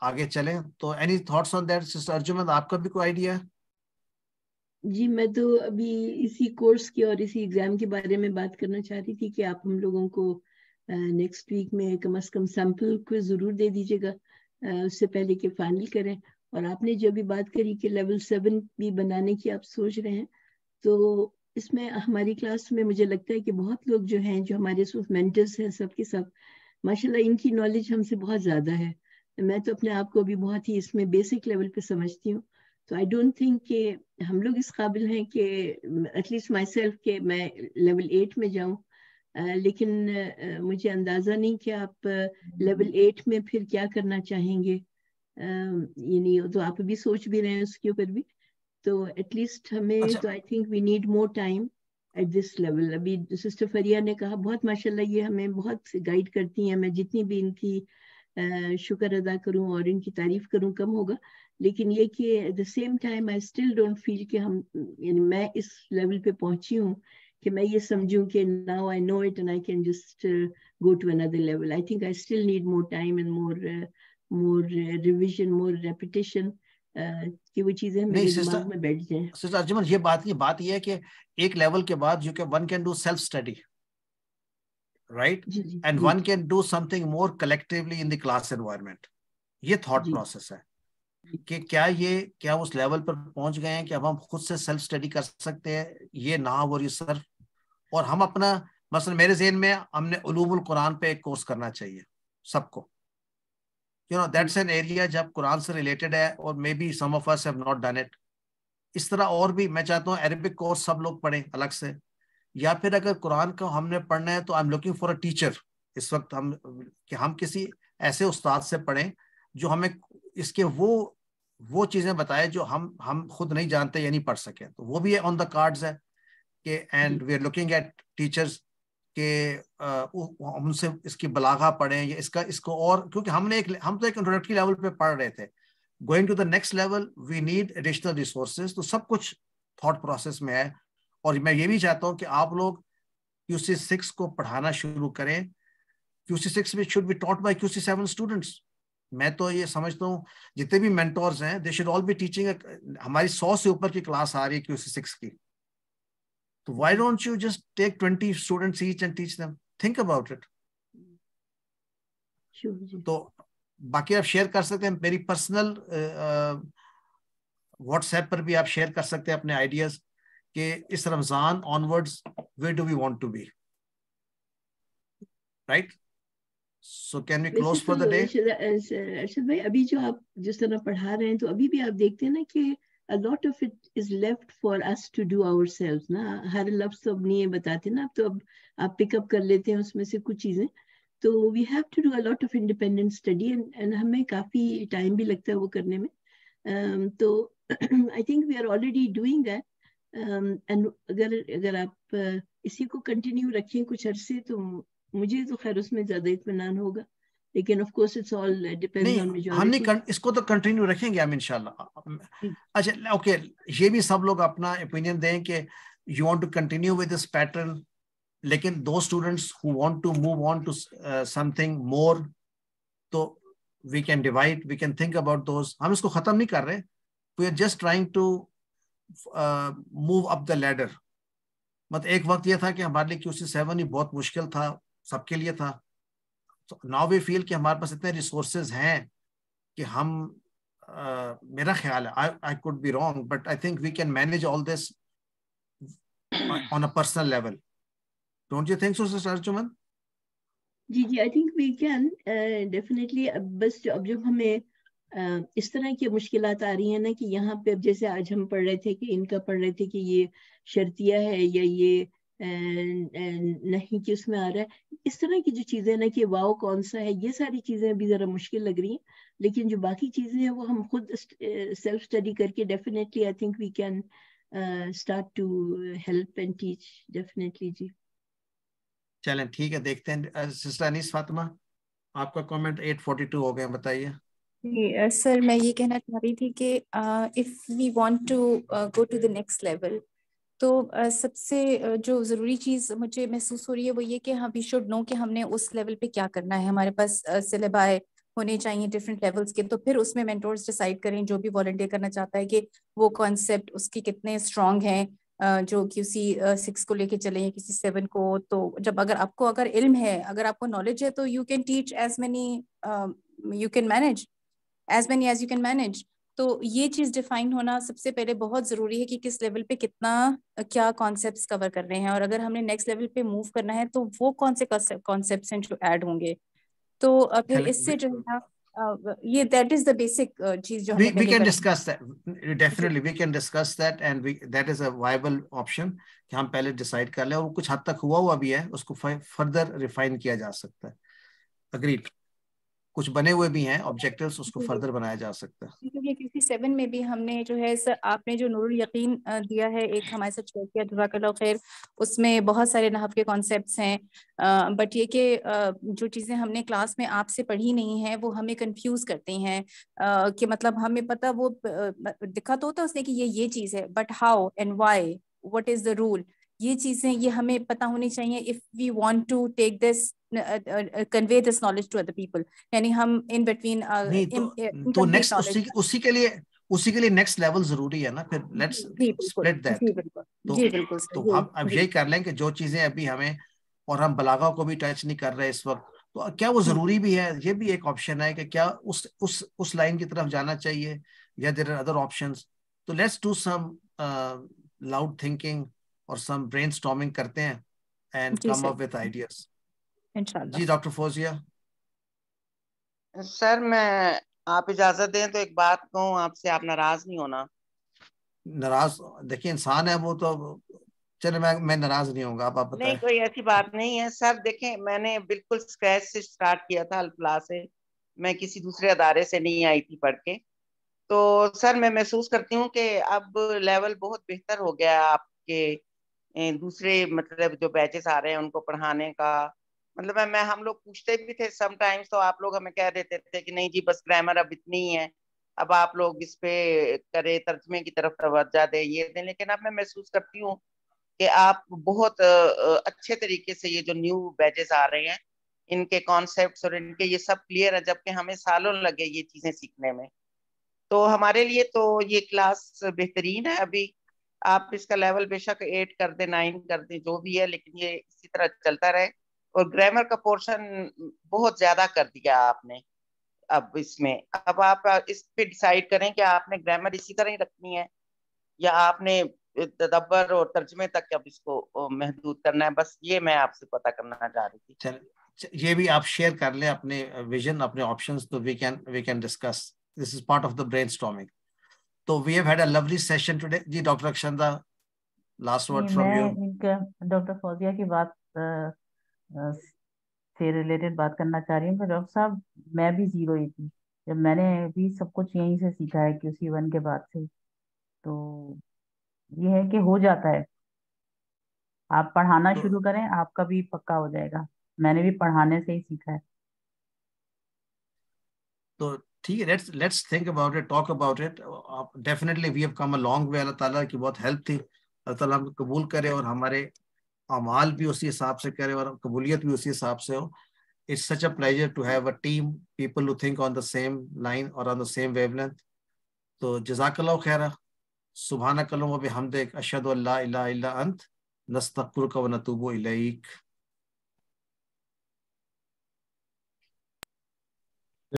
आगे चलें तो any thoughts on that sister Arjuman आपका भी कोई आइडिया है जी मैं तो अभी इसी कोर्स के और इसी एग्जाम के बारे में बात करना चाहती थी कि आप हम लोगों को नेक्स्ट uh, वीक में कम से कम सैंपल को जरूर दे दीजिएगा uh, उससे पहले कि फाइनल करें और आपने जो भी बात करी कि लेवल सेवन भी बनाने की आप सोच रहे हैं तो इसमें हमारी क्लास में मुझे लगता है कि बहुत लोग जो हैं जो हमारे सिर्फ मेंटर्स हैं सब के सब माशाल्लाह इनकी नॉलेज हमसे बहुत ज़्यादा है मैं तो अपने आप को भी बहुत ही इसमें बेसिक लेवल पे समझती हूँ तो आई डोंट थिंक कि हम लोग इस काबिल हैं कि एटलीस्ट माई सेल्फ के मैं लेवल एट में जाऊँ लेकिन मुझे अंदाज़ा नहीं कि आप लेवल एट में फिर क्या करना चाहेंगे यानी तो आप भी सोच भी रहे हैं उसके ऊपर भी तो एटलीस्ट हमें अच्छा। तो I think we need more time at this level अभी सिस्टर फरिया ने कहा बहुत माशाल्लाह ये हमें बहुत गाइड करती हैं मैं जितनी भी इनकी शुक्र अदा करूं और इनकी तारीफ करूं कम होगा लेकिन ये कि at the same time I still don't feel कि हम यानी मैं इस लेवल पे पहुंची हूं कि मैं ये समझूं कि now I know it and I can just go to another level I think I still need more time and more more revision more repetition कि वो चीजें मेरे दिमाग में बैठ सिस्टर अर्जुमन ये बात नहीं बात ये है कि एक लेवल के बाद you can one can do self study right and one can do something more collectively in the class environment ये थॉट प्रोसेस है कि क्या ये क्या उस लेवल पर पहुंच गए हैं कि अब हम खुद से सेल्फ स्टडी कर सकते हैं ये ना और ये सिर्फ और हम अपना मसल मेरे जेन में हमने उलूम कुरान पे एक कोर्स करना चाहिए सबको you know that's an area जब कुरान से रिलेटेड है और maybe some of us have not done it इस तरह और भी मैं चाहता हूँ अरेबिक कोर्स सब लोग पढ़े अलग से या फिर अगर कुरान को हमने पढ़ना है तो I am looking for a teacher इस वक्त हम कि हम किसी ऐसे उस्ताद से पढ़ें जो हमें इसके वो वो चीज़ें बताए जो हम हम खुद नहीं जानते या नहीं पढ़ सके तो वो भी ऑन द कार्ड्स है कि and we are looking at teachers कि उनसे इसकी बलागा पढ़े या इसका इसको और क्योंकि हमने एक हम तो एक इंट्रोडक्टरी लेवल पे पढ़ रहे थे going to the next level we need additional resources तो सब कुछ थॉट प्रोसेस में है और मैं ये भी चाहता हूँ कि आप लोग क्यू सी सिक्स को पढ़ाना शुरू करें क्यू सी सिक्स में should be taught by Q C seven students मैं तो ये समझता हूँ जितने भी मेंटोर्स हैं they should all be teaching हमारी सौ से ऊपर की क्लास आ रही है क्यू सी सिक्स की So why don't you just take 20 students each and teach them? Think about it. तो बाकी आप शेयर कर सकते हैं मेरी पर्सनल व्हाट्सएप uh, uh, पर भी आप शेयर कर सकते हैं अपने आइडियाज कि इस Ramzan onwards way do we want to be right so can we close for the day अभी जो आप जिस तरह पढ़ा रहे हैं तो अभी भी आप देखते हैं ना कि a lot of it is left for us to do ourselves ना हर लफ्ज अब नहीं बताते ना अब तो अब आप पिकअप कर लेते हैं उसमें से कुछ चीजें तो we have to do a lot of independent study and and हमें काफी टाइम भी लगता है वो करने में um, तो I think we are already doing that and अगर अगर आप इसी को कंटिन्यू रखें कुछ अरसे तो मुझे तो खैर उसमें ज्यादा इतमान होगा लेकिन of course it's all depends on majority हमने इसको तो कंटिन्यू रखेंगे हम इंशाल्लाह अच्छा ओके ये भी सब लोग अपना ओपिनियन दें कि you want to continue with this pattern लेकिन दो students who want to move on to something more तो we can divide we can think about those हम इसको खत्म नहीं कर रहे we are just trying to move up the ladder मतलब एक वक्त यह था कि हमारे लिए क्यूसी सेवन ही बहुत मुश्किल था सबके लिए था तो नाउ वी फील कि हमारे पास इतने रिसोर्सेज हैं कि हम आ, मेरा ख्याल है I I could be wrong but I think we can manage all this on a personal level don't you think so sir Arjuman ji ji I think we can definitely अब बस जो अब जब हमें uh, इस तरह की मुश्किल आ रही है ना कि यहाँ पे अब जैसे आज हम पढ़ रहे थे कि इनका पढ़ रहे थे कि ये शर्तिया है या ये नहीं कि उसमें आ रहा है इस तरह की जो चीज़ें ना कि वाओ कौन सा है ये सारी चीज़ें अभी ज़रा मुश्किल लग रही हैं लेकिन जो बाकी चीज़ें हैं वो हम खुद सेल्फ स्टडी करके definitely I think we can start to help and teach definitely जी चलें ठीक है देखते हैं सिस्टर अनिस फातिमा आपका कमेंट 842 हो गया बताइए सर मैं ये कहना चाह रही थी कि if we want to go to the next level तो सबसे जो ज़रूरी चीज़ मुझे महसूस हो रही है वो ये कि हम वी शुड नो कि हमने उस लेवल पे क्या करना है हमारे पास सिलेबाए होने चाहिए डिफरेंट लेवल्स के तो फिर उसमें मेंटोर्स डिसाइड करें जो भी वॉल्टियर करना चाहता है कि वो कॉन्सेप्ट उसके कितने स्ट्रांग हैं जो किसी सिक्स को लेके चले या किसी सेवन को तो जब अगर आपको अगर इल्म है अगर आपको नॉलेज है तो you can teach as many you can manage as many as you can manage तो ये चीज डिफाइन होना सबसे पहले बहुत जरूरी है कि किस लेवल पे कितना क्या कॉन्सेप्ट्स कवर कर रहे हैं और अगर हमने नेक्स्ट लेवल पे मूव करना है तो वो कौन से कॉन्सेप्ट हैं जो ऐड होंगे तो फिर इससे जो है ये Uh, yeah, that is the basic uh, cheese. We, we कि हम पहले कर ले और कुछ हद तक हुआ हुआ भी है उसको फर्दर रिफाइन किया जा सकता है. Agreed. कुछ बने हुए भी हैं ऑब्जेक्टिव्स उसको फर्दर बनाया जा सकता है क्योंकि सेवन में भी हमने जो है सर आपने जो नूर यकीन दिया है एक हमारे साथ शेयर किया जजाकल्ला खैर उसमें बहुत सारे नहब के कॉन्सेप्ट हैं बट ये कि जो चीज़ें हमने क्लास में आपसे पढ़ी नहीं है वो हमें कंफ्यूज करती हैं कि मतलब हमें पता वो दिक्कत तो होता है उसने कि ये ये चीज़ है but how and why what is the rule ये चीज़ें ये हमें पता होनी चाहिए if we want to take this convey this knowledge to other people यानी हम इन बिटवीन तो नेक्स्ट तो उसी उसी के लिए उसी के लिए नेक्स्ट लेवल जरूरी है ना फिर लेट्स स्प्लिट दैट तो तो हम अब यही कर लें कि जो चीजें अभी हमें और हम बलागा को भी टच नहीं कर रहे इस वक्त तो क्या वो जरूरी भी है ये भी एक ऑप्शन है कि क्या उस उस उस लाइन की तरफ जाना चाहिए या देर आर अदर ऑप्शन तो let's do some loud thinking और सम ब्रेन करते हैं and come up with ideas इंशाल्लाह जी डॉक्टर फौजिया सर मैं आप इजाजत दें तो एक बात कहूँ आपसे आप नाराज नहीं होना नाराज देखिए इंसान है वो तो चले मैं मैं नाराज नहीं होगा आप, आप नहीं कोई ऐसी बात नहीं है सर देखें मैंने बिल्कुल स्क्रैच से स्टार्ट किया था अल्फला से मैं किसी दूसरे अदारे से नहीं आई थी पढ़ के तो सर मैं महसूस करती हूँ कि अब लेवल बहुत बेहतर हो गया आपके दूसरे मतलब जो बैचेस आ रहे हैं उनको पढ़ाने का मतलब मैं, मैं हम लोग पूछते भी थे समटाइम्स तो आप लोग हमें कह देते थे कि नहीं जी बस ग्रामर अब इतनी ही है अब आप लोग इस पे करे तर्जमे की तरफ तवज्जा दे ये दें लेकिन अब मैं महसूस करती हूँ कि आप बहुत अच्छे तरीके से ये जो न्यू बैजेस आ रहे हैं इनके कॉन्सेप्ट और इनके ये सब क्लियर है जबकि हमें सालों लगे ये चीज़ें सीखने में तो हमारे लिए तो ये क्लास बेहतरीन है अभी आप इसका लेवल बेशक एट कर दें नाइन कर दें जो भी है लेकिन ये इसी तरह चलता रहे और ग्रामर का पोर्शन बहुत ज्यादा कर दिया आपने अब इसमें अब आप इस पे डिसाइड करें कि आपने ग्रामर इसी तरह ही रखनी है या आपने तदब्बर और तर्जमे तक अब इसको महदूद करना है बस ये मैं आपसे पता करना चाह रही थी चल, ये भी आप शेयर कर लें अपने विजन अपने ऑप्शंस तो we can we can discuss this is part of the brainstorming तो we have had a lovely session today जी doctor Akshanda last word from you doctor Fauzia की बात से रिलेटेड बात करना चाह रही हूँ तो डॉक्टर साहब मैं भी ज़ीरो ही थी जब मैंने भी सब कुछ यहीं से सीखा है क्यू सी वन के बाद से तो ये है कि हो जाता है आप पढ़ाना तो शुरू करें आपका भी पक्का हो जाएगा मैंने भी पढ़ाने से ही सीखा है तो ठीक है let's let's think about it talk about it definitely we have come a long way अल्लाह ताला की बहुत हेल्प थी अल्लाह ताला हमको कबूल करे और हमारे अमाल भी उसी हिसाब से करें और कबूलियत भी उसी हिसाब से हो it's such a pleasure to have a team people who think on the same line और ऑन द सेम वेवलेंथ तो जजाकल्ला खैरा सुबहाना कलम वब हमद अशद अल्ला अंत नस्तकुर का नतूब इलैक